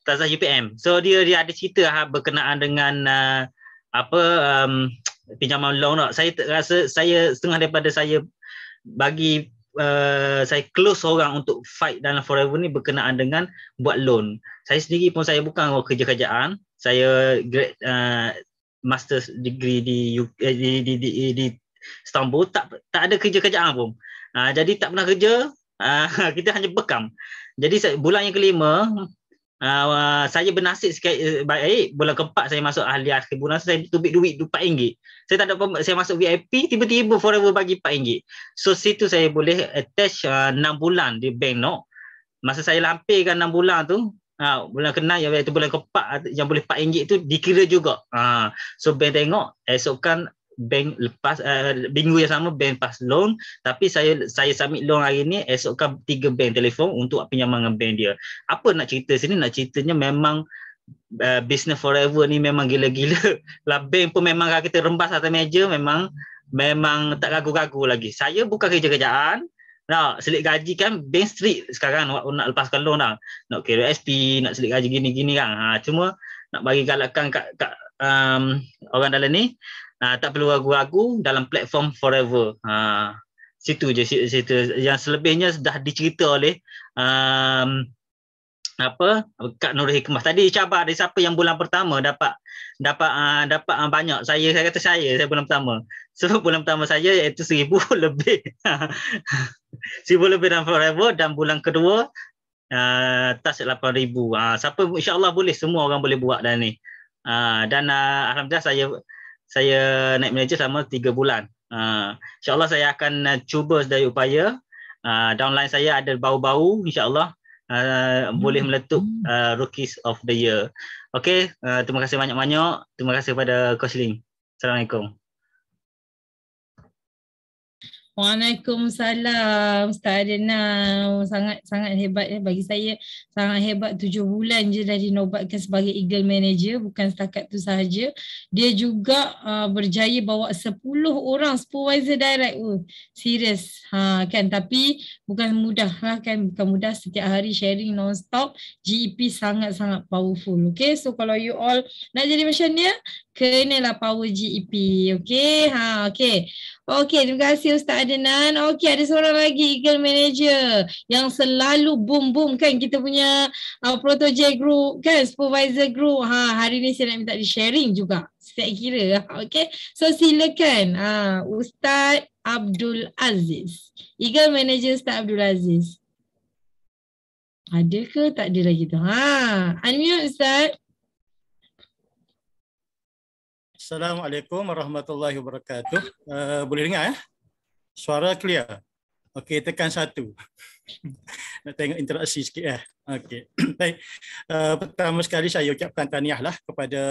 Tazah UPM. So dia dia ada cerita ha, berkenaan dengan uh, apa um, pinjaman loan lah. Saya rasa saya setengah daripada saya bagi Uh, saya close orang untuk fight dalam forever ni berkenaan dengan buat loan. Saya sendiri pun saya bukan kerja kerjaan. Saya grad uh, master degree di, UK, di, eh, di di di di Istanbul tak tak ada kerja kerjaan pun. Uh, jadi tak pernah kerja, uh, (laughs) kita hanya bekam. Jadi saya, bulan yang kelima uh, saya bernasib sikit uh, eh, baik bulan keempat saya masuk ahli akhir bulan saya tubik duit RM4 saya tak ada saya masuk VIP tiba-tiba forever bagi RM4 so situ saya boleh attach uh, ah, 6 bulan di bank no masa saya lampirkan 6 bulan tu uh, bulan ke-6 iaitu boleh keempat yang boleh RM4 tu dikira juga uh, so bank tengok esokkan bank lepas uh, minggu yang sama bank pas loan tapi saya saya submit loan hari ni esok esokkan tiga bank telefon untuk pinjaman dengan bank dia apa nak cerita sini nak ceritanya memang uh, business forever ni memang gila-gila (laughs) lah bank pun memang kalau kita rembas atas meja memang memang tak ragu-ragu lagi saya buka kerja kerjaan Nah, selit gaji kan bank street sekarang nak, nak lepaskan loan dah. Nak kira SP, nak selit gaji gini-gini kan. Ha, cuma nak bagi galakan kat, kat um, orang dalam ni uh, tak perlu ragu-ragu dalam platform forever uh, situ je situ yang selebihnya sudah dicerita oleh um, apa Kak Nur Hikmah tadi cabar dari siapa yang bulan pertama dapat dapat uh, dapat uh, banyak saya saya kata saya saya bulan pertama (laughs) sebab so, bulan pertama saya iaitu seribu (laughs) lebih (laughs) seribu lebih dan forever dan bulan kedua uh, tas 8000 ribu uh, siapa Allah boleh semua orang boleh buat dan ni uh, dan uh, alhamdulillah saya saya naik manager selama 3 bulan. Uh, InsyaAllah saya akan uh, cuba sedaya upaya. Uh, downline saya ada bau-bau insyaAllah uh, hmm. boleh meletup uh, Rookies of the Year. Okay, uh, terima kasih banyak-banyak. Terima kasih kepada Coach Ling. Assalamualaikum. Waalaikumsalam Ustaz Adenau Sangat-sangat hebat eh. Bagi saya Sangat hebat Tujuh bulan je Dah dinobatkan sebagai Eagle Manager Bukan setakat tu sahaja Dia juga uh, Berjaya bawa Sepuluh orang Supervisor direct oh, Serius ha, kan? Tapi Bukan mudah lah kan Bukan mudah Setiap hari sharing non-stop GEP sangat-sangat powerful Okay So kalau you all Nak jadi macam dia lah power GEP. Okay, ha, okay. Okay, terima kasih Ustaz Adenan. Okay, ada seorang lagi Eagle Manager yang selalu boom-boom kan kita punya uh, protoje group kan, supervisor group. Ha, hari ni saya nak minta di-sharing juga. Saya kira. Ha, okay, so silakan ha, Ustaz Abdul Aziz. Eagle Manager Ustaz Abdul Aziz. Ada ke tak ada lagi tu? Ha, unmute Ustaz. Assalamualaikum warahmatullahi wabarakatuh. Uh, boleh dengar ya? Eh? Suara clear. Okey, tekan satu. (laughs) Nak tengok interaksi sikit Eh? Okey. (clears throat) Baik. Uh, pertama sekali saya ucapkan tahniahlah kepada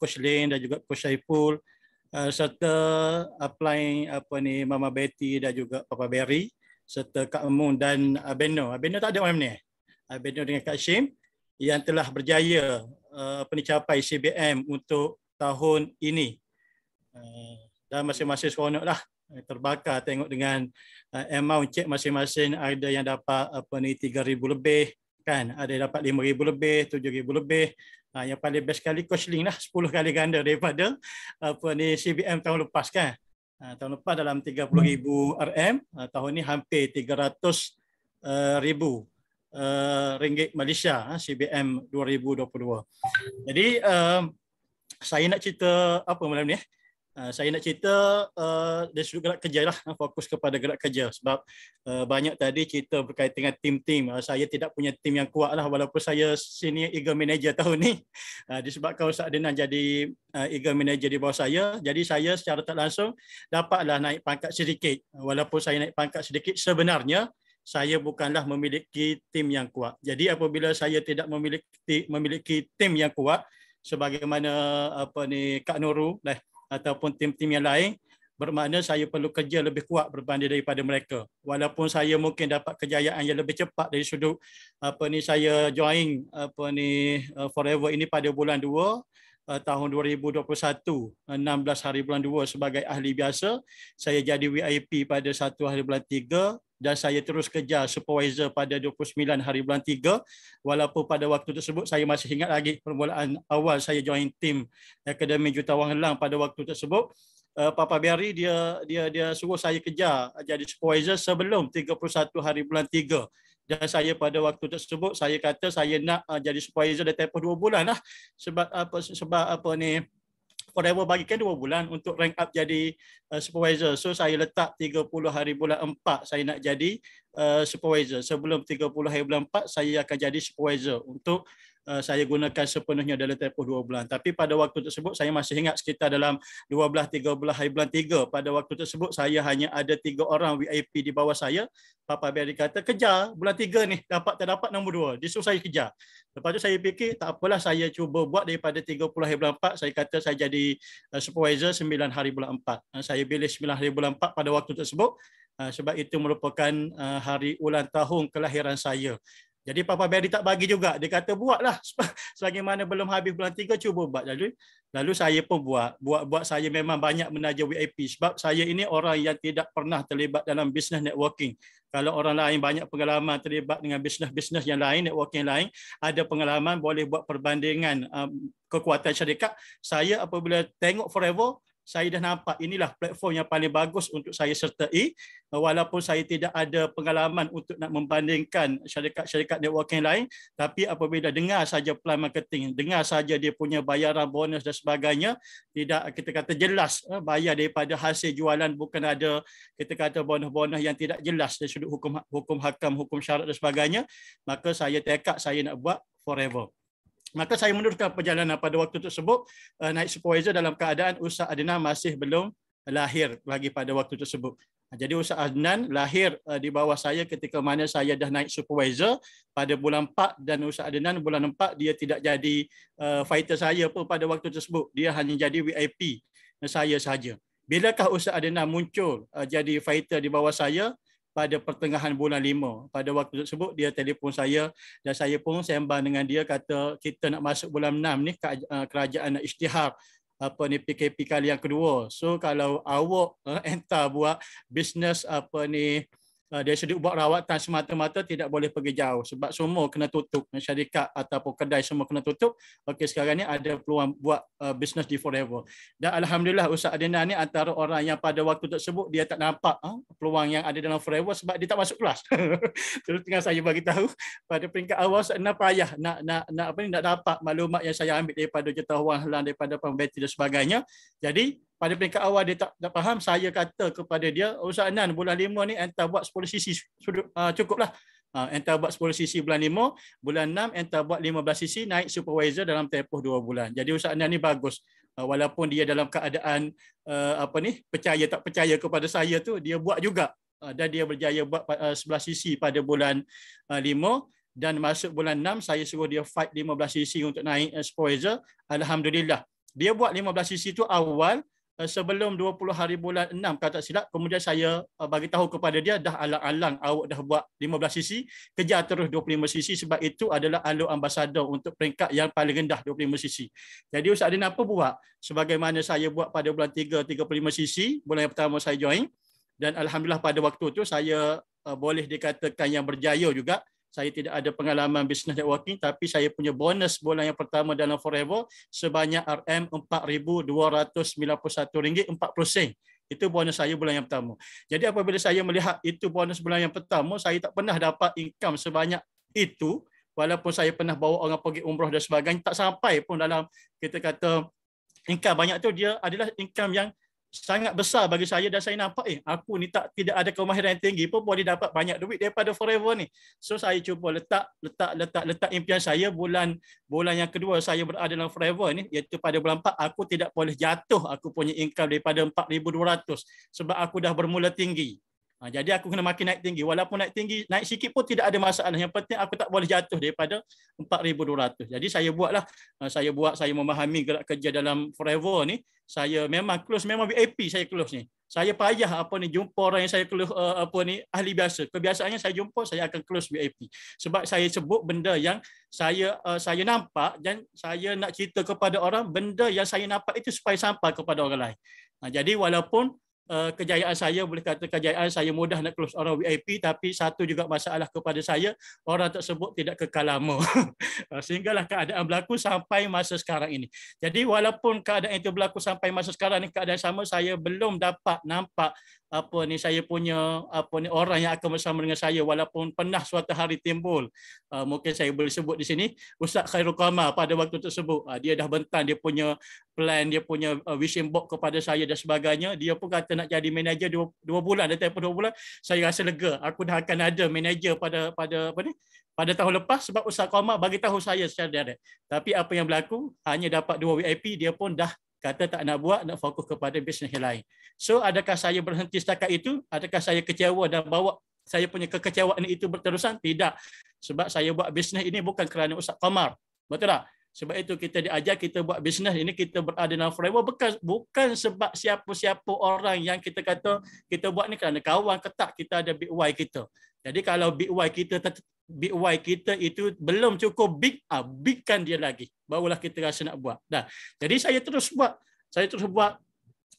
Coach Lin dan juga Coach Saiful uh, serta apply apa ni Mama Betty dan juga Papa Berry serta Kak Mun dan Abeno. Abeno tak ada malam ni. Abeno dengan Kak Syim yang telah berjaya uh, apa ni capai CBM untuk tahun ini. Eh, dan masing-masing lah eh, terbakar tengok dengan eh, amount cek masing-masing ada yang dapat apa ni 3000 lebih kan ada yang dapat 5000 lebih 7000 lebih ah, yang paling best sekali coach link lah 10 kali ganda daripada apa ni CBM tahun lepas kan ah, tahun lepas dalam 30000 RM ah, tahun ini hampir 300 ribu ringgit Malaysia CBM 2022 jadi saya nak cerita apa malam ni? Uh, saya nak cerita uh, dari sudut gerak kerja lah, ah, fokus kepada gerak kerja sebab uh, banyak tadi cerita berkaitan dengan tim-tim. Uh, saya tidak punya tim yang kuat lah walaupun saya senior eagle manager (laughs) tahun ni. Uh, disebabkan Ustaz Adnan jadi uh, eagle manager di bawah saya, jadi saya secara tak langsung dapatlah naik pangkat sedikit. Walaupun saya naik pangkat sedikit, sebenarnya saya bukanlah memiliki tim yang kuat. Jadi apabila saya tidak memiliki memiliki tim yang kuat, sebagaimana apa ni Kak Nuru lah ataupun tim-tim yang lain bermakna saya perlu kerja lebih kuat berbanding daripada mereka walaupun saya mungkin dapat kejayaan yang lebih cepat dari sudut apa ni saya join apa ni eh, forever ini pada bulan 2 eh, tahun 2021 16 hari bulan 2 sebagai ahli biasa saya jadi VIP pada 1 hari bulan dan saya terus kejar supervisor pada 29 hari bulan 3 walaupun pada waktu tersebut saya masih ingat lagi permulaan awal saya join tim Akademi Jutawang Helang pada waktu tersebut eh, Papa Barry dia dia dia suruh saya kejar jadi supervisor sebelum 31 hari bulan 3 dan saya pada waktu tersebut saya kata saya nak eh, jadi supervisor dah tempoh 2 bulan lah sebab apa sebab apa ni whatever bagikan dua bulan untuk rank up jadi uh, supervisor. So saya letak 30 hari bulan 4 saya nak jadi uh, supervisor. Sebelum 30 hari bulan 4 saya akan jadi supervisor untuk Eh, saya gunakan sepenuhnya dalam tempoh dua bulan. Tapi pada waktu tersebut saya masih ingat sekitar dalam dua belah tiga belah hari bulan tiga. pada waktu tersebut saya hanya ada tiga orang VIP di bawah saya. Papa Barry kata kejar bulan tiga ni dapat tak dapat nombor 2. Dia suruh saya kejar. Lepas tu saya fikir tak apalah saya cuba buat daripada tiga puluh hari bulan empat. saya kata saya jadi eh, supervisor sembilan hari bulan empat. Eh, saya pilih sembilan hari bulan empat pada waktu tersebut sebab itu merupakan hari ulang tahun kelahiran saya. Jadi Papa Barry tak bagi juga. Dia kata buatlah. Selagi (laughs) mana belum habis bulan tiga, cuba buat. Lalu, lalu saya pun buat. Buat-buat saya memang banyak menaja VIP. Sebab saya ini orang yang tidak pernah terlibat dalam bisnes networking. Kalau orang lain banyak pengalaman terlibat dengan bisnes-bisnes yang lain, networking lain, ada pengalaman boleh buat perbandingan um, kekuatan syarikat. Saya apabila tengok forever, saya dah nampak inilah platform yang paling bagus untuk saya sertai walaupun saya tidak ada pengalaman untuk nak membandingkan syarikat-syarikat networking lain tapi apabila dengar saja plan marketing dengar saja dia punya bayaran bonus dan sebagainya tidak kita kata jelas eh, bayar daripada hasil jualan bukan ada kita kata bonus-bonus yang tidak jelas dari sudut hukum hukum hakam hukum syarat dan sebagainya maka saya tekad saya nak buat forever Maka saya meneruskan perjalanan pada waktu tersebut eh, naik supervisor dalam keadaan Ustaz Adnan masih belum lahir lagi pada waktu tersebut. Ah, jadi Ustaz Adnan lahir eh, di bawah saya ketika mana saya dah naik supervisor pada bulan 4 dan Ustaz Adnan bulan 4 dia tidak jadi eh, fighter saya pun pada waktu tersebut. Dia hanya jadi VIP saya saja. Bilakah Ustaz Adnan muncul jadi fighter di bawah saya pada pertengahan bulan 5. Pada waktu tersebut dia telefon saya dan saya pun sembang dengan dia kata kita nak masuk bulan enam ni eh, kerajaan nak isytihar apa ni PKP kali yang kedua. So kalau awak uh, eh, entah buat bisnes apa ni Ah, dia sudah buat rawatan semata-mata tidak boleh pergi jauh sebab semua kena tutup syarikat ataupun kedai semua kena tutup okey sekarang ni ada peluang buat uh, ah, bisnes di forever dan alhamdulillah Ustaz Adnan ni antara orang yang pada waktu tersebut dia tak nampak huh, ah, peluang yang ada dalam forever sebab dia tak masuk kelas (laughs) terus tinggal saya bagi tahu pada peringkat awal saya nak payah nak nak nak apa ni nak dapat maklumat yang saya ambil daripada jutawan helang daripada pembeti dan sebagainya jadi pada peringkat awal dia tak, tak faham saya kata kepada dia Ustaz Anan bulan lima ni entah buat 10 sisi sudut uh, cukuplah uh, ah, entah buat 10 sisi bulan lima, bulan enam entah buat 15 sisi naik supervisor dalam tempoh dua bulan jadi Ustaz Anan ni bagus uh, walaupun dia dalam keadaan uh, apa ni percaya tak percaya kepada saya tu dia buat juga uh, dan dia berjaya buat uh, 11 cc pada bulan uh, dan masuk bulan enam saya suruh dia fight 15 sisi untuk naik supervisor alhamdulillah dia buat 15 sisi tu awal Eh, sebelum 20 hari bulan 6 kata silap kemudian saya eh, bagi tahu kepada dia dah alang-alang awak dah buat 15 sisi kejar terus 25 sisi sebab itu adalah alu ambassador untuk peringkat yang paling rendah 25 sisi jadi ustaz Adin apa buat sebagaimana saya buat pada bulan 3 35 sisi bulan yang pertama saya join dan alhamdulillah pada waktu tu saya eh, boleh dikatakan yang berjaya juga saya tidak ada pengalaman bisnes networking tapi saya punya bonus bulan yang pertama dalam forever sebanyak RM4291.40 sen. Itu bonus saya bulan yang pertama. Jadi apabila saya melihat itu bonus bulan yang pertama, saya tak pernah dapat income sebanyak itu walaupun saya pernah bawa orang pergi umrah dan sebagainya tak sampai pun dalam kita kata income banyak tu dia adalah income yang sangat besar bagi saya dan saya nampak eh aku ni tak tidak ada kemahiran yang tinggi pun boleh dapat banyak duit daripada forever ni. So saya cuba letak letak letak letak impian saya bulan bulan yang kedua saya berada dalam forever ni iaitu pada bulan 4 aku tidak boleh jatuh aku punya income daripada 4200 sebab aku dah bermula tinggi. Ha, jadi aku kena makin naik tinggi. Walaupun naik tinggi, naik sikit pun tidak ada masalah. Yang penting aku tak boleh jatuh daripada 4,200. Jadi saya buatlah. Ha, saya buat, saya memahami gerak kerja dalam forever ni. Saya memang close, memang VIP saya close ni. Saya payah apa ni jumpa orang yang saya close uh, apa ni ahli biasa. Kebiasaannya saya jumpa saya akan close VIP. Sebab saya sebut benda yang saya uh, saya nampak dan saya nak cerita kepada orang benda yang saya nampak itu supaya sampai kepada orang lain. Ha, jadi walaupun Eh, kejayaan saya boleh kata kejayaan saya mudah nak close orang VIP tapi satu juga masalah kepada saya orang tersebut tidak kekal lama (laughs) eh, sehinggalah keadaan berlaku sampai masa sekarang ini jadi walaupun keadaan itu berlaku sampai masa sekarang ini keadaan sama saya belum dapat nampak apa ni saya punya apa ni orang yang akan bersama dengan saya walaupun pernah suatu hari timbul uh, mungkin saya boleh sebut di sini Ustaz Khairul Qamar pada waktu tersebut uh, dia dah bentang dia punya plan dia punya uh, vision box kepada saya dan sebagainya dia pun kata nak jadi manager dua, dua bulan dan tempoh dua bulan saya rasa lega aku dah akan ada manager pada pada apa ni pada tahun lepas sebab Ustaz Komar bagi tahu saya secara direct tapi apa yang berlaku hanya dapat dua VIP dia pun dah kata tak nak buat nak fokus kepada bisnes yang lain so adakah saya berhenti setakat itu adakah saya kecewa dan bawa saya punya kekecewaan itu berterusan tidak sebab saya buat bisnes ini bukan kerana Ustaz Komar betul tak sebab itu kita diajar kita buat bisnes ini kita berada dalam framework bukan bukan sebab siapa-siapa orang yang kita kata kita buat ni kerana kawan ketak kita ada big why kita. Jadi kalau big why kita big why kita itu belum cukup big ah bigkan dia lagi barulah kita rasa nak buat. Dah. Jadi saya terus buat saya terus buat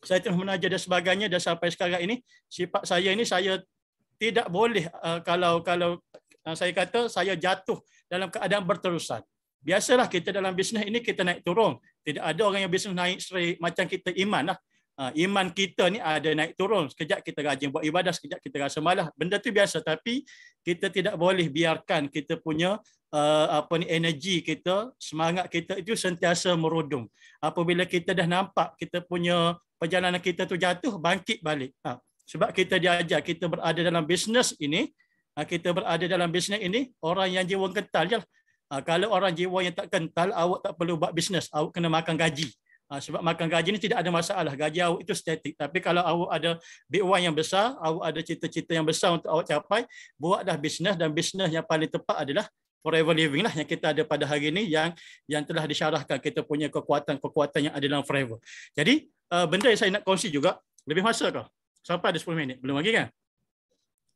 saya terus menaja dan sebagainya dan sampai sekarang ini sifat saya ini saya tidak boleh uh, kalau kalau uh, saya kata saya jatuh dalam keadaan berterusan biasalah kita dalam bisnes ini kita naik turun. Tidak ada orang yang bisnes naik straight macam kita iman lah. Ah, iman kita ni ada naik turun. Sekejap kita rajin buat ibadah, sekejap kita rasa malah. Benda tu biasa tapi kita tidak boleh biarkan kita punya uh, apa ni energi kita, semangat kita itu sentiasa merudum. Apabila kita dah nampak kita punya perjalanan kita tu jatuh, bangkit balik. Ha. Sebab kita diajar kita berada dalam bisnes ini, kita berada dalam bisnes ini orang yang jiwa kental jelah. Ah, kalau orang jiwa yang tak kental, awak tak perlu buat bisnes, awak kena makan gaji. Ah, sebab makan gaji ni tidak ada masalah, gaji awak itu statik. Tapi kalau awak ada big one yang besar, awak ada cita-cita yang besar untuk awak capai, buat dah bisnes dan bisnes yang paling tepat adalah forever living lah yang kita ada pada hari ini yang yang telah disyarahkan kita punya kekuatan-kekuatan yang ada dalam forever. Jadi ah, benda yang saya nak kongsi juga, lebih masa ke? Sampai ada 10 minit, belum lagi kan?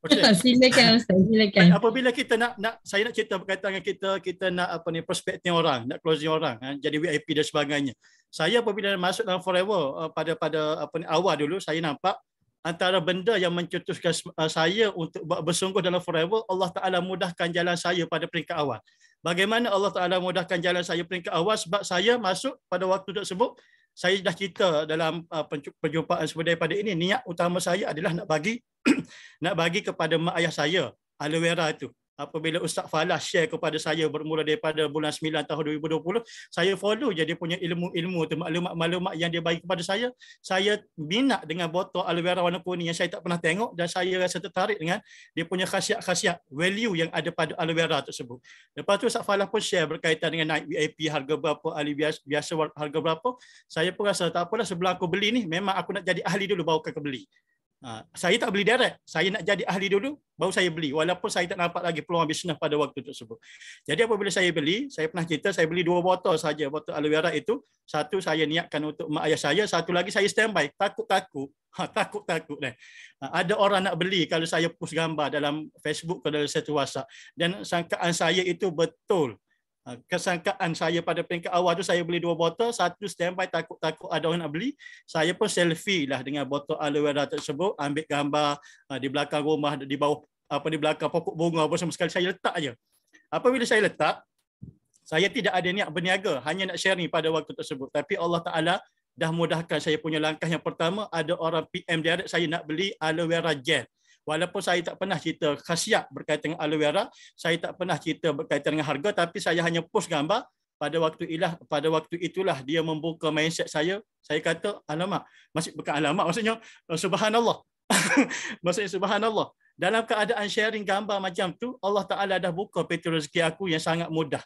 Okey. (laughs) silakan Ustaz, silakan. Apabila kita nak nak saya nak cerita berkaitan dengan kita kita nak apa ni prospeknya orang, nak closing orang, ha, jadi VIP dan sebagainya. Saya apabila masuk dalam forever uh, pada pada apa ni awal dulu saya nampak antara benda yang mencetuskan eh, saya untuk bersungguh dalam forever, Allah Taala mudahkan jalan saya pada peringkat awal. Bagaimana Allah Taala mudahkan jalan saya peringkat awal sebab saya masuk pada waktu tersebut saya dah cerita dalam uh, perjumpaan eh, sebelum pada ini niat utama saya adalah nak bagi (clears throat) nak bagi kepada mak ayah saya aloe vera itu apabila Ustaz Falah share kepada saya bermula daripada bulan 9 tahun 2020, saya follow je dia punya ilmu-ilmu tu, maklumat-maklumat yang dia bagi kepada saya. Saya minat dengan botol aloe vera warna kuning yang saya tak pernah tengok dan saya rasa tertarik dengan dia punya khasiat-khasiat value yang ada pada aloe vera tersebut. Lepas tu Ustaz Falah pun share berkaitan dengan naik VIP harga berapa, ahli biasa, biasa harga berapa. Saya pun rasa tak apalah sebelum aku beli ni, memang aku nak jadi ahli dulu baru akan beli. Ha, saya tak beli direct. Saya nak jadi ahli dulu, baru saya beli. Walaupun saya tak nampak lagi peluang bisnes pada waktu tersebut. Jadi apabila saya beli, saya pernah cerita, saya beli dua botol saja botol aloe vera itu. Satu saya niatkan untuk mak ayah saya, satu lagi saya standby. Takut-takut. Ha, takut-takut. Eh. ada orang nak beli kalau saya post gambar dalam Facebook atau dalam satu WhatsApp. Dan sangkaan saya itu betul. Ha, kesangkaan saya pada peringkat awal tu saya beli dua botol, satu standby takut-takut ada orang nak beli. Saya pun selfie lah dengan botol aloe vera tersebut, ambil gambar ha, di belakang rumah, di bawah apa di belakang pokok bunga apa sama sekali saya letak aja. Apabila saya letak, saya tidak ada niat berniaga, hanya nak share ni pada waktu tersebut. Tapi Allah Taala dah mudahkan saya punya langkah yang pertama, ada orang PM direct saya nak beli aloe vera gel. Walaupun saya tak pernah cerita khasiat berkaitan dengan aloe vera, saya tak pernah cerita berkaitan dengan harga tapi saya hanya post gambar pada waktu ilah pada waktu itulah dia membuka mindset saya. Saya kata alamak, masih bukan alamak (laughs) maksudnya eh, subhanallah. (laughs) maksudnya subhanallah. Dalam keadaan sharing gambar macam tu, Allah Taala dah buka pintu rezeki aku yang sangat mudah.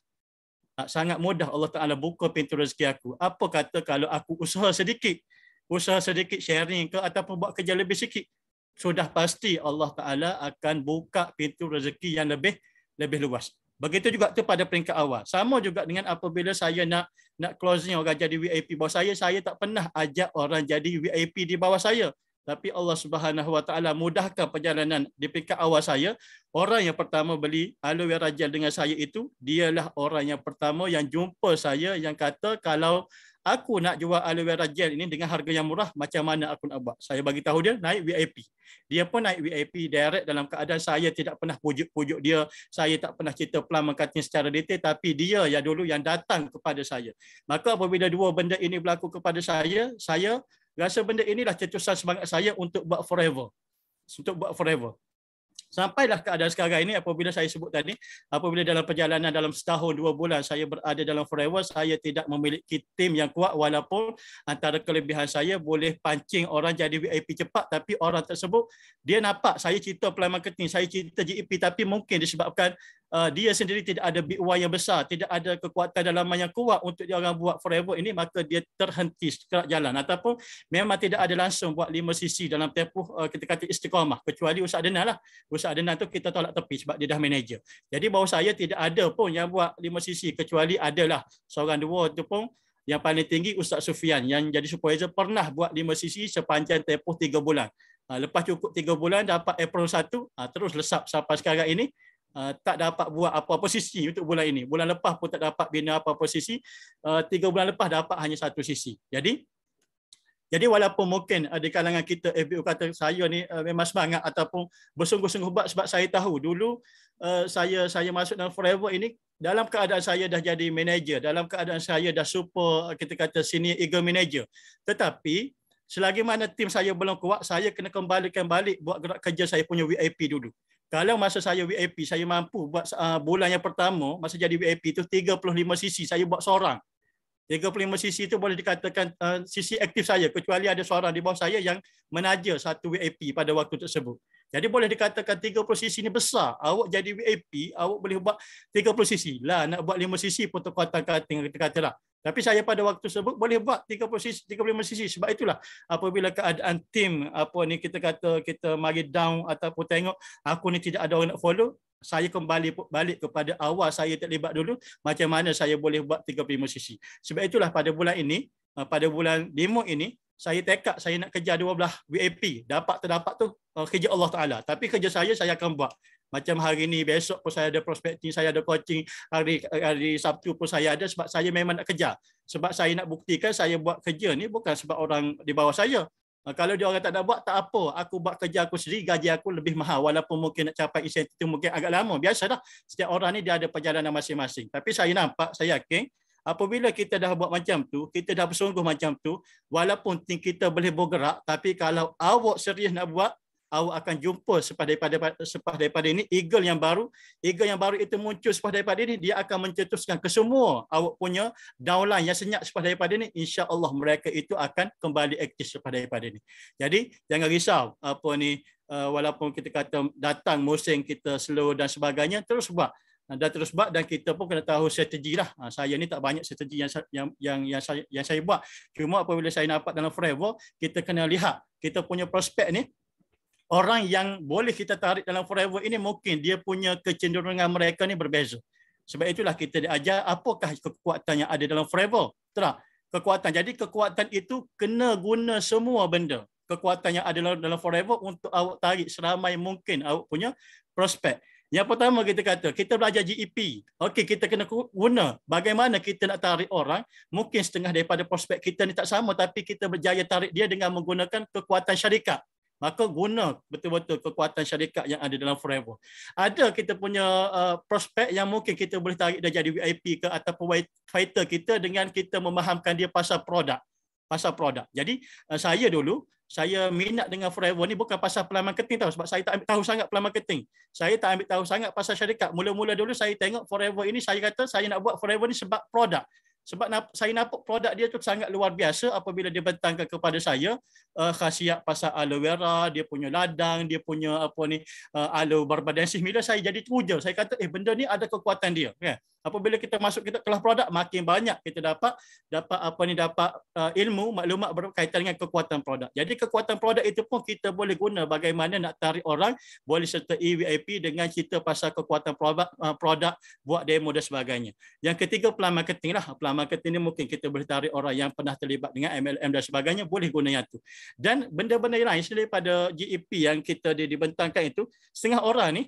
Sangat mudah Allah Taala buka pintu rezeki aku. Apa kata kalau aku usaha sedikit? Usaha sedikit sharing ke ataupun buat kerja lebih sikit? sudah pasti Allah Taala akan buka pintu rezeki yang lebih lebih luas. Begitu juga tu pada peringkat awal. Sama juga dengan apabila saya nak nak closing orang jadi VIP bawah saya, saya tak pernah ajak orang jadi VIP di bawah saya. Tapi Allah Subhanahu Wa Taala mudahkan perjalanan di peringkat awal saya. Orang yang pertama beli aloe vera gel dengan saya itu, dialah orang yang pertama yang jumpa saya yang kata kalau aku nak jual aloe vera gel ini dengan harga yang murah macam mana aku nak buat saya bagi tahu dia naik VIP dia pun naik VIP direct dalam keadaan saya tidak pernah pujuk-pujuk dia saya tak pernah cerita pelan mengkatnya secara detail tapi dia ya dulu yang datang kepada saya maka apabila dua benda ini berlaku kepada saya saya rasa benda inilah cetusan semangat saya untuk buat forever untuk buat forever Sampailah keadaan sekarang ini apabila saya sebut tadi, apabila dalam perjalanan dalam setahun dua bulan saya berada dalam Forever, saya tidak memiliki tim yang kuat walaupun antara kelebihan saya boleh pancing orang jadi VIP cepat tapi orang tersebut dia nampak saya cerita pelan marketing, saya cerita GEP tapi mungkin disebabkan Uh, dia sendiri tidak ada big why yang besar, tidak ada kekuatan dalaman yang kuat untuk dia orang buat forever ini, maka dia terhenti sekerat jalan. Ataupun memang tidak ada langsung buat lima sisi dalam tempoh uh, kita kata istiqamah. Kecuali Ustaz Adnan lah. Ustaz Adnan tu kita tolak tepi sebab dia dah manager. Jadi bahawa saya tidak ada pun yang buat lima sisi. Kecuali adalah seorang dua tu pun yang paling tinggi Ustaz Sufian yang jadi supervisor pernah buat lima sisi sepanjang tempoh tiga bulan. Ah, lepas cukup tiga bulan dapat April 1, ah, terus lesap sampai sekarang ini. Ah, tak dapat buat apa posisi untuk bulan ini. Bulan lepas pun tak dapat bina apa posisi. sisi. Ah, tiga bulan lepas dapat hanya satu sisi. Jadi, jadi walaupun mungkin ah, di kalangan kita FBU eh, kata saya ni memang semangat ataupun bersungguh-sungguh buat sebab saya tahu dulu saya saya masuk dalam Forever ini dalam keadaan saya dah jadi manager, dalam keadaan saya dah super kita kata senior eagle manager. Tetapi selagi mana tim saya belum kuat, saya kena kembalikan balik buat kerja saya punya VIP dulu. Kalau masa saya VIP, saya mampu buat uh, bulan yang pertama, masa jadi VIP itu 35 cc saya buat seorang. 35 cc itu boleh dikatakan cc uh, aktif saya, kecuali ada seorang di bawah saya yang menaja satu VIP pada waktu tersebut. Jadi boleh dikatakan 30 cc ini besar. Awak jadi VIP, awak boleh buat 30 cc. Lah, nak buat 5 cc pun terkotak-kotak. Kata-kata lah. Tapi saya pada waktu tersebut boleh buat 30 sisi, 35 sisi. Sebab itulah apabila keadaan tim apa ni kita kata kita mari down ataupun tengok aku ni tidak ada orang nak follow, saya kembali balik kepada awal saya terlibat dulu macam mana saya boleh buat 35 sisi. Sebab itulah pada bulan ini, eh, pada bulan demo ini saya tekad saya nak kejar 12 VIP. Dapat terdapat tu eh, kerja Allah Taala. Tapi kerja saya saya akan buat. Macam hari ini, besok pun saya ada prospecting, saya ada coaching. Hari hari Sabtu pun saya ada sebab saya memang nak kejar. Sebab saya nak buktikan saya buat kerja ni bukan sebab orang di bawah saya. Kalau dia orang tak nak buat, tak apa. Aku buat kerja aku sendiri, gaji aku lebih mahal. Walaupun mungkin nak capai insentif itu mungkin agak lama. Biasalah Setiap orang ni dia ada perjalanan masing-masing. Tapi saya nampak, saya yakin, apabila kita dah buat macam tu, kita dah bersungguh macam tu, walaupun kita boleh bergerak, tapi kalau awak serius nak buat, awak akan jumpa sepas daripada sepas daripada ini eagle yang baru eagle yang baru itu muncul sepas daripada ini dia akan mencetuskan ke semua awak punya downline yang senyap sepas daripada ini insya Allah mereka itu akan kembali aktif sepas daripada ini jadi jangan risau apa ni eh, walaupun kita kata datang musim kita slow dan sebagainya terus buat dan terus buat dan kita pun kena tahu strategi lah. Ah, saya ni tak banyak strategi yang yang yang yang saya, yang saya buat. Cuma apabila saya nampak dalam framework, kita kena lihat kita punya prospek ni orang yang boleh kita tarik dalam forever ini mungkin dia punya kecenderungan mereka ni berbeza. Sebab itulah kita diajar apakah kekuatan yang ada dalam forever. Betul tak? Kekuatan. Jadi kekuatan itu kena guna semua benda. Kekuatan yang ada dalam forever untuk awak tarik seramai mungkin awak punya prospek. Yang pertama kita kata, kita belajar GEP. Okey, kita kena guna bagaimana kita nak tarik orang. Mungkin setengah daripada prospek kita ni tak sama tapi kita berjaya tarik dia dengan menggunakan kekuatan syarikat maka guna betul-betul kekuatan syarikat yang ada dalam forever. Ada kita punya uh, prospek yang mungkin kita boleh tarik dia jadi VIP ke ataupun fighter kita dengan kita memahamkan dia pasal produk pasal produk. Jadi uh, saya dulu saya minat dengan Forever ni bukan pasal pelan marketing tau sebab saya tak ambil tahu sangat pelan marketing. Saya tak ambil tahu sangat pasal syarikat. Mula-mula dulu saya tengok Forever ini saya kata saya nak buat Forever ni sebab produk. Sebab saya nampak produk dia tu sangat luar biasa apabila dia bentangkan kepada saya uh, khasiat pasal aloe vera, dia punya ladang, dia punya apa ni uh, aloe barbadensis. Bila saya jadi teruja, saya kata eh benda ni ada kekuatan dia. Kan? Apabila kita masuk kita kelas produk makin banyak kita dapat dapat apa ni dapat uh, ilmu maklumat berkaitan dengan kekuatan produk. Jadi kekuatan produk itu pun kita boleh guna bagaimana nak tarik orang boleh serta e VIP dengan cerita pasal kekuatan produk uh, produk buat demo dan sebagainya. Yang ketiga pelan marketing lah. Pelan marketing ni mungkin kita boleh tarik orang yang pernah terlibat dengan MLM dan sebagainya boleh guna yang tu dan benda-benda lain selain pada GEP yang kita dibentangkan itu setengah orang ni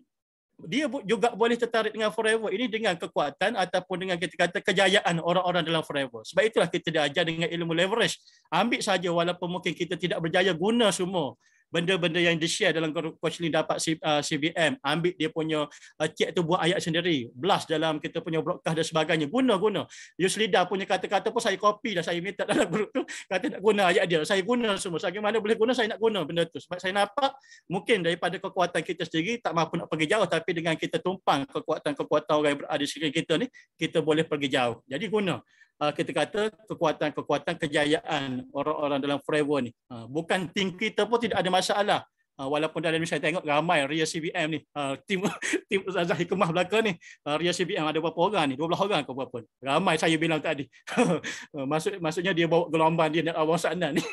dia juga boleh tertarik dengan forever ini dengan kekuatan ataupun dengan kita kata kejayaan orang-orang dalam forever. Sebab itulah kita diajar dengan ilmu leverage. Ambil saja walaupun mungkin kita tidak berjaya guna semua benda-benda yang dia share dalam coach ni dapat CVM uh, ambil dia punya uh, cek tu buat ayat sendiri blast dalam kita punya broadcast dan sebagainya guna guna Yus punya kata-kata pun saya copy dah saya minta dalam grup tu kata nak guna ayat dia saya guna semua saya mana boleh guna saya nak guna benda tu sebab saya nampak mungkin daripada kekuatan kita sendiri tak mampu nak pergi jauh tapi dengan kita tumpang kekuatan-kekuatan orang yang berada di sekitar kita ni kita boleh pergi jauh jadi guna Ah, kita kata kekuatan-kekuatan kejayaan orang-orang dalam Forever ni. Ah, bukan tim kita pun tidak ada masalah. Ah, walaupun dalam saya tengok ramai Ria CBM ni. Tim, (laughs) tim Zahir Hikmah belakang ni. Ria CBM ada berapa orang ni? 12 orang ke berapa? Ramai saya bilang tadi. (laughs) Maksud, maksudnya dia bawa gelombang dia dan Awang Sa'nan ni.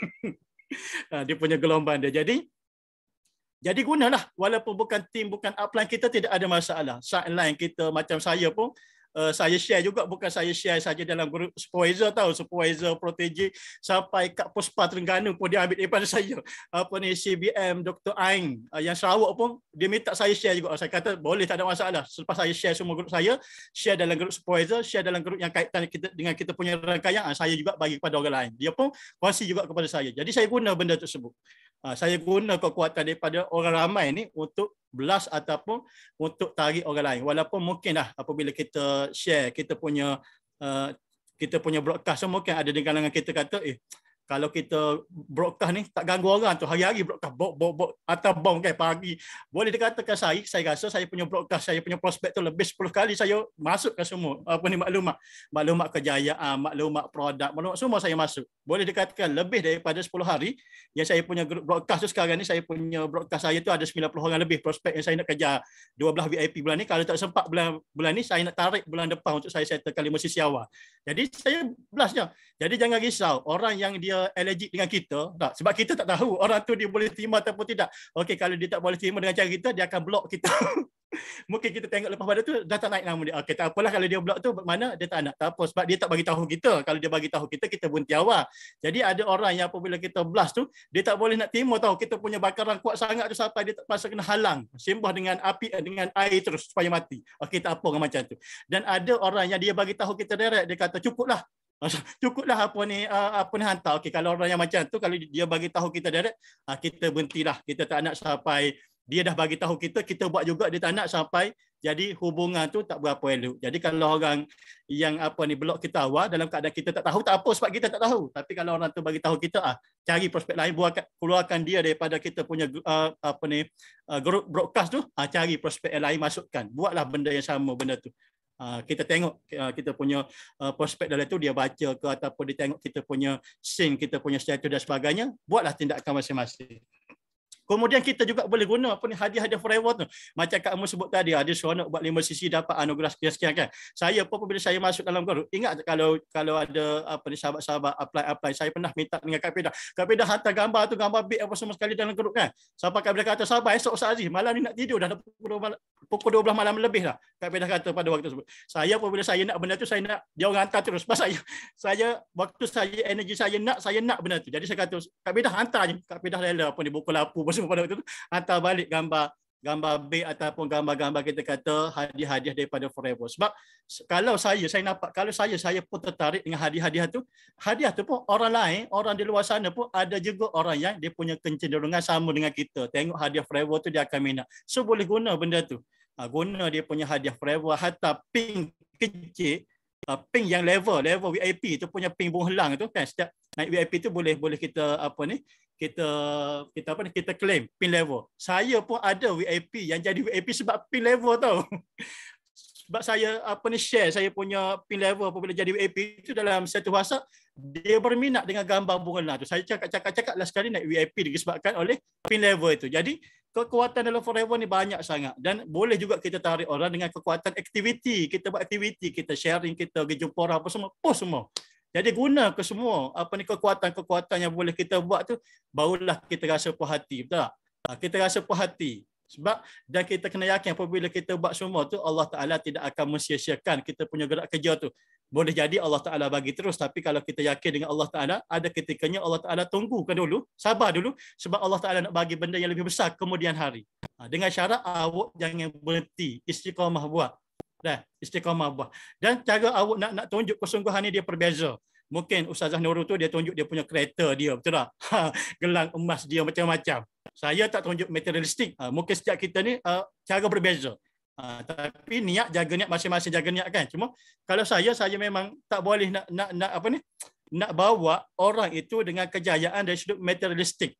(laughs) dia punya gelombang dia. Jadi, jadi gunalah. Walaupun bukan tim, bukan upline kita tidak ada masalah. Sideline kita macam saya pun uh, saya share juga bukan saya share saja dalam grup supervisor tahu supervisor protege sampai kat Puspa Terengganu pun dia ambil daripada (laughs) saya apa ni CBM Dr Aing uh, eh, yang Sarawak pun dia minta saya share juga saya kata boleh tak ada masalah selepas saya share semua grup saya share dalam grup supervisor share dalam grup yang kaitan kita dengan kita punya rangkaian ah, saya juga bagi kepada orang lain dia pun kasih juga kepada saya jadi saya guna benda tersebut Ha, saya guna kekuatan daripada orang ramai ni untuk belas ataupun untuk tarik orang lain. Walaupun mungkinlah apabila kita share kita punya uh, kita punya broadcast so mungkin ada di kalangan kita kata eh kalau kita broadcast ni tak ganggu orang tu hari-hari broadcast bok bok bok atau bom kan pagi boleh dikatakan saya saya rasa saya punya broadcast saya punya prospek tu lebih 10 kali saya masuk ke semua apa ni maklumat maklumat kejayaan maklumat produk maklumat semua saya masuk boleh dikatakan lebih daripada 10 hari yang saya punya broadcast tu sekarang ni saya punya broadcast saya tu ada 90 orang lebih prospek yang saya nak kejar 12 VIP bulan ni kalau tak sempat bulan bulan ni saya nak tarik bulan depan untuk saya settlekan lima sisi awal jadi saya belasnya jadi jangan risau orang yang dia allergic dengan kita, tak? sebab kita tak tahu orang tu dia boleh terima ataupun tidak. Okey, kalau dia tak boleh terima dengan cara kita, dia akan block kita. (laughs) Mungkin kita tengok lepas pada tu dah tak naik nama dia. Okey, tak apalah kalau dia block tu mana dia tak nak. Tak apa sebab dia tak bagi tahu kita. Kalau dia bagi tahu kita, kita berhenti awal. Jadi ada orang yang apabila kita blast tu, dia tak boleh nak terima tahu kita punya bakaran kuat sangat tu sampai dia tak pasal kena halang, simbah dengan api eh, dengan air terus supaya mati. Okey, tak apa dengan macam tu. Dan ada orang yang dia bagi tahu kita direct, dia kata cukuplah cukuplah apa ni ah, apa ni hantar okey kalau orang yang macam tu kalau dia bagi tahu kita direct uh, kita berhentilah kita tak nak sampai dia dah bagi tahu kita kita buat juga dia tak nak sampai jadi hubungan tu tak berapa elok jadi kalau orang yang apa ni blok kita awal dalam keadaan kita tak tahu tak apa sebab kita tak tahu tapi kalau orang tu bagi tahu kita ah cari prospek lain buat keluarkan dia daripada kita punya uh, apa ni uh, group broadcast tu ah cari prospek yang lain masukkan buatlah benda yang sama benda tu Ah, kita tengok ah, kita punya ah, prospek dalam itu dia baca ke ataupun dia tengok kita punya scene kita punya status dan sebagainya buatlah tindakan masing-masing Kemudian kita juga boleh guna apa ni hadiah-hadiah forever tu. Macam Kak Amu sebut tadi, ada seronok buat lima sisi dapat anugerah sekian-sekian kan. Saya pun bila saya masuk dalam guru, ingat kalau kalau ada apa ni sahabat-sahabat apply-apply, saya pernah minta dengan Kak Pidah. Kak Pidah hantar gambar tu, gambar big apa semua sekali dalam grup kan. Sampai Kak Pidah kata, sahabat esok Ustaz Aziz, malam ni nak tidur dah pukul 12, pukul malam lebih lah. Kak Pidah kata pada waktu tersebut. Saya pun bila saya nak benda tu, saya nak dia orang hantar terus. Sebab saya, saya, waktu saya, energi saya nak, saya nak benda tu. Jadi saya kata, Kak Pidah hantar je. Kak Pidah lela pun di buku lapu. Pasal semua pada waktu itu hantar balik gambar gambar B ataupun gambar-gambar kita kata hadiah-hadiah daripada forever. Sebab kalau saya, saya nampak, kalau saya, saya pun tertarik dengan hadiah-hadiah tu, hadiah tu pun orang lain, orang di luar sana pun ada juga orang yang dia punya kecenderungan sama dengan kita. Tengok hadiah forever tu dia akan minat. So boleh guna benda tu. Ha, guna dia punya hadiah forever, hatta pink kecil, uh, ha, pink yang level, level VIP tu punya pink bunglang tu kan. Setiap naik VIP tu boleh boleh kita apa ni, kita kita apa ni kita claim pin level. Saya pun ada VIP yang jadi VIP sebab pin level tau. (laughs) sebab saya apa ni share saya punya pin level apabila jadi VIP itu dalam satu masa dia berminat dengan gambar bunga lah tu. Saya cakap-cakap-cakap last kali naik VIP disebabkan oleh pin level itu. Jadi kekuatan dalam forever ni banyak sangat dan boleh juga kita tarik orang dengan kekuatan aktiviti. Kita buat aktiviti, kita sharing, kita pergi jumpa orang apa semua, post semua. Jadi guna ke semua apa ni kekuatan-kekuatan yang boleh kita buat tu barulah kita rasa puas hati betul tak? Ha, kita rasa puas hati sebab dan kita kena yakin apabila kita buat semua tu Allah Taala tidak akan mensia-siakan kita punya gerak kerja tu. Boleh jadi Allah Taala bagi terus tapi kalau kita yakin dengan Allah Taala ada ketikanya Allah Taala tunggu tunggukan dulu, sabar dulu sebab Allah Taala nak bagi benda yang lebih besar kemudian hari. Ha, dengan syarat awak jangan berhenti istiqamah buat dah istiqamah buah dan cara awak nak nak tunjuk kesungguhan ni dia berbeza mungkin ustazah nurul tu dia tunjuk dia punya kereta dia betul tak (laughs) ha, gelang emas dia macam-macam saya tak tunjuk materialistik ha, mungkin setiap kita ni uh, cara berbeza ha, tapi niat jaga niat masing-masing jaga niat kan cuma kalau saya saya memang tak boleh nak nak nak apa ni nak bawa orang itu dengan kejayaan dari sudut materialistik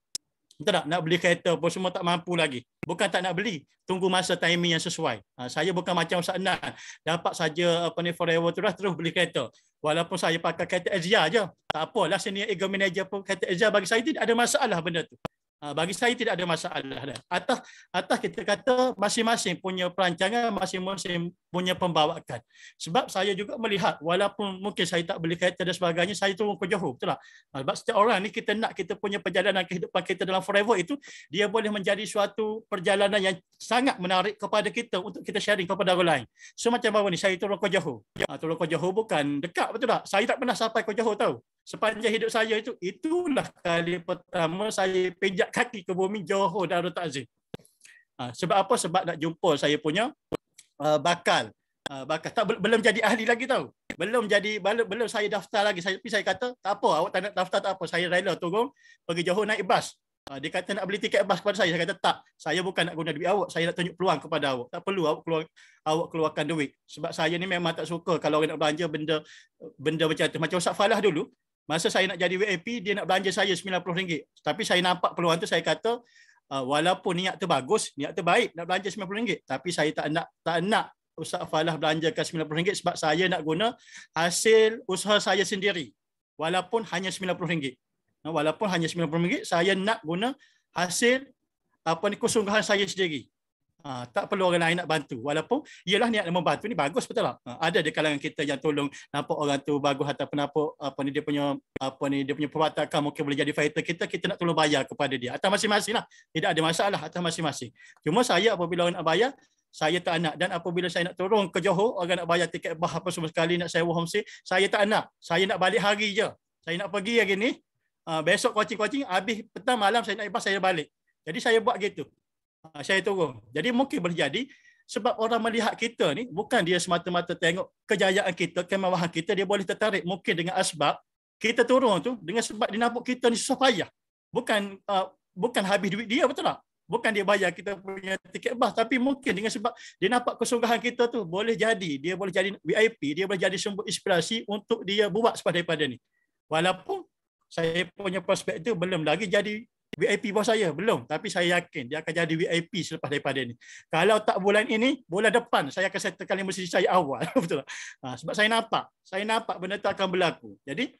betul tak nak beli kereta pun semua tak mampu lagi bukan tak nak beli tunggu masa timing yang sesuai ha, saya bukan macam Ustaz Nan dapat saja apa ni forever terus lah, terus beli kereta walaupun saya pakai kereta Asia aja tak apalah senior ego manager pun kereta Asia bagi saya tidak ada masalah benda tu Ha, bagi saya tidak ada masalah dah. Atas atas kita kata masing-masing punya perancangan, masing-masing punya pembawakan. Sebab saya juga melihat walaupun mungkin saya tak boleh kereta dan sebagainya, saya tu ke Johor, betul tak? Ha, sebab setiap orang ni kita nak kita punya perjalanan kehidupan kita dalam forever itu dia boleh menjadi suatu perjalanan yang sangat menarik kepada kita untuk kita sharing kepada orang lain. So macam bawa ni saya tu ke Johor. Ha, turun ke Johor bukan dekat betul tak? Saya tak pernah sampai ke Johor tahu. Sepanjang hidup saya itu itulah kali pertama saya pijak kaki ke bumi Johor Darul Ta'zim. Ah, sebab apa? Sebab nak jumpa saya punya ah, bakal. Ah, bakal tak belum jadi ahli lagi tau Belum jadi belum, belum saya daftar lagi. tapi saya kata, tak apa, awak tak nak daftar tak apa. Saya rela turun pergi Johor naik bas. dia kata nak beli tiket bas kepada saya. Saya kata tak. Saya bukan nak guna duit awak. Saya nak tunjuk peluang kepada awak. Tak perlu awak keluar awak keluarkan duit. Sebab saya ni memang tak suka kalau orang nak belanja benda benda macam tu. Macam Ustaz Falah dulu, masa saya nak jadi VIP dia nak belanja saya RM90 tapi saya nampak peluang tu saya kata ah, walaupun niat tu bagus niat tu baik nak belanja RM90 tapi saya tak nak tak nak Ustaz Falah belanjakan RM90 sebab saya nak guna hasil usaha saya sendiri walaupun hanya RM90 walaupun hanya RM90 saya nak guna hasil apa ni kesungguhan saya sendiri Ha, tak perlu orang lain nak bantu. Walaupun ialah niat membantu ni bagus betul tak? Ha, ada di kalangan kita yang tolong nampak orang tu bagus atau penapa apa ni dia punya apa ni dia punya perwatakan mungkin boleh jadi fighter kita kita nak tolong bayar kepada dia atau masing-masing lah. Tidak ada masalah atau masing-masing. Cuma saya apabila orang nak bayar saya tak nak dan apabila saya nak turun ke Johor orang nak bayar tiket bah apa semua sekali nak sewa homestay saya tak nak. Saya nak balik hari je. Saya nak pergi hari ni. Uh, besok coaching-coaching habis petang malam saya nak ibas saya balik. Jadi saya buat gitu. Ha, saya turun. Jadi mungkin boleh jadi sebab orang melihat kita ni bukan dia semata-mata tengok kejayaan kita, kemewahan kita, dia boleh tertarik mungkin dengan sebab kita turun tu dengan sebab dia nampak kita ni susah payah. Bukan uh, bukan habis duit dia betul tak? Bukan dia bayar kita punya tiket bas tapi mungkin dengan sebab dia nampak kesungguhan kita tu boleh jadi dia boleh jadi VIP, dia boleh jadi sumber inspirasi untuk dia buat sepadan-padan ni. Walaupun saya punya prospek tu belum lagi jadi VIP bawah saya belum tapi saya yakin dia akan jadi VIP selepas daripada ini. Kalau tak bulan ini, bulan depan saya akan settlekan mesti saya awal. (laughs) Betul tak? Ha, sebab saya nampak, saya nampak benda itu akan berlaku. Jadi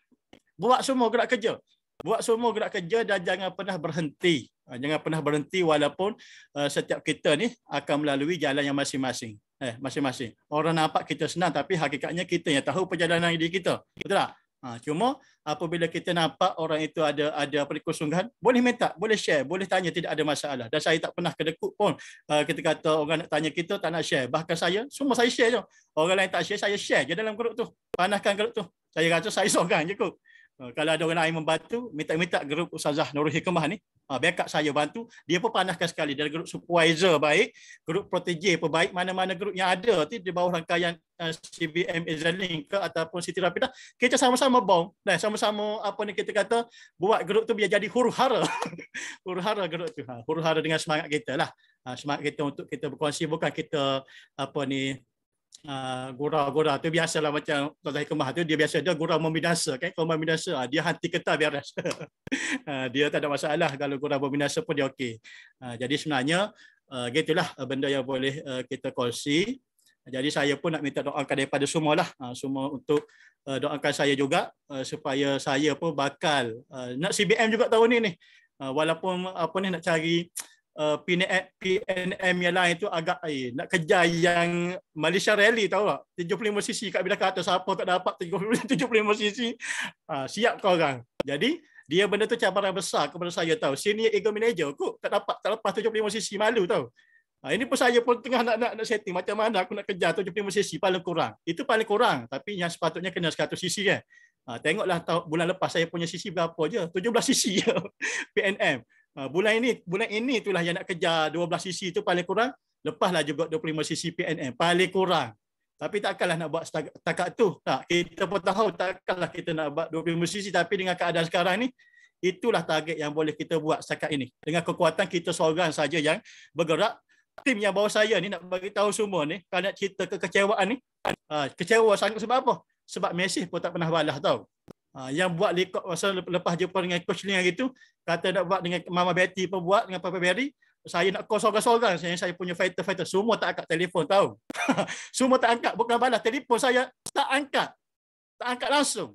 buat semua gerak kerja. Buat semua gerak kerja dan jangan pernah berhenti. Ha, jangan pernah berhenti walaupun uh, setiap kita ni akan melalui jalan yang masing-masing. Eh, masing-masing. Orang nampak kita senang tapi hakikatnya kita yang tahu perjalanan diri kita. Betul tak? Ha, cuma apabila kita nampak orang itu ada ada kesungguhan, boleh minta, boleh share, boleh tanya, tidak ada masalah. Dan saya tak pernah kedekut pun uh, ha, kita kata orang nak tanya kita, tak nak share. Bahkan saya, semua saya share je. Orang lain tak share, saya share je dalam grup tu. Panaskan grup tu. Saya rasa saya seorang je kot. Ha, kalau ada orang lain membantu, minta-minta grup Ustazah Nurul Hikmah ni, ha, backup saya bantu, dia pun panaskan sekali. Dari grup supervisor baik, grup protege pun baik, mana-mana grup yang ada tu di bawah rangkaian eh, CBM Ezelink ke ataupun Siti Rapida, kita sama-sama bong. Nah, sama-sama apa ni kita kata, buat grup tu biar jadi huru hara. (laughs) huru hara grup tu. Ha, huru hara dengan semangat kita lah. Ha, semangat kita untuk kita berkongsi, bukan kita apa ni, Ah, gurau gurau tu biasalah macam kalau Zahid Kemah tu dia biasa dia gurau membinasa kan kalau membinasa ah, dia hati ketar biar rasa (laughs) ah, dia tak ada masalah kalau gurau membinasa pun dia okey jadi sebenarnya gitulah benda yang boleh kita kongsi jadi saya pun nak minta doakan daripada semua lah semua untuk doakan saya juga supaya saya pun bakal nak CBM juga tahun ni ni walaupun apa ni nak cari uh, PNM yang lain tu agak eh, nak kejar yang Malaysia Rally tahu tak? 75 cc kat bila kata siapa tak dapat 75 (laughs) cc uh, siap kau orang. Jadi dia benda tu cabaran besar kepada saya tahu. sini ego manager aku tak dapat tak lepas 75 cc malu tahu. Ha, ini pun saya pun tengah nak, nak, nak setting macam mana aku nak kejar 75 cc paling kurang. Itu paling kurang tapi yang sepatutnya kena 100 sisi kan. Ha, tengoklah tahu, bulan lepas saya punya sisi berapa je. 17 sisi je (laughs) PNM. Ah, bulan ini bulan ini itulah yang nak kejar 12 sisi tu paling kurang lepaslah juga 25 sisi PNM paling kurang tapi takkanlah nak buat setakat tu tak kita pun tahu takkanlah kita nak buat 25 sisi. tapi dengan keadaan sekarang ni itulah target yang boleh kita buat setakat ini dengan kekuatan kita seorang saja yang bergerak tim yang bawa saya ni nak bagi tahu semua ni kalau nak cerita kekecewaan ni ah, kecewa sangat sebab apa sebab Messi pun tak pernah balas tau Ah, yang buat lekot pasal lepas jumpa dengan coach ni hari tu kata nak buat dengan Mama Betty pun buat dengan Papa Berry saya nak call seorang-seorang kan, saya, saya punya fighter-fighter semua tak angkat telefon tahu (laughs) semua tak angkat bukan balas telefon saya tak angkat tak angkat langsung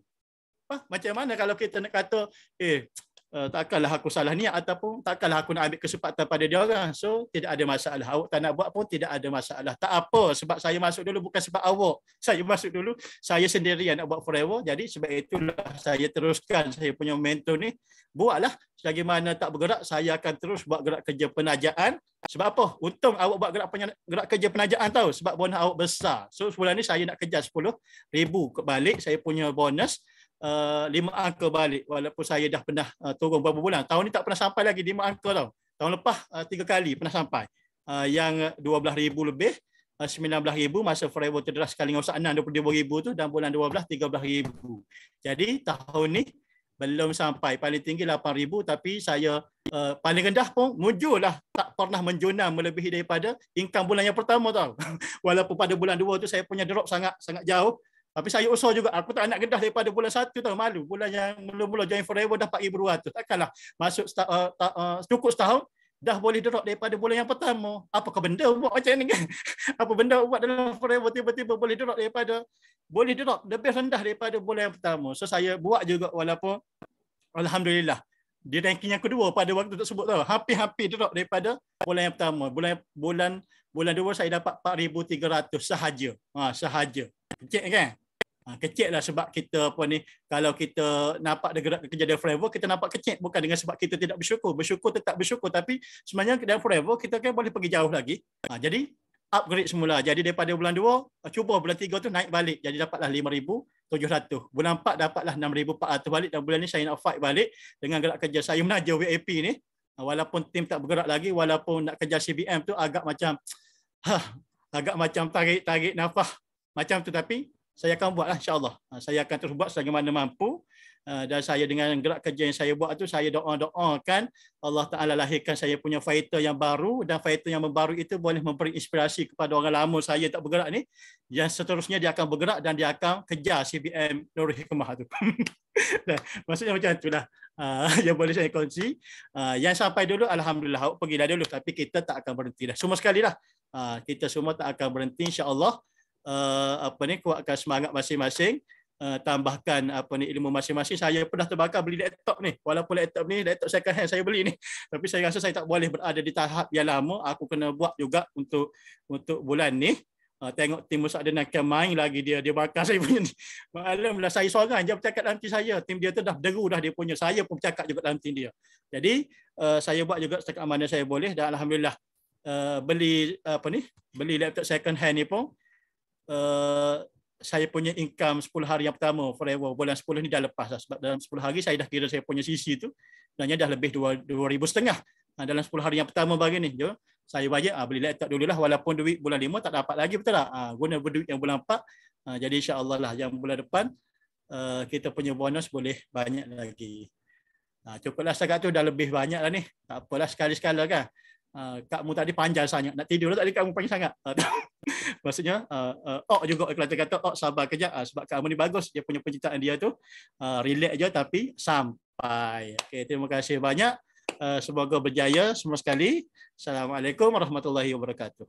Hah? macam mana kalau kita nak kata eh uh, takkanlah aku salah niat ataupun takkanlah aku nak ambil kesempatan pada dia orang. So tidak ada masalah. Awak tak nak buat pun tidak ada masalah. Tak apa sebab saya masuk dulu bukan sebab awak. (laughs) Saya masuk dulu. Saya sendiri yang nak buat forever. Jadi sebab itulah saya teruskan saya punya mentor ni. Buatlah. Selagi mana tak bergerak, saya akan terus buat gerak kerja penajaan. Sebab apa? Untung awak buat gerak, gerak kerja penajaan tau. Sebab bonus awak besar. So sebulan ni saya nak kejar RM10,000 kebalik. Saya punya bonus uh, lima angka balik walaupun saya dah pernah uh, turun beberapa bulan. Tahun ni tak pernah sampai lagi lima angka tau. Tahun lepas uh, tiga kali pernah sampai. Uh, yang ribu lebih, uh, sembilan belah ribu masa forever terderas sekali dengan Ustaz Anan ribu tu dan bulan dua belah tiga belah ribu. Jadi tahun ni belum sampai. Paling tinggi lapan ribu, tapi saya uh, paling rendah pun lah tak pernah menjunam melebihi daripada income bulan yang pertama tau. (laughs) Walaupun pada bulan dua tu saya punya drop sangat sangat jauh tapi saya usah juga. Aku tak nak gedah daripada bulan satu tau. Malu. Bulan yang mula-mula join forever dah 4,200. Takkanlah masuk uh, ta, uh, cukup setahun dah boleh drop daripada bulan yang pertama. Apa ke benda buat macam ni kan? (laughs) Apa benda buat dalam forever tiba-tiba boleh drop daripada boleh drop lebih rendah daripada bulan yang pertama. So saya buat juga walaupun Alhamdulillah di ranking yang kedua pada waktu tak sebut tau. Hampir-hampir drop daripada bulan yang pertama. Bulan bulan bulan dua saya dapat 4,300 sahaja. Ha, sahaja. Kecil kan? Ha, kecil lah sebab kita apa ni kalau kita nampak dia gerak kerja dia forever kita nampak kecil bukan dengan sebab kita tidak bersyukur bersyukur tetap bersyukur tapi sebenarnya dalam forever kita kan boleh pergi jauh lagi ha, jadi upgrade semula jadi daripada bulan 2 cuba bulan 3 tu naik balik jadi dapatlah 5700 bulan 4 dapatlah 6400 balik dan bulan ni saya nak fight balik dengan gerak kerja saya menaja VIP ni ha, walaupun tim tak bergerak lagi walaupun nak kerja CBM tu agak macam ha, agak macam tarik-tarik nafas macam tu tapi saya akan buatlah insyaallah ha, saya akan terus buat sebagaimana mampu ha, dan saya dengan gerak kerja yang saya buat tu saya doa-doakan Allah Taala lahirkan saya punya fighter yang baru dan fighter yang baru itu boleh memberi inspirasi kepada orang lama saya tak bergerak ni yang seterusnya dia akan bergerak dan dia akan kejar CBM Nurul Hikmah tu. (laughs) nah, maksudnya macam itulah. Ha, uh, (laughs) yang boleh saya kongsi. yang sampai dulu, Alhamdulillah, awak pergi dah dulu. Tapi kita tak akan berhenti dah. Semua sekali dah. kita semua tak akan berhenti, insya Allah. Eh, apa ni kuatkan semangat masing-masing uh, tambahkan apa ni ilmu masing-masing saya pernah terbakar beli laptop ni walaupun laptop ni laptop second hand saya beli ni (laughs) tapi saya rasa saya tak boleh berada di tahap yang lama aku kena buat juga untuk untuk bulan ni Uh, tengok tim Musa ada nak main lagi dia dia bakar saya punya ni. (laughs) Maklumlah saya seorang je bercakap dalam tim saya. Tim dia tu dah deru dah dia punya. Saya pun bercakap juga dalam tim dia. Jadi uh, saya buat juga setakat mana saya boleh dan alhamdulillah uh, beli apa ni? Beli laptop second hand ni pun Eh, saya punya income 10 hari yang pertama forever bulan 10 ni dah lepas dah. sebab dalam 10 hari saya dah kira saya punya sisi tu sebenarnya dah lebih 2000 setengah ha, dalam 10 hari yang pertama bagi ni jo saya wajib ah, beli laptop dulu lah walaupun duit bulan 5 tak dapat lagi betul tak ah, guna duit yang bulan 4 ah, jadi insyaallah lah yang bulan depan uh, kita punya bonus boleh banyak lagi ah, cukuplah setakat tu dah lebih banyak lah ni tak apalah sekali-sekala kan Ah, kak Mu tadi panjang sangat. Nak tidur lah tadi Kak Mu panjang sangat. Ah, (laughs) maksudnya, uh, ok juga Kelantan kata, ok sabar kejap. sebab Kak Mu ni bagus. Dia punya penciptaan dia tu. Uh, relax je tapi sampai. Okay, terima kasih banyak. semoga berjaya semua sekali. Assalamualaikum warahmatullahi wabarakatuh.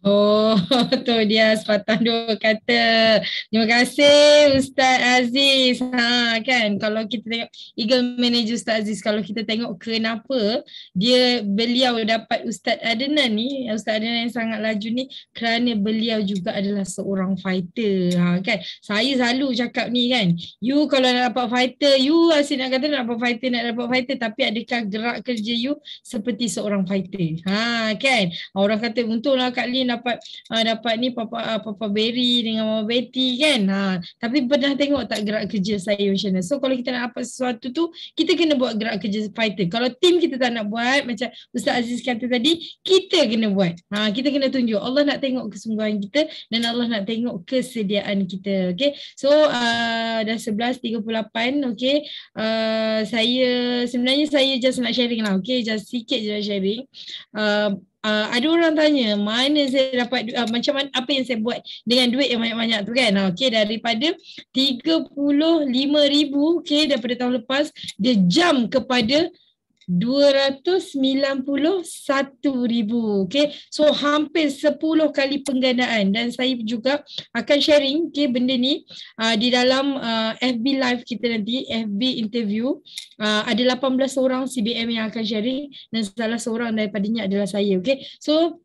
Oh, (laughs) tu dia sepatah dua kata. Terima kasih Ustaz Aziz. Ha, kan, kalau kita tengok Eagle Manager Ustaz Aziz, kalau kita tengok kenapa dia beliau dapat Ustaz Adnan ni, Ustaz Adnan yang sangat laju ni, kerana beliau juga adalah seorang fighter. Ha, kan, saya selalu cakap ni kan, you kalau nak dapat fighter, you asyik nak kata nak dapat fighter, nak dapat fighter, tapi adakah gerak kerja you seperti seorang fighter? Ha, kan, orang kata untunglah Kak Lin dapat uh, dapat ni papa uh, papa berry dengan mama betty kan ha tapi pernah tengok tak gerak kerja saya macam mana so kalau kita nak apa sesuatu tu kita kena buat gerak kerja fighter kalau team kita tak nak buat macam ustaz aziz kata tadi kita kena buat ha kita kena tunjuk Allah nak tengok kesungguhan kita dan Allah nak tengok kesediaan kita okey so uh, dah 11.38 okey uh, saya sebenarnya saya just nak sharing lah okey just sikit je nak sharing uh, uh, ada orang tanya mana saya dapat uh, macam mana, apa yang saya buat dengan duit yang banyak-banyak tu kan ah, okey daripada 35000 okey daripada tahun lepas dia jump kepada 291,000. Okay. So hampir 10 kali penggandaan dan saya juga akan sharing okay, benda ni uh, di dalam uh, ah, FB live kita nanti, FB interview. Uh, ada 18 orang CBM yang akan sharing dan salah seorang daripadanya adalah saya. Okay. So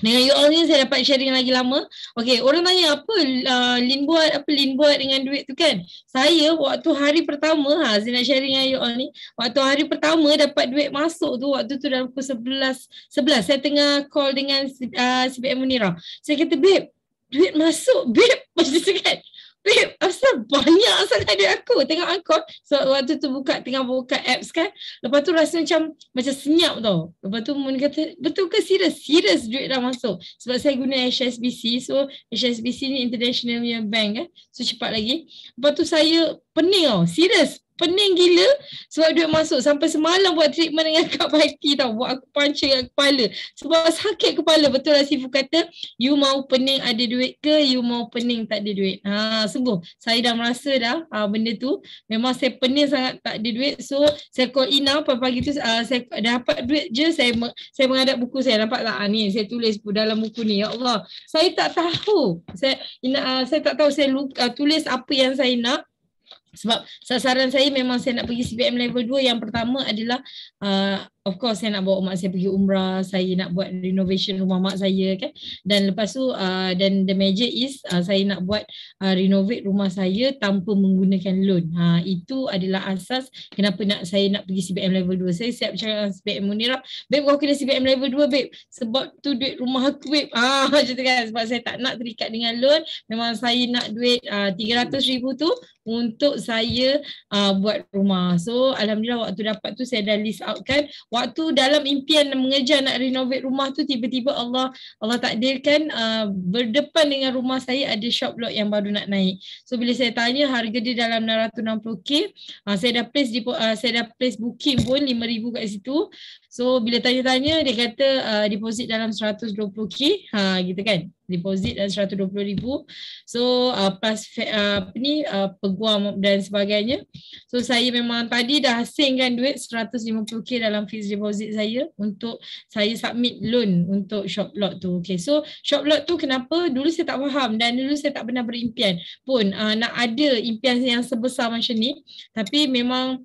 dengan you all ni saya dapat sharing lagi lama. Okay, orang tanya apa uh, Lin buat, apa Lin buat dengan duit tu kan? Saya waktu hari pertama, ha, saya nak sharing dengan you all ni. Waktu hari pertama dapat duit masuk tu, waktu tu dalam pukul 11. 11, saya tengah call dengan uh, CBM Munira. Saya kata, babe, duit masuk, babe. (laughs) Macam tu kan? Babe, eh, asal banyak sangat dia aku tengah aku. So, waktu tu buka, tengah buka apps kan. Lepas tu rasa macam, macam senyap tau. Lepas tu Mun kata, betul ke serius? Serius duit dah masuk. Sebab saya guna HSBC. So, HSBC ni international bank kan. So, cepat lagi. Lepas tu saya pening tau. Serius, pening gila sebab duit masuk sampai semalam buat treatment dengan Kak Fati tau buat aku punca dengan kepala sebab sakit kepala betul lah Sifu kata you mau pening ada duit ke you mau pening tak ada duit ha, sungguh saya dah merasa dah ha, benda tu memang saya pening sangat tak ada duit so saya call Ina lah. pagi tu uh, saya dapat duit je saya saya mengadap buku saya nampak tak ha, ni saya tulis dalam buku ni ya Allah saya tak tahu saya Ina, uh, saya tak tahu saya luka, uh, tulis apa yang saya nak sebab sasaran saya memang saya nak pergi CPM level 2 yang pertama adalah uh, of course saya nak bawa mak saya pergi umrah saya nak buat renovation rumah mak saya kan dan lepas tu uh, dan uh, the major is uh, saya nak buat uh, renovate rumah saya tanpa menggunakan loan ha uh, itu adalah asas kenapa nak saya nak pergi CBM level 2 saya siap cakap dengan CBM Munira babe kau kena CBM level 2 Beb, sebab tu duit rumah aku babe ah (laughs) macam kan sebab saya tak nak terikat dengan loan memang saya nak duit uh, 300 ribu tu untuk saya uh, buat rumah so alhamdulillah waktu dapat tu saya dah list out kan waktu dalam impian mengejar nak renovate rumah tu tiba-tiba Allah Allah takdirkan uh, berdepan dengan rumah saya ada shop lot yang baru nak naik. So bila saya tanya harga dia dalam 660k, uh, saya dah place di uh, saya dah place booking pun 5000 kat situ. So bila tanya-tanya dia kata uh, deposit dalam 120k, ha uh, gitu kan deposit dan RM120,000 so uh, plus uh, apa ni uh, peguam dan sebagainya so saya memang tadi dah asingkan duit 150k dalam fixed deposit saya untuk saya submit loan untuk shop lot tu okay so shop lot tu kenapa dulu saya tak faham dan dulu saya tak pernah berimpian pun uh, nak ada impian yang sebesar macam ni tapi memang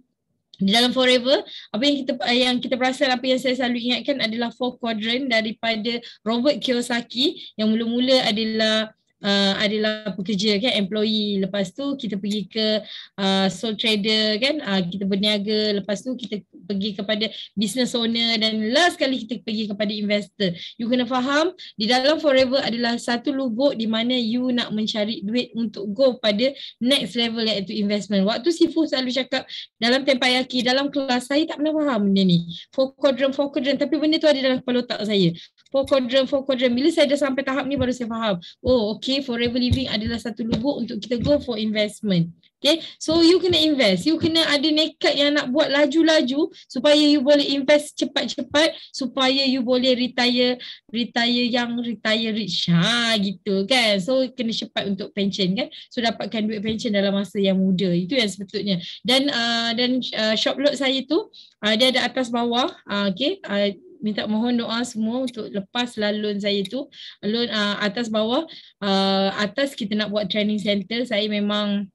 di dalam forever apa yang kita yang kita perasan apa yang saya selalu ingatkan adalah four quadrant daripada Robert Kiyosaki yang mula-mula adalah Uh, adalah pekerja kan employee lepas tu kita pergi ke uh, sole trader kan uh, kita berniaga lepas tu kita pergi kepada business owner dan last sekali kita pergi kepada investor you kena faham di dalam forever adalah satu lubuk di mana you nak mencari duit untuk go pada next level iaitu investment waktu sifu selalu cakap dalam tempah yaki dalam kelas saya tak pernah faham benda ni four quadrant four quadrant tapi benda tu ada dalam kepala otak saya Four quadrant, four quadrant. Bila saya dah sampai tahap ni baru saya faham. Oh, okay. Forever living adalah satu lubuk untuk kita go for investment. Okay. So, you kena invest. You kena ada nekat yang nak buat laju-laju supaya you boleh invest cepat-cepat supaya you boleh retire retire yang retire rich. Ha, gitu kan. So, kena cepat untuk pension kan. So, dapatkan duit pension dalam masa yang muda. Itu yang sebetulnya. Dan uh, dan uh, shop load saya tu, uh, dia ada atas bawah. Uh, okay. Uh, minta mohon doa semua untuk lepas lalun saya tu lalun uh, ah, atas bawah uh, atas kita nak buat training center saya memang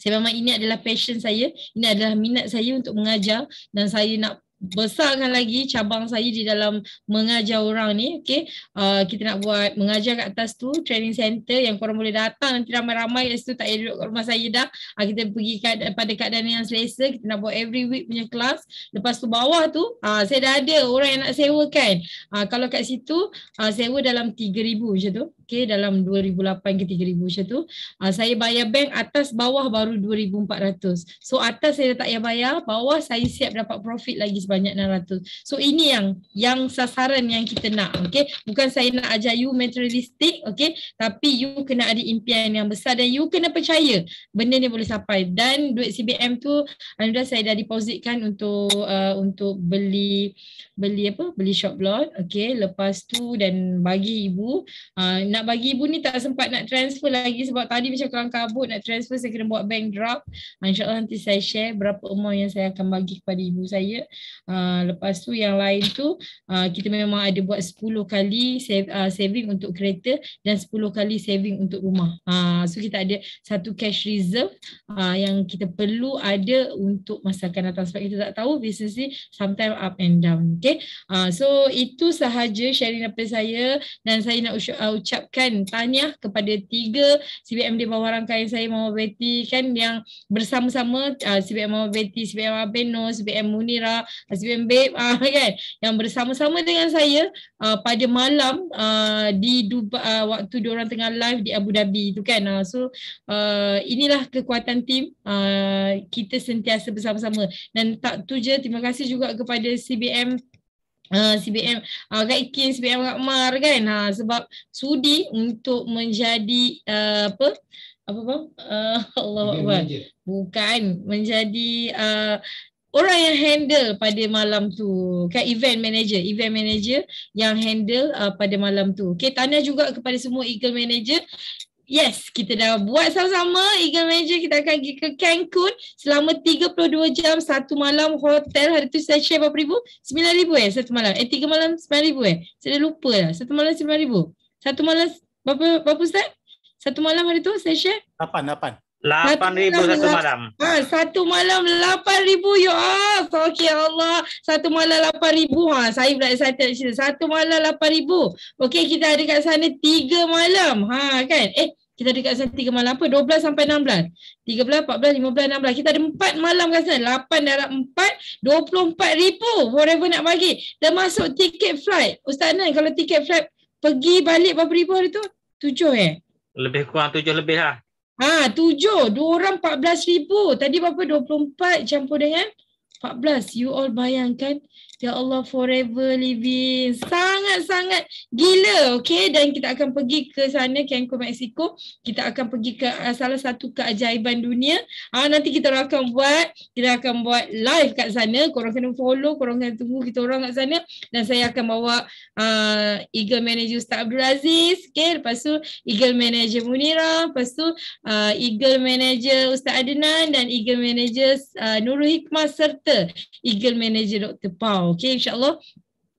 saya memang ini adalah passion saya ini adalah minat saya untuk mengajar dan saya nak besarkan lagi cabang saya di dalam mengajar orang ni okey uh, kita nak buat mengajar kat atas tu training center yang korang boleh datang nanti ramai-ramai lepas tu tak payah duduk kat rumah saya dah uh, kita pergi kat, pada keadaan yang selesa kita nak buat every week punya kelas lepas tu bawah tu uh, saya dah ada orang yang nak sewa kan uh, ah, kalau kat situ uh, sewa dalam 3000 macam tu okay, dalam 2008 ke 3000 macam tu. Uh, saya bayar bank atas bawah baru 2400. So atas saya tak payah bayar, bawah saya siap dapat profit lagi sebanyak 600. So ini yang yang sasaran yang kita nak. Okay. Bukan saya nak ajar you materialistic, okay. tapi you kena ada impian yang besar dan you kena percaya benda ni boleh sampai. Dan duit CBM tu, anda saya dah depositkan untuk uh, untuk beli beli apa? Beli shop lot. Okay. Lepas tu dan bagi ibu uh, nak nak bagi ibu ni tak sempat nak transfer lagi sebab tadi macam kurang kabut nak transfer saya kena buat bank drop. Ah, InsyaAllah nanti saya share berapa amount yang saya akan bagi kepada ibu saya. Uh, lepas tu yang lain tu uh, kita memang ada buat 10 kali save, uh, saving untuk kereta dan 10 kali saving untuk rumah. Uh, so kita ada satu cash reserve uh, yang kita perlu ada untuk masa akan datang sebab kita tak tahu business ni sometimes up and down. Okay. Uh, so itu sahaja sharing daripada saya dan saya nak ucap ucapkan tanya kepada tiga CBM di bawah rangkaian saya Mama Betty kan yang bersama-sama uh, ah, CBM Mama Betty, CBM Abeno, CBM Munira, ah, CBM Babe uh, (laughs) kan yang bersama-sama dengan saya uh, pada malam uh, di Dubai, uh, waktu diorang tengah live di Abu Dhabi itu kan. Uh, so uh, inilah kekuatan tim uh, kita sentiasa bersama-sama dan tak tu je terima kasih juga kepada CBM uh, ah, CBM uh, ah, Kak Ikin, CBM Kak Mar kan ha, sebab sudi untuk menjadi uh, apa apa bang? uh, (laughs) Allah Akbar. bukan menjadi uh, orang yang handle pada malam tu kan event manager event manager yang handle uh, pada malam tu okey tanya juga kepada semua eagle manager Yes, kita dah buat sama-sama. Eagle Major kita akan pergi ke Cancun selama 32 jam satu malam hotel. Hari tu saya share berapa ribu? 9 ribu eh satu malam. Eh, tiga malam 9 ribu eh. Saya dah lupa lah. Satu malam 9 ribu. Satu malam berapa, berapa Ustaz? Satu malam hari tu saya share? 8, 8. 8,000 satu lah. malam. Ha, satu malam 8,000 ribu. Ya Allah. Okay Allah. Satu malam 8,000 ribu. Ha. Saya pula excited di sini. Satu malam 8,000 ribu. Okay kita ada kat sana tiga malam. Ha kan? Eh kita ada kat sana 3 malam apa? 12 sampai 16. 13, 14, 15, 16. Kita ada 4 malam kat sana. 8 darat 4, 24,000 forever nak bagi. Termasuk tiket flight. Ustaz Nen, kalau tiket flight pergi balik berapa ribu hari tu? 7 eh? Lebih kurang 7 lebih lah. Ha, 7. dua orang ribu. Tadi berapa? 24 campur dengan 14. You all bayangkan. Ya Allah forever living. Sangat-sangat gila. Okay. Dan kita akan pergi ke sana. Cancun, Mexico. Kita akan pergi ke uh, salah satu keajaiban dunia. Ah uh, Nanti kita akan buat. Kita akan buat live kat sana. Korang kena follow. Korang kena tunggu kita orang kat sana. Dan saya akan bawa uh, Eagle Manager Ustaz Abdul Aziz. Okay. Lepas tu Eagle Manager Munira. Lepas tu uh, Eagle Manager Ustaz Adnan. Dan Eagle Manager uh, Nurul Hikmah. Serta Eagle Manager Dr. Pau. Okey insyaAllah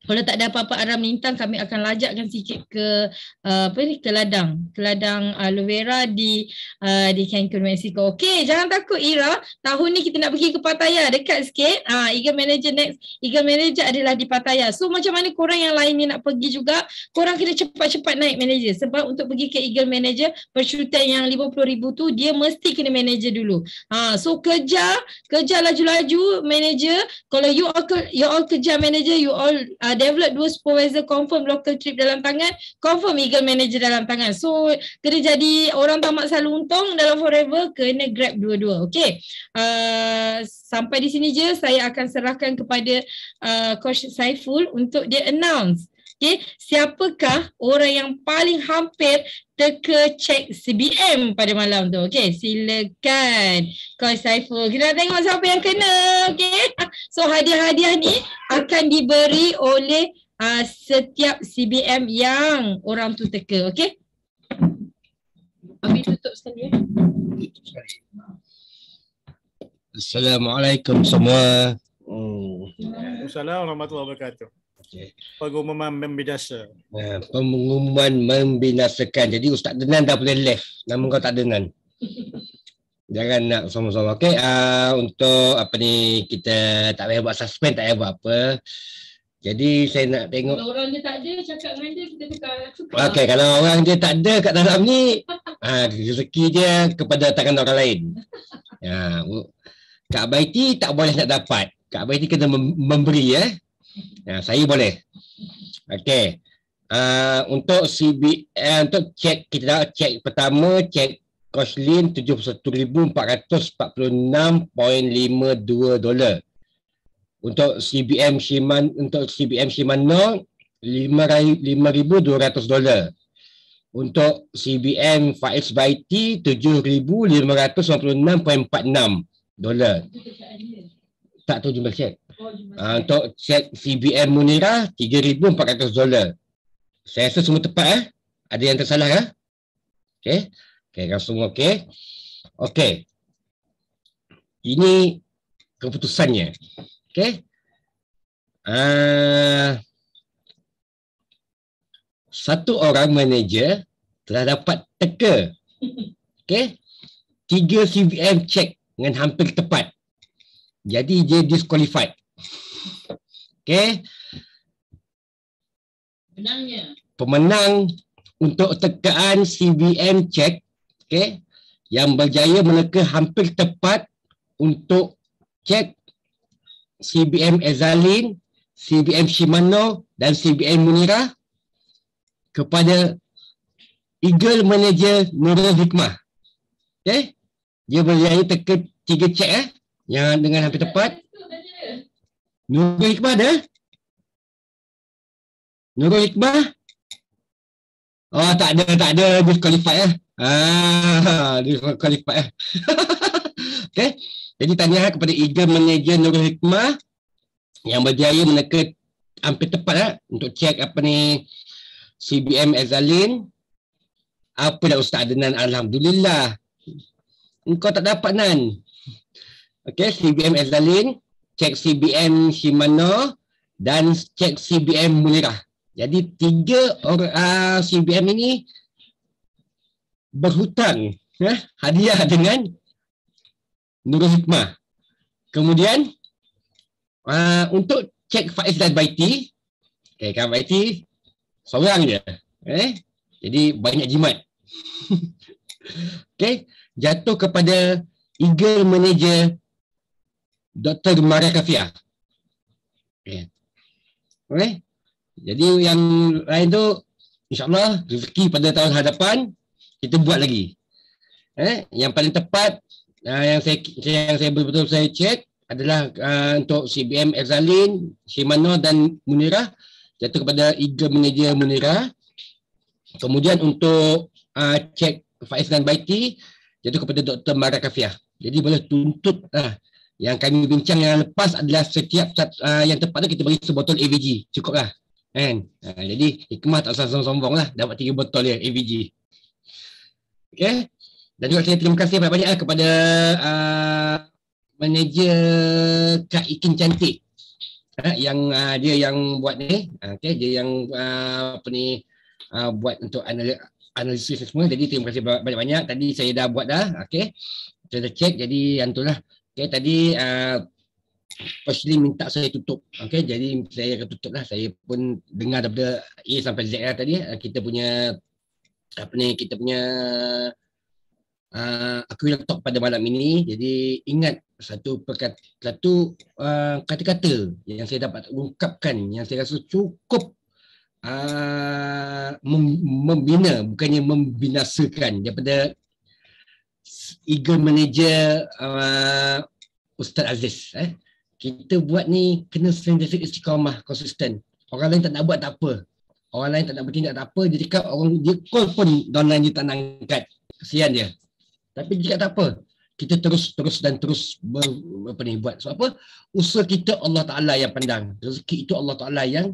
kalau tak ada apa-apa arah melintang kami akan lajakkan sikit ke uh, apa ni ke ladang ke ladang aloe vera di uh, di Cancun Mexico. Okey, jangan takut Ira, tahun ni kita nak pergi ke Pattaya dekat sikit. Ah uh, Eagle Manager next, Eagle Manager adalah di Pattaya. So macam mana korang yang lain ni nak pergi juga, korang kena cepat-cepat naik manager sebab untuk pergi ke Eagle Manager persyutan yang 50000 tu dia mesti kena manager dulu. Ha uh, so kerja kerja laju-laju manager. Kalau you all you all kejar manager, you all uh, develop uh, dua supervisor confirm local trip dalam tangan confirm eagle manager dalam tangan so kena jadi orang tamat selalu untung dalam forever kena grab dua-dua okey uh, sampai di sini je saya akan serahkan kepada uh, coach Saiful untuk dia announce Okay, siapakah orang yang paling hampir teka cek CBM pada malam tu? Okay, silakan. Kau Saiful, kita tengok siapa yang kena. Okay, so hadiah-hadiah ni akan diberi oleh uh, setiap CBM yang orang tu teka. Okay. Habis tutup sekali ya. Assalamualaikum semua. Hmm. Assalamualaikum warahmatullahi wabarakatuh. Pengumuman membinasa. Uh, pengumuman membinasakan. Jadi Ustaz Denan dah boleh left. Nama kau tak Denan. Jangan nak sama-sama. Okay. Uh, ah, untuk apa ni. Kita tak payah buat suspend. Tak payah buat apa. Jadi saya nak tengok. Kalau orang dia tak ada. Cakap dengan dia. Kita tukar. tukar. Okay. Kalau orang dia tak ada kat dalam ni. (laughs) Ah, rezeki dia kepada tangan orang lain. Uh, Kak Baiti tak boleh nak dapat. Kak Baiti kena memberi. Eh. Ya, saya boleh. Okey. Uh, untuk CB uh, eh, untuk cek kita dah cek pertama cek Koshlin 71,446.52 dolar. Untuk CBM Shiman untuk CBM Shimano 5200 dolar. Untuk CBM Faiz Baiti 7596.46 dolar. Tak tahu jumlah cek. Uh, untuk set CBM Munira 3400 dolar. Saya rasa semua tepat eh. Ada yang tersalah ke? Eh? Okey. Okey, rasa semua okey. Okey. Ini keputusannya. Okey. Uh, satu orang manager telah dapat teka. Okey. Tiga CBM check dengan hampir tepat. Jadi dia disqualified. Okay. Pemenangnya. Pemenang untuk tekaan CBM check. Okay. Yang berjaya meneka hampir tepat untuk check CBM Ezalin, CBM Shimano dan CBM Munira kepada Eagle Manager Nurul Hikmah. Okay. Dia berjaya teka tiga check eh. Yang dengan hampir tepat. Nurul Iqbal ada? Nurul Iqbal? Oh, tak ada, tak ada. Dia qualified lah. Ah, dia qualified lah. (laughs) okay. Jadi, tanya kepada Iga Manager Nurul Hikmah yang berjaya meneka hampir tepat lah untuk cek apa ni CBM Azalin. Apa dah Ustaz Adnan? Alhamdulillah. Engkau tak dapat, Nan. Okay, CBM Azalin cek CBM Shimano dan cek CBM Munirah. Jadi tiga orang uh, ah, CBM ini berhutang eh, hadiah dengan Nurul Hikmah. Kemudian uh, untuk cek Faiz dan Baiti, okay, eh, kan Baiti seorang je. Eh? Jadi banyak jimat. (laughs) okay. Jatuh kepada Eagle Manager Dr. Maria Kafia. Okay. Okay. Jadi yang lain tu insyaAllah rezeki pada tahun hadapan kita buat lagi. Eh, yang paling tepat uh, yang saya yang saya betul-betul saya check adalah uh, untuk CBM Erzalin, Shimano dan Munira jatuh kepada Iga Manager Munira. Kemudian untuk uh, check Faiz dan Baiti jatuh kepada Dr. Mara Kafia. Jadi boleh tuntut lah. Uh, yang kami bincang yang lepas adalah setiap uh, yang tepat tu kita bagi sebotol AVG cukup lah kan uh, jadi hikmah tak usah sombong lah dapat tiga botol ya AVG okay? dan juga saya terima kasih banyak-banyak lah kepada uh, manager Kak Ikin Cantik uh, yang uh, dia yang buat ni okay? dia yang uh, apa ni uh, buat untuk analis analisis semua jadi terima kasih banyak-banyak tadi saya dah buat dah okey saya dah check jadi yang itulah Okay, tadi uh, Pashli minta saya tutup. Okay, jadi saya akan tutup lah. Saya pun dengar daripada A sampai Z lah tadi. Uh, kita punya apa ni, kita punya uh, aku nak talk pada malam ini. Jadi ingat satu perkat, satu uh, kata-kata yang saya dapat ungkapkan yang saya rasa cukup uh, membina bukannya membinasakan daripada Eagle Manager uh, Ustaz Aziz eh. Kita buat ni kena sentiasa istiqamah konsisten. Orang lain tak nak buat tak apa. Orang lain tak nak bertindak tak apa. Dia cakap orang dia call pun downline dia tak nak angkat. Kesian dia. Tapi dia cakap tak apa. Kita terus terus dan terus ber, apa ni buat. Sebab apa? Usaha kita Allah Taala yang pandang. Rezeki itu Allah Taala yang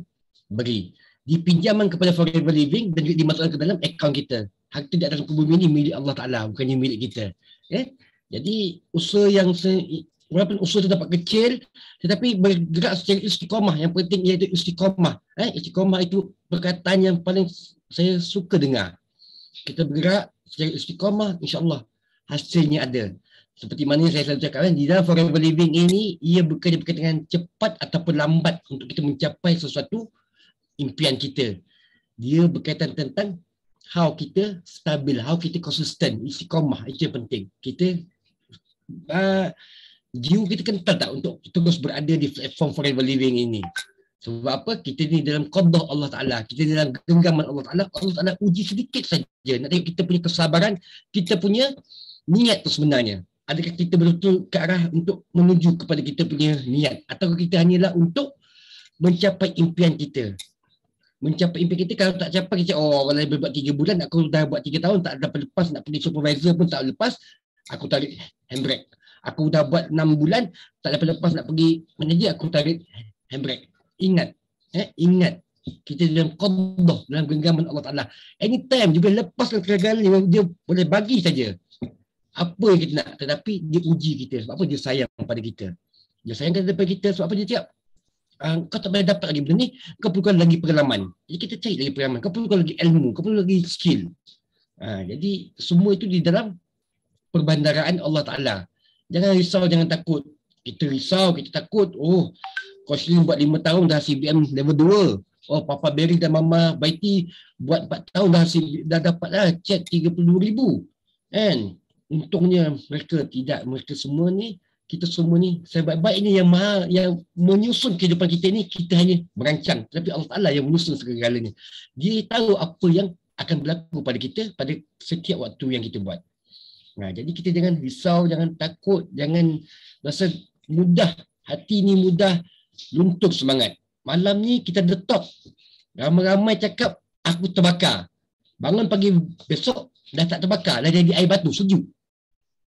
beri. Dipinjaman kepada Forever Living dan juga dimasukkan ke dalam akaun kita. Harta di atas bumi ini milik Allah Taala bukannya milik kita. Eh? Jadi usaha yang se- walaupun usaha terdapat kecil tetapi bergerak secara istiqomah yang penting iaitu istiqomah eh, istiqomah itu perkataan yang paling saya suka dengar kita bergerak secara istiqomah insyaAllah hasilnya ada seperti mana saya selalu cakap kan di dalam forever living ini ia bekerja berkaitan dengan cepat ataupun lambat untuk kita mencapai sesuatu impian kita dia berkaitan tentang how kita stabil, how kita konsisten, isi koma itu yang penting. Kita uh, jiwa kita kental tak untuk terus berada di platform forever living ini. Sebab apa? Kita ni dalam qadah Allah Ta'ala. Kita ni dalam genggaman Allah Ta'ala. Allah Ta'ala uji sedikit saja. Nak tengok kita punya kesabaran, kita punya niat tu sebenarnya. Adakah kita betul ke arah untuk menuju kepada kita punya niat? Atau kita hanyalah untuk mencapai impian kita? mencapai impian kita kalau tak capai kita oh kalau lebih buat 3 bulan aku dah buat 3 tahun tak dapat lepas nak pergi supervisor pun tak lepas aku tarik handbrake aku dah buat 6 bulan tak dapat lepas nak pergi manager aku tarik handbrake ingat eh ingat kita dalam qadah dalam genggaman Allah Taala anytime dia boleh lepaskan kegagalan dia, dia boleh bagi saja apa yang kita nak tetapi dia uji kita sebab apa dia sayang pada kita dia sayang kepada kita sebab apa dia tiap Ah, kau tak boleh dapat lagi benda ni kau perlukan lagi pengalaman jadi kita cari lagi pengalaman kau perlukan lagi ilmu kau perlu lagi skill ha, jadi semua itu di dalam perbandaran Allah Ta'ala jangan risau jangan takut kita risau kita takut oh kau buat 5 tahun dah CBM level 2 Oh Papa Berry dan Mama Baiti buat 4 tahun dah hasil dah dapat lah cek 32000. Kan? Untungnya mereka tidak mereka semua ni kita semua ni sebaik-baik ni yang maha yang menyusun kehidupan kita ni kita hanya merancang tapi Allah Taala yang menyusun segala ni. dia tahu apa yang akan berlaku pada kita pada setiap waktu yang kita buat nah ha, jadi kita jangan risau jangan takut jangan rasa mudah hati ni mudah luntur semangat malam ni kita detok ramai-ramai cakap aku terbakar bangun pagi besok dah tak terbakar dah jadi air batu sejuk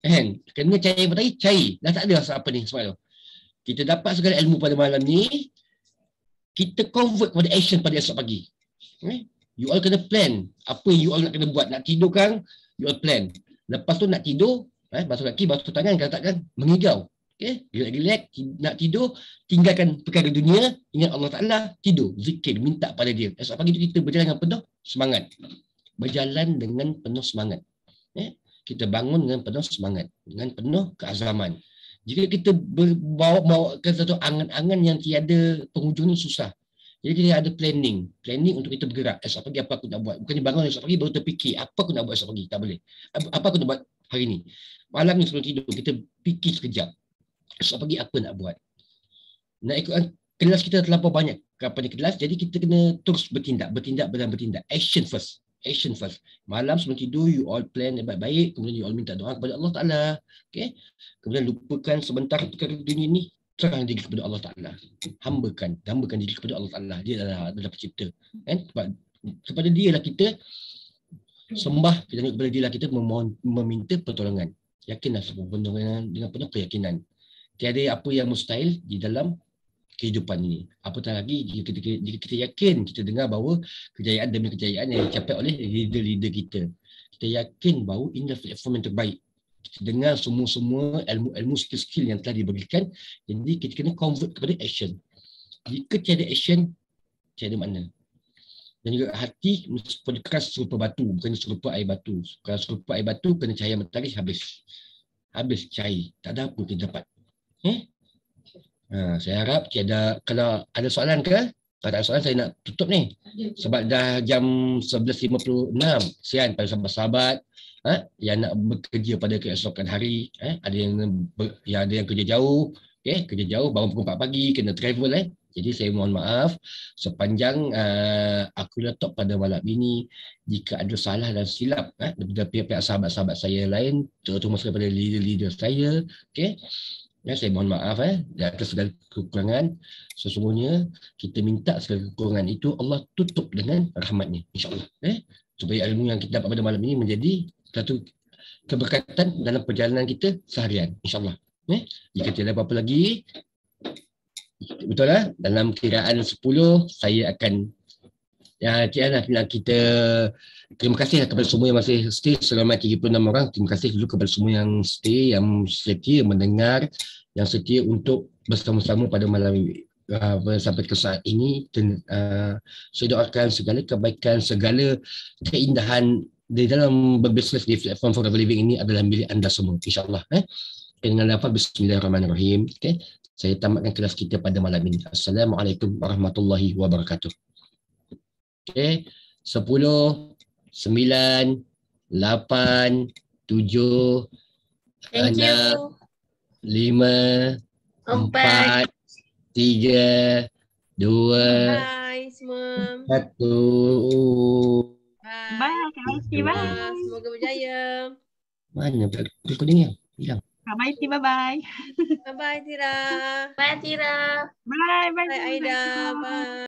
kan kena cari apa tadi cari dah tak ada apa ni semua kita dapat segala ilmu pada malam ni kita convert kepada action pada esok pagi okay? Eh? you all kena plan apa yang you all nak kena buat nak tidur kan you all plan lepas tu nak tidur eh, basuh kaki basuh tangan kalau takkan mengigau okay? relax, relax nak tidur tinggalkan perkara dunia ingat Allah Ta'ala tidur zikir minta pada dia esok pagi tu kita berjalan dengan penuh semangat berjalan dengan penuh semangat eh? kita bangun dengan penuh semangat, dengan penuh keazaman. Jika kita bawa bawa ke satu angan-angan yang tiada penghujung ni susah. Jadi kita ada planning, planning untuk kita bergerak. Esok pagi apa aku nak buat? Bukan bangun esok pagi baru terfikir apa aku nak buat esok pagi. Tak boleh. Apa aku nak buat hari ni? Malam ni sebelum tidur kita fikir sekejap. Esok pagi apa nak buat? Nak ikut kelas kita terlalu banyak. Kapan kelas? Jadi kita kena terus bertindak, bertindak dan bertindak. Action first action first. Malam sebelum tidur, you all plan yang baik-baik. Kemudian you all minta doa kepada Allah Ta'ala. Okay? Kemudian lupakan sebentar perkara dunia ni. Serahkan diri kepada Allah Ta'ala. Hambakan. Hambakan diri kepada Allah Ta'ala. Dia adalah, adalah pencipta. Kan? Sebab, kepada dia lah kita sembah. Kita tengok kepada dia lah kita memohon, meminta pertolongan. Yakinlah sebuah pertolongan dengan penuh keyakinan. Tiada apa yang mustahil di dalam kehidupan ini. Apatah lagi jika kita, jika kita yakin kita dengar bahawa kejayaan demi kejayaan yang dicapai oleh leader-leader kita. Kita yakin bahawa ini adalah platform yang terbaik. Kita dengar semua-semua ilmu-ilmu skill-skill yang telah diberikan. Jadi kita kena convert kepada action. Jika tiada action, tiada makna. Dan juga hati mesti keras serupa batu, bukan serupa air batu. Kalau serupa air batu, kena cahaya matahari habis. Habis cair. Tak ada apa kita dapat. Eh? Ha, saya harap tiada kalau ada soalan ke? Kalau tak ada soalan saya nak tutup ni. Sebab dah jam 11.56. Sian pada sahabat-sahabat ha, yang nak bekerja pada keesokan hari. Eh, ha, ada yang, ber, yang ada yang kerja jauh. Okay, kerja jauh bangun pukul 4 pagi kena travel eh. Jadi saya mohon maaf sepanjang uh, aku laptop pada malam ini jika ada salah dan silap eh, daripada pihak-pihak sahabat-sahabat saya lain terutama sekali pada leader-leader saya Okay. Ya, saya mohon maaf eh, ya, atas segala kekurangan. Sesungguhnya kita minta segala kekurangan itu Allah tutup dengan rahmatnya. InsyaAllah. Eh? Supaya ilmu yang kita dapat pada malam ini menjadi satu keberkatan dalam perjalanan kita seharian. InsyaAllah. Eh? Jika tidak apa-apa lagi, betul lah. Dalam kiraan 10, saya akan Ya, Cik Ana, kita terima kasih lah kepada semua yang masih stay selamat 36 orang. Terima kasih juga kepada semua yang stay, yang setia mendengar, yang setia untuk bersama-sama pada malam ini. Uh, sampai ke saat ini ten, uh, ah, saya doakan segala kebaikan segala keindahan di dalam berbisnes di platform for living ini adalah milik anda semua insyaallah eh dengan lafaz bismillahirrahmanirrahim Okay, saya tamatkan kelas kita pada malam ini assalamualaikum warahmatullahi wabarakatuh Okey, 10, 9, 8, 7, Thank 6, you. 5, 4, 3, 2, Bye, semua. 1. Bye. Bye. Terima Bye. Semoga berjaya. Mana? Kau dengar? Hilang. Bye bye Tira. Bye bye Tira. Bye Tira. Bye bye, bye, bye Aida. bye.